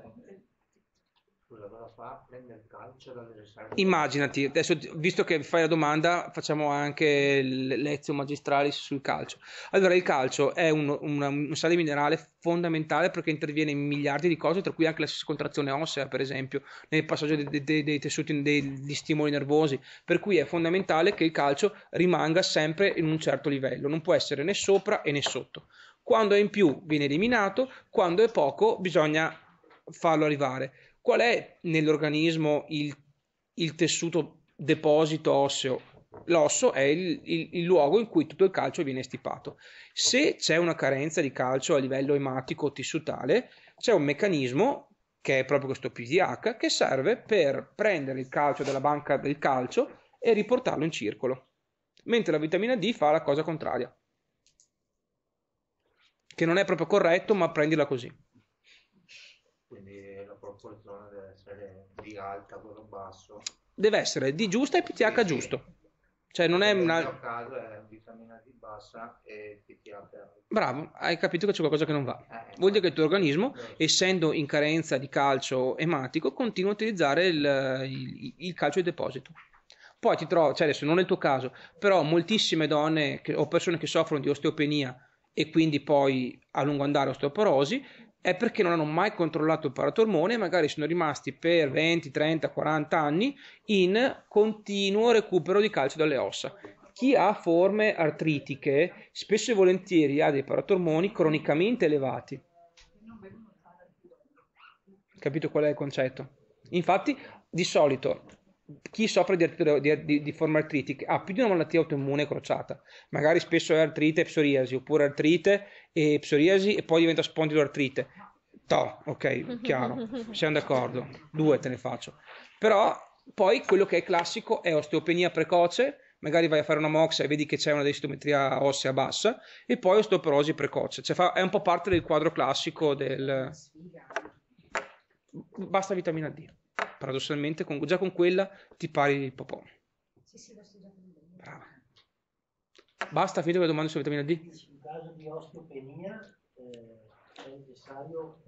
va a prendere il calcio dalle riserve. Immaginati, adesso visto che fai la domanda, facciamo anche le lezioni magistrali sul calcio. Allora, il calcio è un, un, un sale minerale fondamentale perché interviene in miliardi di cose, tra cui anche la contrazione ossea, per esempio, nel passaggio dei, dei, dei tessuti, degli stimoli nervosi. Per cui è fondamentale che il calcio rimanga sempre in un certo livello, non può essere né sopra né sotto. Quando è in più viene eliminato, quando è poco bisogna farlo arrivare qual è nell'organismo il, il tessuto deposito osseo? L'osso è il, il, il, luogo in cui tutto il calcio viene stipato. Se c'è una carenza di calcio a livello ematico o tissutale, c'è un meccanismo che è proprio questo PTH che serve per prendere il calcio dalla banca del calcio e riportarlo in circolo. Mentre la vitamina D fa la cosa contraria, che non è proprio corretto, ma prendila così fortuna deve essere di alta, quello basso. Deve essere di giusta e PTH sì, giusto. Cioè non è una... Nel mio caso è vitamina D bassa e PTH. Bravo, hai capito che c'è qualcosa che non va. Eh, Vuol dire che il tuo organismo, essendo in carenza di calcio ematico, continua a utilizzare il, il, il calcio di deposito. Poi ti trovo, cioè adesso non è il tuo caso, però moltissime donne che, o persone che soffrono di osteopenia e quindi poi a lungo andare osteoporosi, è perché non hanno mai controllato il paratormone e magari sono rimasti per 20, 30, 40 anni in continuo recupero di calcio dalle ossa. Chi ha forme artritiche spesso e volentieri ha dei paratormoni cronicamente elevati. Capito qual è il concetto? Infatti, di solito chi soffre di, artrite, di, di, di forma artritica ha più di una malattia autoimmune crociata, magari spesso è artrite e psoriasi, oppure artrite e psoriasi e poi diventa spondiloartrite. To, ok, chiaro, siamo d'accordo, due te ne faccio. Però poi quello che è classico è osteopenia precoce, magari vai a fare una moxa e vedi che c'è una densitometria ossea bassa, e poi osteoporosi precoce, cioè fa, è un po' parte del quadro classico del... Basta vitamina D paradossalmente con, già con quella ti pari il popò. Sì, sì, Brava. Basta, finito le domande sulla vitamina D? In caso di osteopenia eh, è necessario,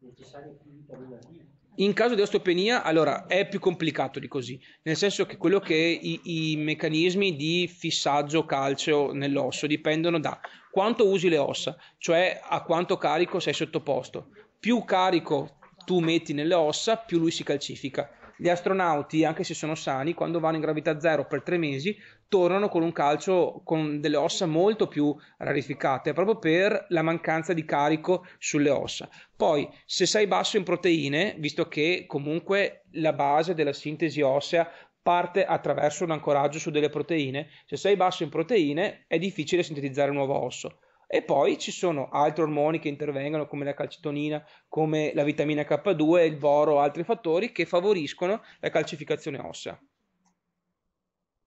necessario più vitamina D. In caso di osteopenia, allora, è più complicato di così, nel senso che quello che i, i, meccanismi di fissaggio calcio nell'osso dipendono da quanto usi le ossa, cioè a quanto carico sei sottoposto. Più carico tu metti nelle ossa, più lui si calcifica. Gli astronauti, anche se sono sani, quando vanno in gravità zero per tre mesi, tornano con un calcio con delle ossa molto più rarificate, proprio per la mancanza di carico sulle ossa. Poi, se sei basso in proteine, visto che comunque la base della sintesi ossea parte attraverso un ancoraggio su delle proteine, se sei basso in proteine è difficile sintetizzare un nuovo osso. E poi ci sono altri ormoni che intervengono come la calcitonina, come la vitamina K2, il boro, altri fattori che favoriscono la calcificazione ossea.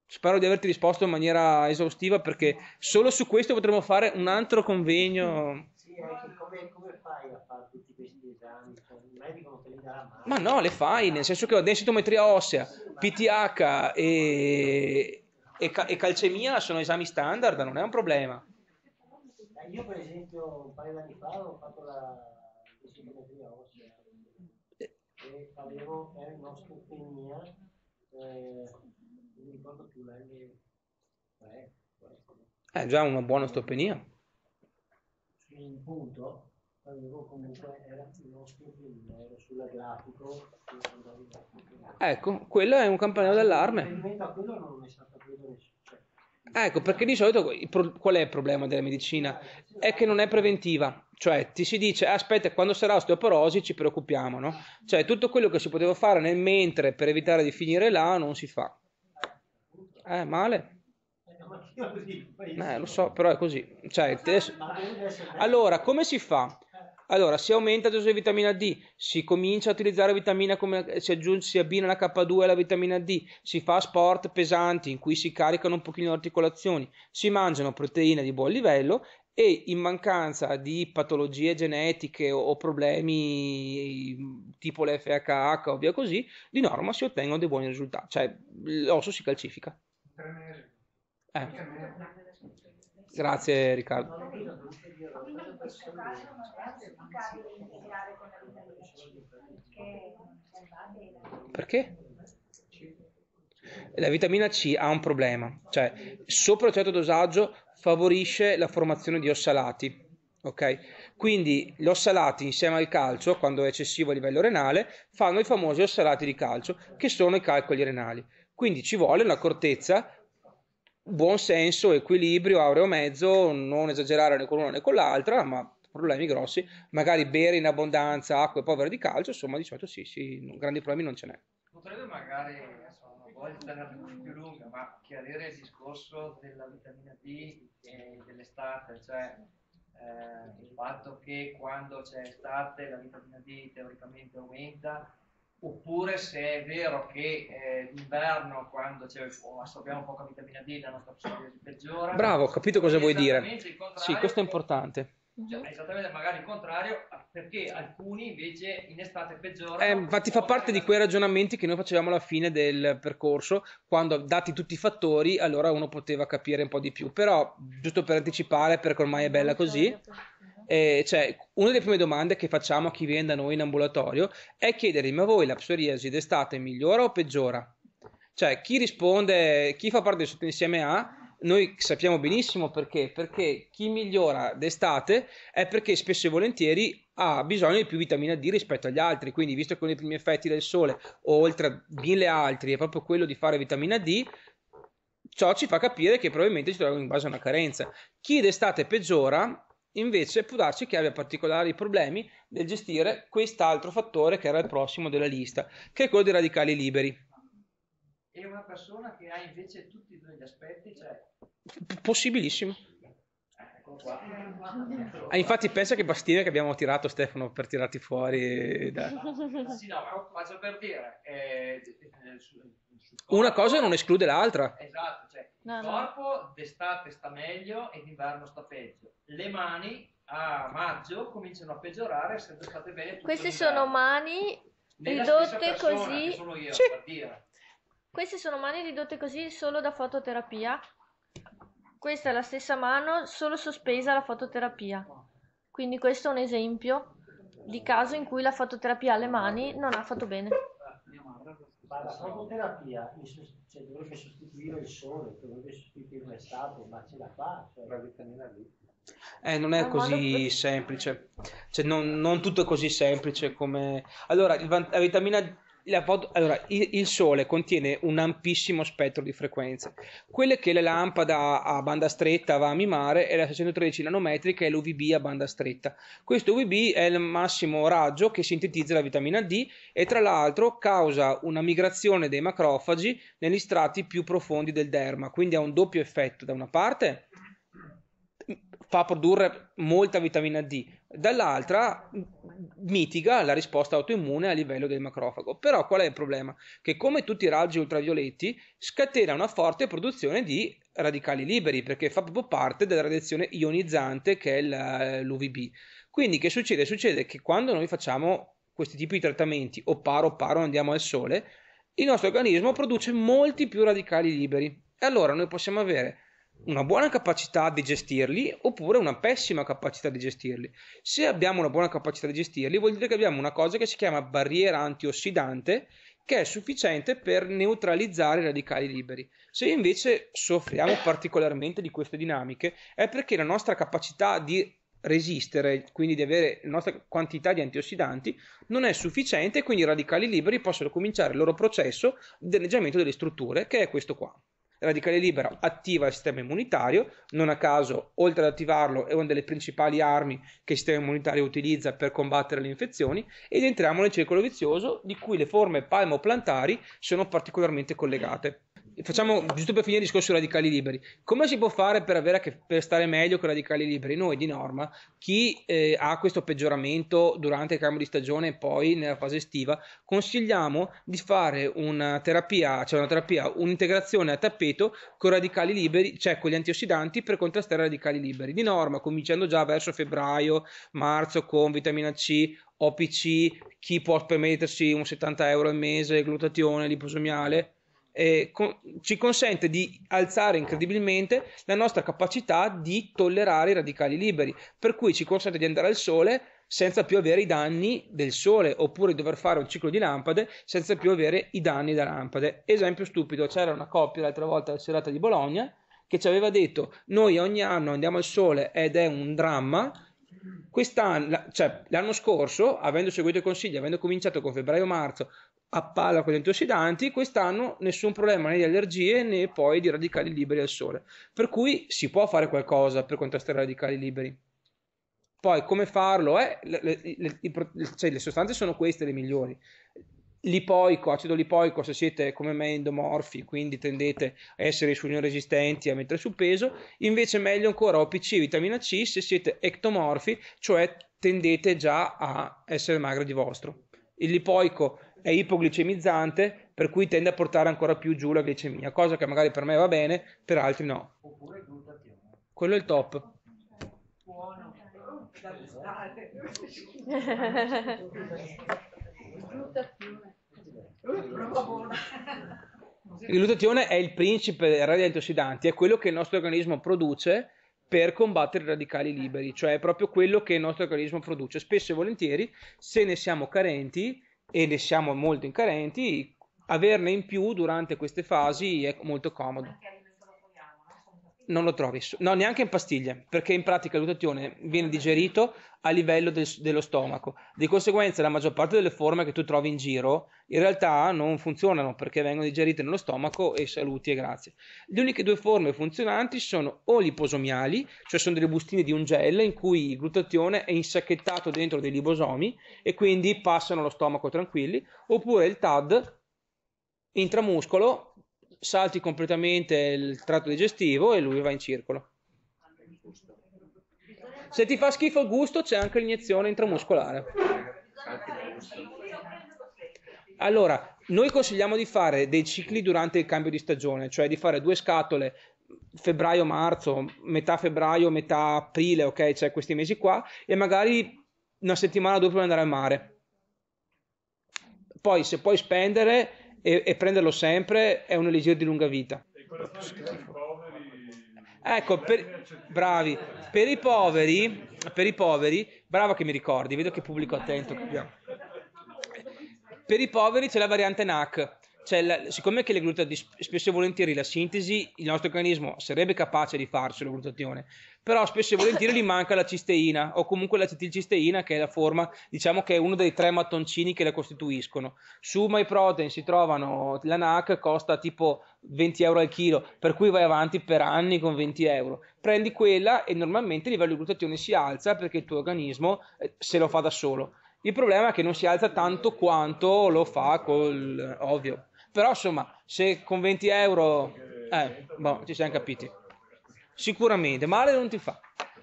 Spero di averti risposto in maniera esaustiva perché solo su questo potremmo fare un altro convegno. Sì, anche come, come fai a fare tutti questi esami? Cioè, Ma no, le fai, nel senso che ho densitometria ossea, PTH e, e calcemia sono esami standard, non è un problema. Io per esempio un paio d'anni fa ho fatto la disimetria ossea eh. e avevo un'osteopenia, eh, non mi ricordo più, l'L3. È eh, già una buona osteopenia. Su un punto avevo comunque era un'osteopenia, ero sul grafico. Ecco, quello è un campanello d'allarme. Rispetto a quello non è stato preso nessuno Ah, ecco, perché di solito qual è il problema della medicina? È che non è preventiva, cioè ti si dice aspetta quando sarà osteoporosi ci preoccupiamo, no? Cioè tutto quello che si poteva fare nel mentre per evitare di finire là non si fa. Eh, male? Eh, lo so, però è così. Cioè, adesso... Allora, come si fa? Allora, si aumenta il dose di vitamina D, si comincia a utilizzare vitamina come si, aggiunge, si abbina la K2 alla vitamina D, si fa sport pesanti in cui si caricano un pochino le articolazioni, si mangiano proteine di buon livello e in mancanza di patologie genetiche o, o problemi tipo l'FHH o via così, di norma si ottengono dei buoni risultati, cioè l'osso si calcifica. Tre mesi. Eh. Grazie Riccardo. Perché? La vitamina C ha un problema, cioè sopra un certo dosaggio favorisce la formazione di ossalati. Ok? Quindi gli ossalati insieme al calcio, quando è eccessivo a livello renale, fanno i famosi ossalati di calcio, che sono i calcoli renali. Quindi ci vuole una cortezza buon senso, equilibrio, aureo mezzo, non esagerare né con l'una né con l'altra, ma problemi grossi, magari bere in abbondanza, acqua e povero di calcio, insomma di certo sì, sì, grandi problemi non ce n'è. Potrebbe magari, insomma, voglio tenerla più lunga, ma chiarire il discorso della vitamina D e dell'estate, cioè eh, il fatto che quando c'è estate la vitamina D teoricamente aumenta oppure se è vero che eh, d'inverno quando cioè, assorbiamo poca vitamina D la nostra psicosi peggiora. Bravo, ho capito cosa vuoi dire. Sì, questo è importante. Cioè, esattamente magari il contrario, perché alcuni invece in estate peggiorano. Eh, infatti fa parte di quei ragionamenti che noi facevamo alla fine del percorso, quando dati tutti i fattori, allora uno poteva capire un po' di più. Però, giusto per anticipare, perché ormai è bella così eh, cioè, una delle prime domande che facciamo a chi viene da noi in ambulatorio è chiedere ma voi la psoriasi d'estate migliora o peggiora? Cioè, chi risponde, chi fa parte del sottoinsieme A, noi sappiamo benissimo perché, perché chi migliora d'estate è perché spesso e volentieri ha bisogno di più vitamina D rispetto agli altri, quindi visto che uno dei primi effetti del sole, oltre a mille altri, è proprio quello di fare vitamina D, ciò ci fa capire che probabilmente ci troviamo in base a una carenza. Chi d'estate peggiora Invece può darsi che abbia particolari problemi nel gestire quest'altro fattore che era il prossimo della lista, che è quello dei radicali liberi. E una persona che ha invece tutti e due gli aspetti, cioè... Possibilissimo. Ecco ah, infatti pensa che bastine che abbiamo tirato Stefano per tirarti fuori da... sì no ma faccio per dire eh, eh una cosa non esclude l'altra. Esatto, cioè no, il corpo no. d'estate sta meglio e d'inverno sta peggio. Le mani a maggio cominciano a peggiorare essendo state bene. Queste sono mani ridotte così. Sono io, sì. per dire. Queste sono mani ridotte così solo da fototerapia. Questa è la stessa mano, solo sospesa alla fototerapia. Quindi questo è un esempio di caso in cui la fototerapia alle mani non ha fatto bene. Ma la fototerapia cioè, dovrebbe sostituire il sole, dovrebbe sostituire l'estate, ma ce la fa, cioè la vitamina D. Eh, non è ah, così semplice, cioè, non, non, tutto è così semplice come... Allora, la vitamina D Pod... Allora, il, Sole contiene un ampissimo spettro di frequenze. Quelle che la lampada a banda stretta va a mimare è la 613 nanometrica e l'UVB a banda stretta. Questo UVB è il massimo raggio che sintetizza la vitamina D e tra l'altro causa una migrazione dei macrofagi negli strati più profondi del derma, quindi ha un doppio effetto. Da una parte fa produrre molta vitamina D, dall'altra mitiga la risposta autoimmune a livello del macrofago. Però qual è il problema? Che come tutti i raggi ultravioletti scatena una forte produzione di radicali liberi perché fa proprio parte della radiazione ionizzante che è l'UVB. Quindi che succede? Succede che quando noi facciamo questi tipi di trattamenti o paro o paro andiamo al sole, il nostro organismo produce molti più radicali liberi. E allora noi possiamo avere una buona capacità di gestirli oppure una pessima capacità di gestirli. Se abbiamo una buona capacità di gestirli, vuol dire che abbiamo una cosa che si chiama barriera antiossidante che è sufficiente per neutralizzare i radicali liberi. Se invece soffriamo particolarmente di queste dinamiche, è perché la nostra capacità di resistere, quindi di avere la nostra quantità di antiossidanti, non è sufficiente e quindi i radicali liberi possono cominciare il loro processo di danneggiamento delle strutture, che è questo qua radicale libero attiva il sistema immunitario, non a caso, oltre ad attivarlo, è una delle principali armi che il sistema immunitario utilizza per combattere le infezioni ed entriamo nel circolo vizioso di cui le forme palmoplantari sono particolarmente collegate facciamo giusto per finire il discorso sui radicali liberi come si può fare per, che, per stare meglio con i radicali liberi noi di norma chi eh, ha questo peggioramento durante il cambio di stagione e poi nella fase estiva consigliamo di fare una terapia cioè una terapia un'integrazione a tappeto con radicali liberi cioè con gli antiossidanti per contrastare i radicali liberi di norma cominciando già verso febbraio marzo con vitamina C OPC chi può permettersi un 70 euro al mese glutatione liposomiale eh, con, ci consente di alzare incredibilmente la nostra capacità di tollerare i radicali liberi, per cui ci consente di andare al sole senza più avere i danni del sole, oppure dover fare un ciclo di lampade senza più avere i danni da lampade. Esempio stupido, c'era una coppia l'altra volta alla serata di Bologna che ci aveva detto noi ogni anno andiamo al sole ed è un dramma, quest'anno, cioè l'anno scorso, avendo seguito i consigli, avendo cominciato con febbraio-marzo a palla con gli antiossidanti, quest'anno nessun problema né di allergie né poi di radicali liberi al sole. Per cui si può fare qualcosa per contrastare i radicali liberi. Poi come farlo? Eh, le, le, le, cioè, le, sostanze sono queste le migliori. Lipoico, acido lipoico, se siete come me endomorfi, quindi tendete a essere insulino resistenti a mettere su peso, invece meglio ancora OPC, vitamina C, se siete ectomorfi, cioè tendete già a essere magri di vostro. Il lipoico è ipoglicemizzante, per cui tende a portare ancora più giù la glicemia, cosa che magari per me va bene, per altri no. Oppure il glutatione. Quello è il top. Buono, da Il glutatione è il principe dei radicali antiossidanti, è quello che il nostro organismo produce per combattere i radicali liberi, cioè è proprio quello che il nostro organismo produce. Spesso e volentieri, se ne siamo carenti, e ne siamo molto in carenti, averne in più durante queste fasi è molto comodo non lo trovi, no, neanche in pastiglie, perché in pratica il glutatione viene digerito a livello del, dello stomaco. Di conseguenza, la maggior parte delle forme che tu trovi in giro in realtà non funzionano perché vengono digerite nello stomaco e saluti e grazie. Le uniche due forme funzionanti sono o liposomiali, cioè sono delle bustine di un gel in cui il glutatione è insacchettato dentro dei liposomi e quindi passano allo stomaco tranquilli, oppure il TAD intramuscolo salti completamente il tratto digestivo e lui va in circolo. Se ti fa schifo il gusto c'è anche l'iniezione intramuscolare. Allora, noi consigliamo di fare dei cicli durante il cambio di stagione, cioè di fare due scatole febbraio-marzo, metà febbraio, metà aprile, ok? C'è cioè questi mesi qua, e magari una settimana dopo andare al mare. Poi, se puoi spendere, e, e prenderlo sempre è un elisir di lunga vita. Ecco, per, bravi, per i poveri, per i poveri, bravo che mi ricordi, vedo che pubblico attento. Ah. Per i poveri c'è la variante NAC, cioè la, siccome che le glutatione, spesso e volentieri la sintesi, il nostro organismo sarebbe capace di farselo glutatione, però spesso e volentieri gli manca la cisteina o comunque la l'acetilcisteina che è la forma, diciamo che è uno dei tre mattoncini che la costituiscono. Su MyProtein si trovano la NAC, costa tipo 20 euro al chilo, per cui vai avanti per anni con 20 euro. Prendi quella e normalmente il livello di glutatione si alza perché il tuo organismo eh, se lo fa da solo. Il problema è che non si alza tanto quanto lo fa col ovvio. Però insomma, se con 20 euro... Eh, boh, ci siamo capiti sicuramente, male non ti fa.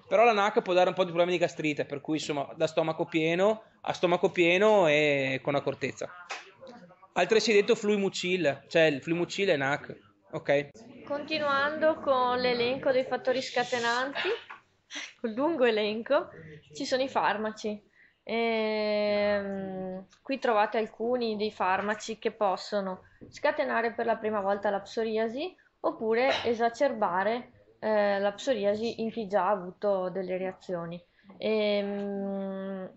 Però la NAC può dare un po' di problemi di gastrite, per cui insomma da stomaco pieno a stomaco pieno e con accortezza. Altresì detto fluimucil, cioè il fluimucil è NAC, ok? Continuando con l'elenco dei fattori scatenanti, col lungo elenco, ci sono i farmaci. E, ehm, qui trovate alcuni dei farmaci che possono scatenare per la prima volta la psoriasi oppure esacerbare eh, la psoriasi in chi già ha avuto delle reazioni. E, ehm, mh,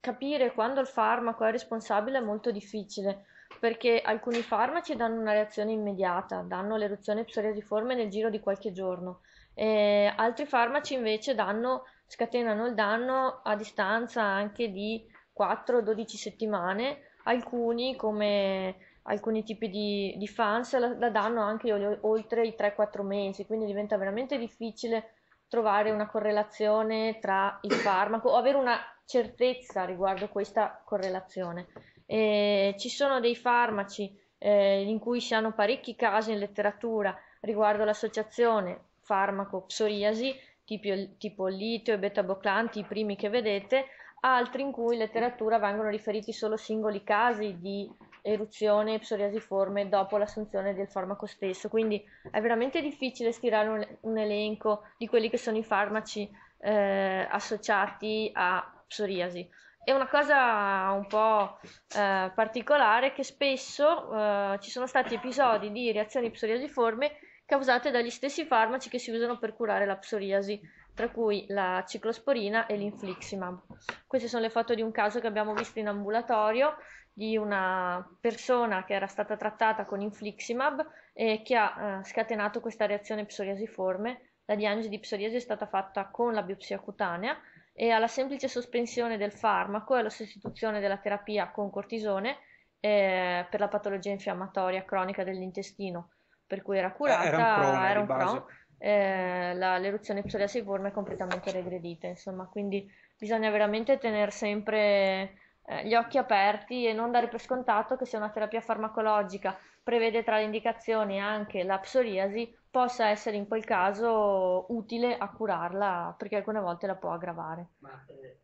capire quando il farmaco è responsabile è molto difficile perché alcuni farmaci danno una reazione immediata, danno l'eruzione psoriasiforme nel giro di qualche giorno, e altri farmaci invece danno, scatenano il danno a distanza anche di 4-12 settimane, alcuni come alcuni tipi di, di fans la, la, danno anche oltre i 3-4 mesi, quindi diventa veramente difficile trovare una correlazione tra il (coughs) farmaco o avere una certezza riguardo questa correlazione. Eh, ci sono dei farmaci eh, in cui si hanno parecchi casi in letteratura riguardo l'associazione farmaco-psoriasi, tipo, tipo litio e beta-boclanti, i primi che vedete, altri in cui in letteratura vengono riferiti solo singoli casi di eruzione psoriasiforme dopo l'assunzione del farmaco stesso. Quindi è veramente difficile stirare un, un elenco di quelli che sono i farmaci eh, associati a psoriasi. È una cosa un po' eh, particolare che spesso eh, ci sono stati episodi di reazioni psoriasiforme causate dagli stessi farmaci che si usano per curare la psoriasi, tra cui la ciclosporina e l'infliximab. Queste sono le foto di un caso che abbiamo visto in ambulatorio di una persona che era stata trattata con infliximab e che ha eh, scatenato questa reazione psoriasiforme. La diagnosi di psoriasi è stata fatta con la biopsia cutanea e alla semplice sospensione del farmaco e alla sostituzione della terapia con cortisone eh, per la patologia infiammatoria cronica dell'intestino, per cui era eh, curata, eh, era un Crohn, eh, l'eruzione psoriasiforme è completamente regredita, insomma, quindi bisogna veramente tenere sempre eh, gli occhi aperti e non dare per scontato che se una terapia farmacologica prevede tra le indicazioni anche la psoriasi, possa essere in quel caso utile a curarla perché alcune volte la può aggravare. Ma eh,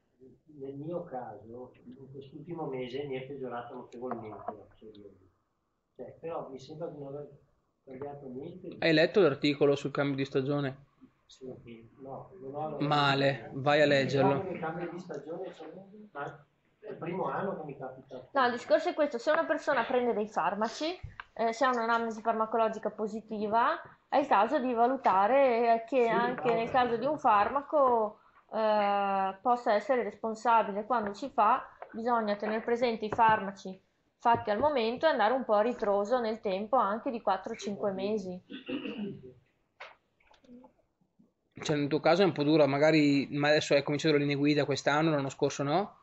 nel mio caso, in quest'ultimo mese mi è peggiorata notevolmente la psoriasi. Cioè, però mi sembra di non aver cambiato niente. Di... Hai letto l'articolo sul cambio di stagione? Sì, no, non ho... Male, vai a leggerlo. Il cambio di stagione c'è... Cioè... Ma il primo anno che mi capita. No, il discorso è questo, se una persona prende dei farmaci, eh, se ha un'analisi farmacologica positiva, è il caso di valutare che sì, anche nel caso di un farmaco eh, possa essere responsabile quando si fa, bisogna tenere presenti i farmaci fatti al momento e andare un po' a ritroso nel tempo anche di 4-5 mesi. Cioè, nel tuo caso è un po' dura, magari ma adesso hai cominciato le linee guida quest'anno, l'anno scorso no?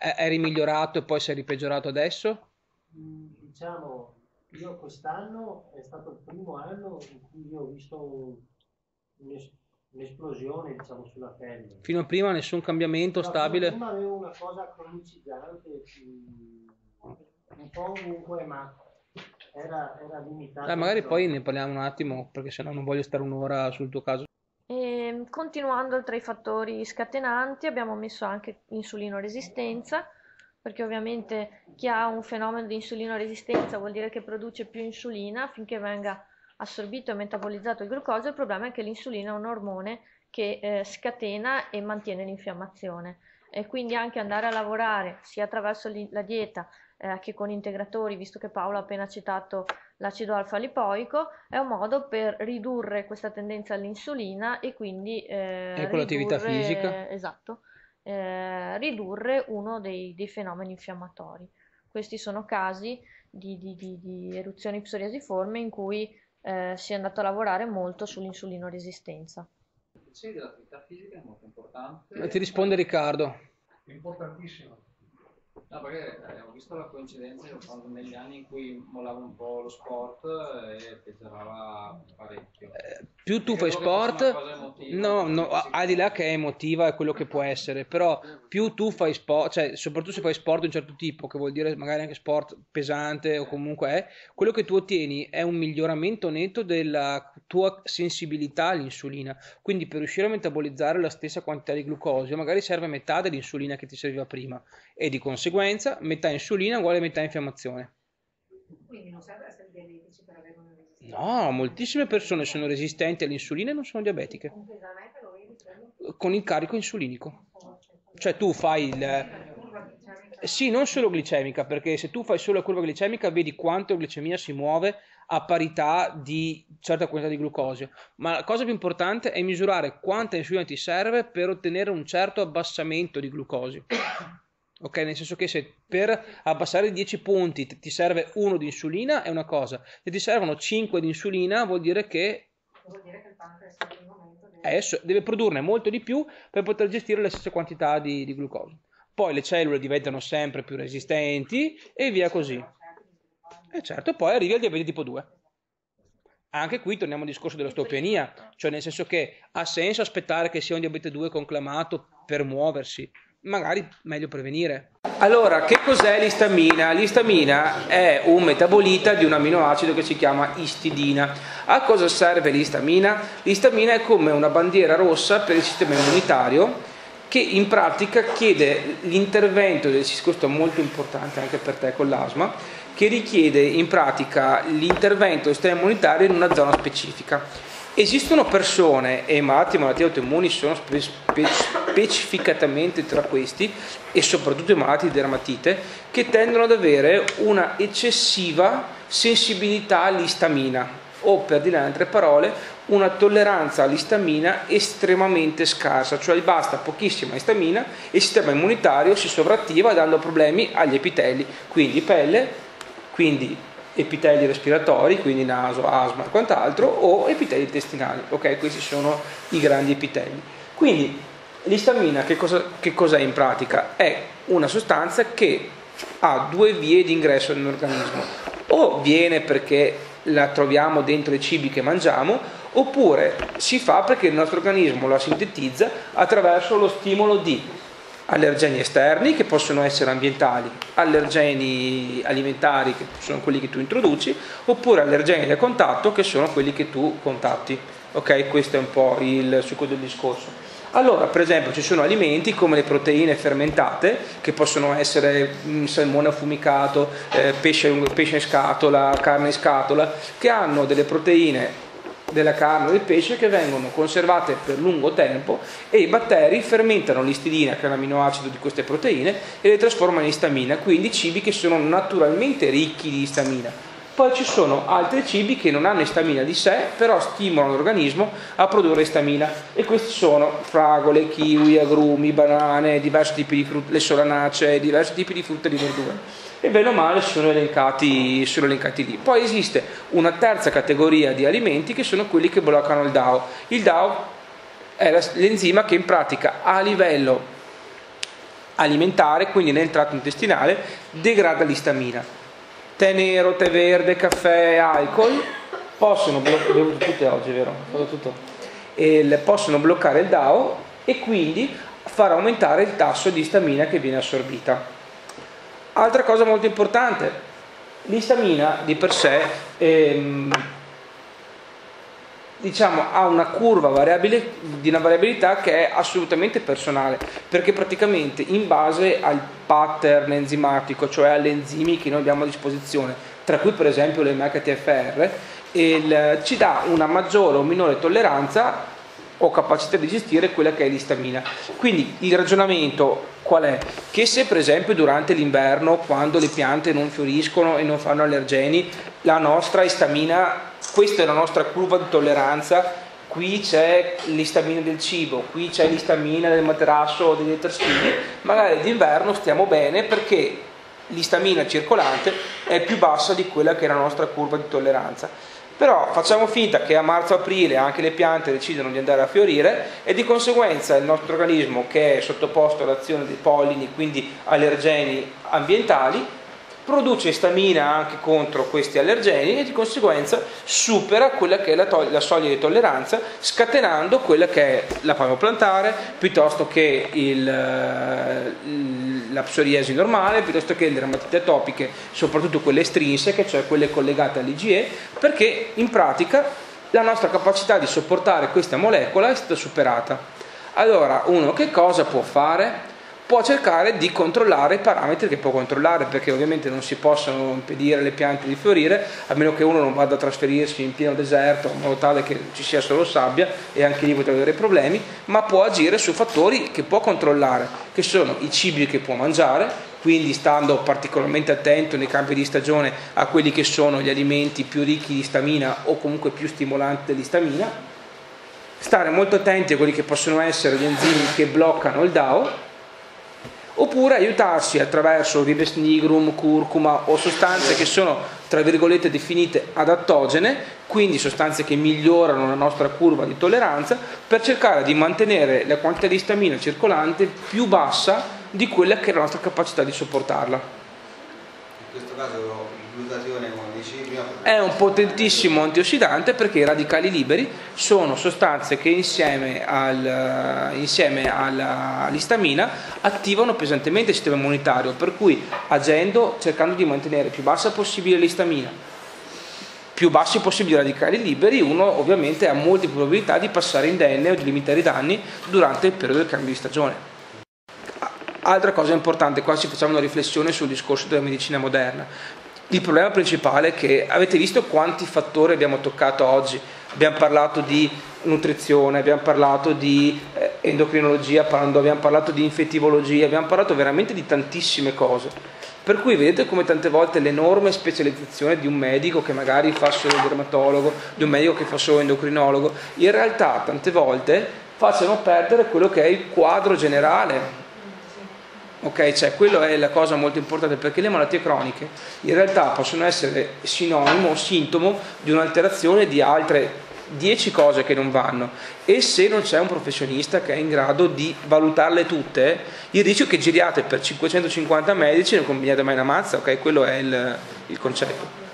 Eh, eri migliorato e poi sei ripeggiorato adesso? Mm, diciamo, io quest'anno è stato il primo anno in cui ho visto un'esplosione diciamo, sulla pelle. Fino a prima nessun cambiamento no, stabile? Prima avevo una cosa cronicizzante, un po' ovunque, ma era, era limitata. Eh, magari poi ne parliamo un attimo, perché sennò non voglio stare un'ora sul tuo caso continuando tra i fattori scatenanti abbiamo messo anche insulino resistenza, perché ovviamente chi ha un fenomeno di insulino resistenza vuol dire che produce più insulina affinché venga assorbito e metabolizzato il glucosio, il problema è che l'insulina è un ormone che eh, scatena e mantiene l'infiammazione e quindi anche andare a lavorare sia attraverso la dieta eh, anche con integratori, visto che Paolo ha appena citato l'acido alfa lipoico, è un modo per ridurre questa tendenza all'insulina e quindi... Eh, e con l'attività fisica. Esatto, eh, ridurre uno dei, dei, fenomeni infiammatori. Questi sono casi di, di, di, di eruzioni psoriasiforme in cui eh, si è andato a lavorare molto sull'insulino resistenza. Sì, l'attività fisica è molto importante. Ti risponde Riccardo. È importantissimo No, perché eh, ho visto la coincidenza negli anni in cui mollavo un po' lo sport eh, e peggiorava parecchio. Eh, più tu perché fai sport, no, no al di là che è emotiva, è quello che può essere, però più tu fai sport, cioè soprattutto se fai sport di un certo tipo, che vuol dire magari anche sport pesante o comunque è, quello che tu ottieni è un miglioramento netto della tua sensibilità all'insulina. Quindi per riuscire a metabolizzare la stessa quantità di glucosio, magari serve metà dell'insulina che ti serviva prima e di conseguenza conseguenza metà insulina uguale metà infiammazione. Quindi non serve essere diabetici per avere una resistenza? No, moltissime persone sono resistenti all'insulina e non sono diabetiche. Cioè, Con il carico insulinico. Cioè tu fai il... Sì, non solo glicemica, perché se tu fai solo la curva glicemica vedi quanto glicemia si muove a parità di certa quantità di glucosio, ma la cosa più importante è misurare quanta insulina ti serve per ottenere un certo abbassamento di glucosio. Ok, nel senso che se per abbassare i 10 punti ti serve uno di insulina è una cosa, se ti servono 5 di insulina vuol dire che, vuol eh, deve... produrne molto di più per poter gestire la stessa quantità di, di glucosio. Poi le cellule diventano sempre più resistenti e via così. E eh, certo, poi arrivi al diabete tipo 2 anche qui torniamo al discorso dell'osteopenia, cioè nel senso che ha senso aspettare che sia un diabete 2 conclamato per muoversi magari meglio prevenire. Allora, che cos'è l'istamina? L'istamina è un metabolita di un aminoacido che si chiama istidina. A cosa serve l'istamina? L'istamina è come una bandiera rossa per il sistema immunitario che in pratica chiede l'intervento del questo è molto importante anche per te con l'asma, che richiede in pratica l'intervento del sistema immunitario in una zona specifica. Esistono persone e malattie, malattie autoimmuni sono spe- spe- specificatamente tra questi e soprattutto i malati di dermatite che tendono ad avere una eccessiva sensibilità all'istamina o per dire in altre parole una tolleranza all'istamina estremamente scarsa, cioè gli basta pochissima istamina e il sistema immunitario si sovrattiva dando problemi agli epitelli, quindi pelle, quindi epitelli respiratori, quindi naso, asma e quant'altro, o epitelli intestinali. Ok, questi sono i grandi epitelli. Quindi L'istamina che, cosa, che cos'è in pratica? È una sostanza che ha due vie di ingresso nell'organismo. O viene perché la troviamo dentro i cibi che mangiamo, oppure si fa perché il nostro organismo la sintetizza attraverso lo stimolo di allergeni esterni che possono essere ambientali, allergeni alimentari che sono quelli che tu introduci, oppure allergeni da contatto che sono quelli che tu contatti. Ok, questo è un po' il succo del discorso. Allora, per esempio, ci sono alimenti come le proteine fermentate, che possono essere mm, salmone affumicato, eh, pesce, pesce in scatola, carne in scatola, che hanno delle proteine della carne o del pesce che vengono conservate per lungo tempo e i batteri fermentano l'istidina, che è un di queste proteine, e le trasformano in istamina, quindi cibi che sono naturalmente ricchi di istamina poi ci sono altri cibi che non hanno istamina di sé, però stimolano l'organismo a produrre istamina. e questi sono fragole, kiwi, agrumi, banane, diversi tipi di frutta, le solanacee, diversi tipi di frutta e di verdure. E bene o male sono elencati, sono elencati lì. Poi esiste una terza categoria di alimenti che sono quelli che bloccano il DAO. Il DAO è l'enzima che in pratica a livello alimentare, quindi nel tratto intestinale, degrada l'istamina tè nero, tè verde, caffè alcol possono bloccare oggi, vero? Il, possono bloccare il DAO e quindi far aumentare il tasso di stamina che viene assorbita. Altra cosa molto importante, l'istamina di per sé ehm, diciamo, ha una curva di una variabilità che è assolutamente personale, perché praticamente in base al pattern enzimatico, cioè alle enzimi che noi abbiamo a disposizione, tra cui per esempio le MHTFR, il, ci dà una maggiore o minore tolleranza ho capacità di gestire quella che è l'istamina. Quindi il ragionamento qual è? Che se per esempio durante l'inverno, quando le piante non fioriscono e non fanno allergeni, la nostra istamina, questa è la nostra curva di tolleranza, qui c'è l'istamina del cibo, qui c'è l'istamina del materasso o dei detersivi, magari d'inverno stiamo bene perché l'istamina circolante è più bassa di quella che è la nostra curva di tolleranza però facciamo finta che a marzo-aprile anche le piante decidano di andare a fiorire e di conseguenza il nostro organismo che è sottoposto all'azione dei pollini, quindi allergeni ambientali, produce istamina anche contro questi allergeni e di conseguenza supera quella che è la, to- la soglia di tolleranza scatenando quella che è la palmo plantare piuttosto che il, eh, la psoriasi normale, piuttosto che le dermatite atopiche, soprattutto quelle estrinseche, cioè quelle collegate all'IGE, perché in pratica la nostra capacità di sopportare questa molecola è stata superata. Allora, uno che cosa può fare? può cercare di controllare i parametri che può controllare, perché ovviamente non si possono impedire alle piante di fiorire, a meno che uno non vada a trasferirsi in pieno deserto, in modo tale che ci sia solo sabbia e anche lì potrebbe avere problemi, ma può agire su fattori che può controllare, che sono i cibi che può mangiare, quindi stando particolarmente attento nei campi di stagione a quelli che sono gli alimenti più ricchi di stamina o comunque più stimolanti di stamina, stare molto attenti a quelli che possono essere gli enzimi che bloccano il DAO, oppure aiutarsi attraverso ribes nigrum, curcuma o sostanze che sono tra virgolette definite adattogene, quindi sostanze che migliorano la nostra curva di tolleranza, per cercare di mantenere la quantità di stamina circolante più bassa di quella che è la nostra capacità di sopportarla. In questo caso è un potentissimo antiossidante perché i radicali liberi sono sostanze che insieme, al, eh, insieme alla, eh, all'istamina attivano pesantemente il sistema immunitario, per cui agendo, cercando di mantenere più bassa possibile l'istamina, più bassi possibili radicali liberi, uno ovviamente ha molte probabilità di passare indenne o di limitare i danni durante il periodo del cambio di stagione. Altra cosa importante, qua ci facciamo una riflessione sul discorso della medicina moderna il problema principale è che avete visto quanti fattori abbiamo toccato oggi. Abbiamo parlato di nutrizione, abbiamo parlato di eh, endocrinologia, abbiamo parlato di infettivologia, abbiamo parlato veramente di tantissime cose. Per cui vedete come tante volte l'enorme specializzazione di un medico che magari fa solo dermatologo, di un medico che fa solo endocrinologo, in realtà tante volte facciano perdere quello che è il quadro generale ok? Cioè, quella è la cosa molto importante perché le malattie croniche in realtà possono essere sinonimo o sintomo di un'alterazione di altre 10 cose che non vanno e se non c'è un professionista che è in grado di valutarle tutte, il rischio che giriate per 550 medici non combinate mai una mazza, ok? Quello è il, il concetto.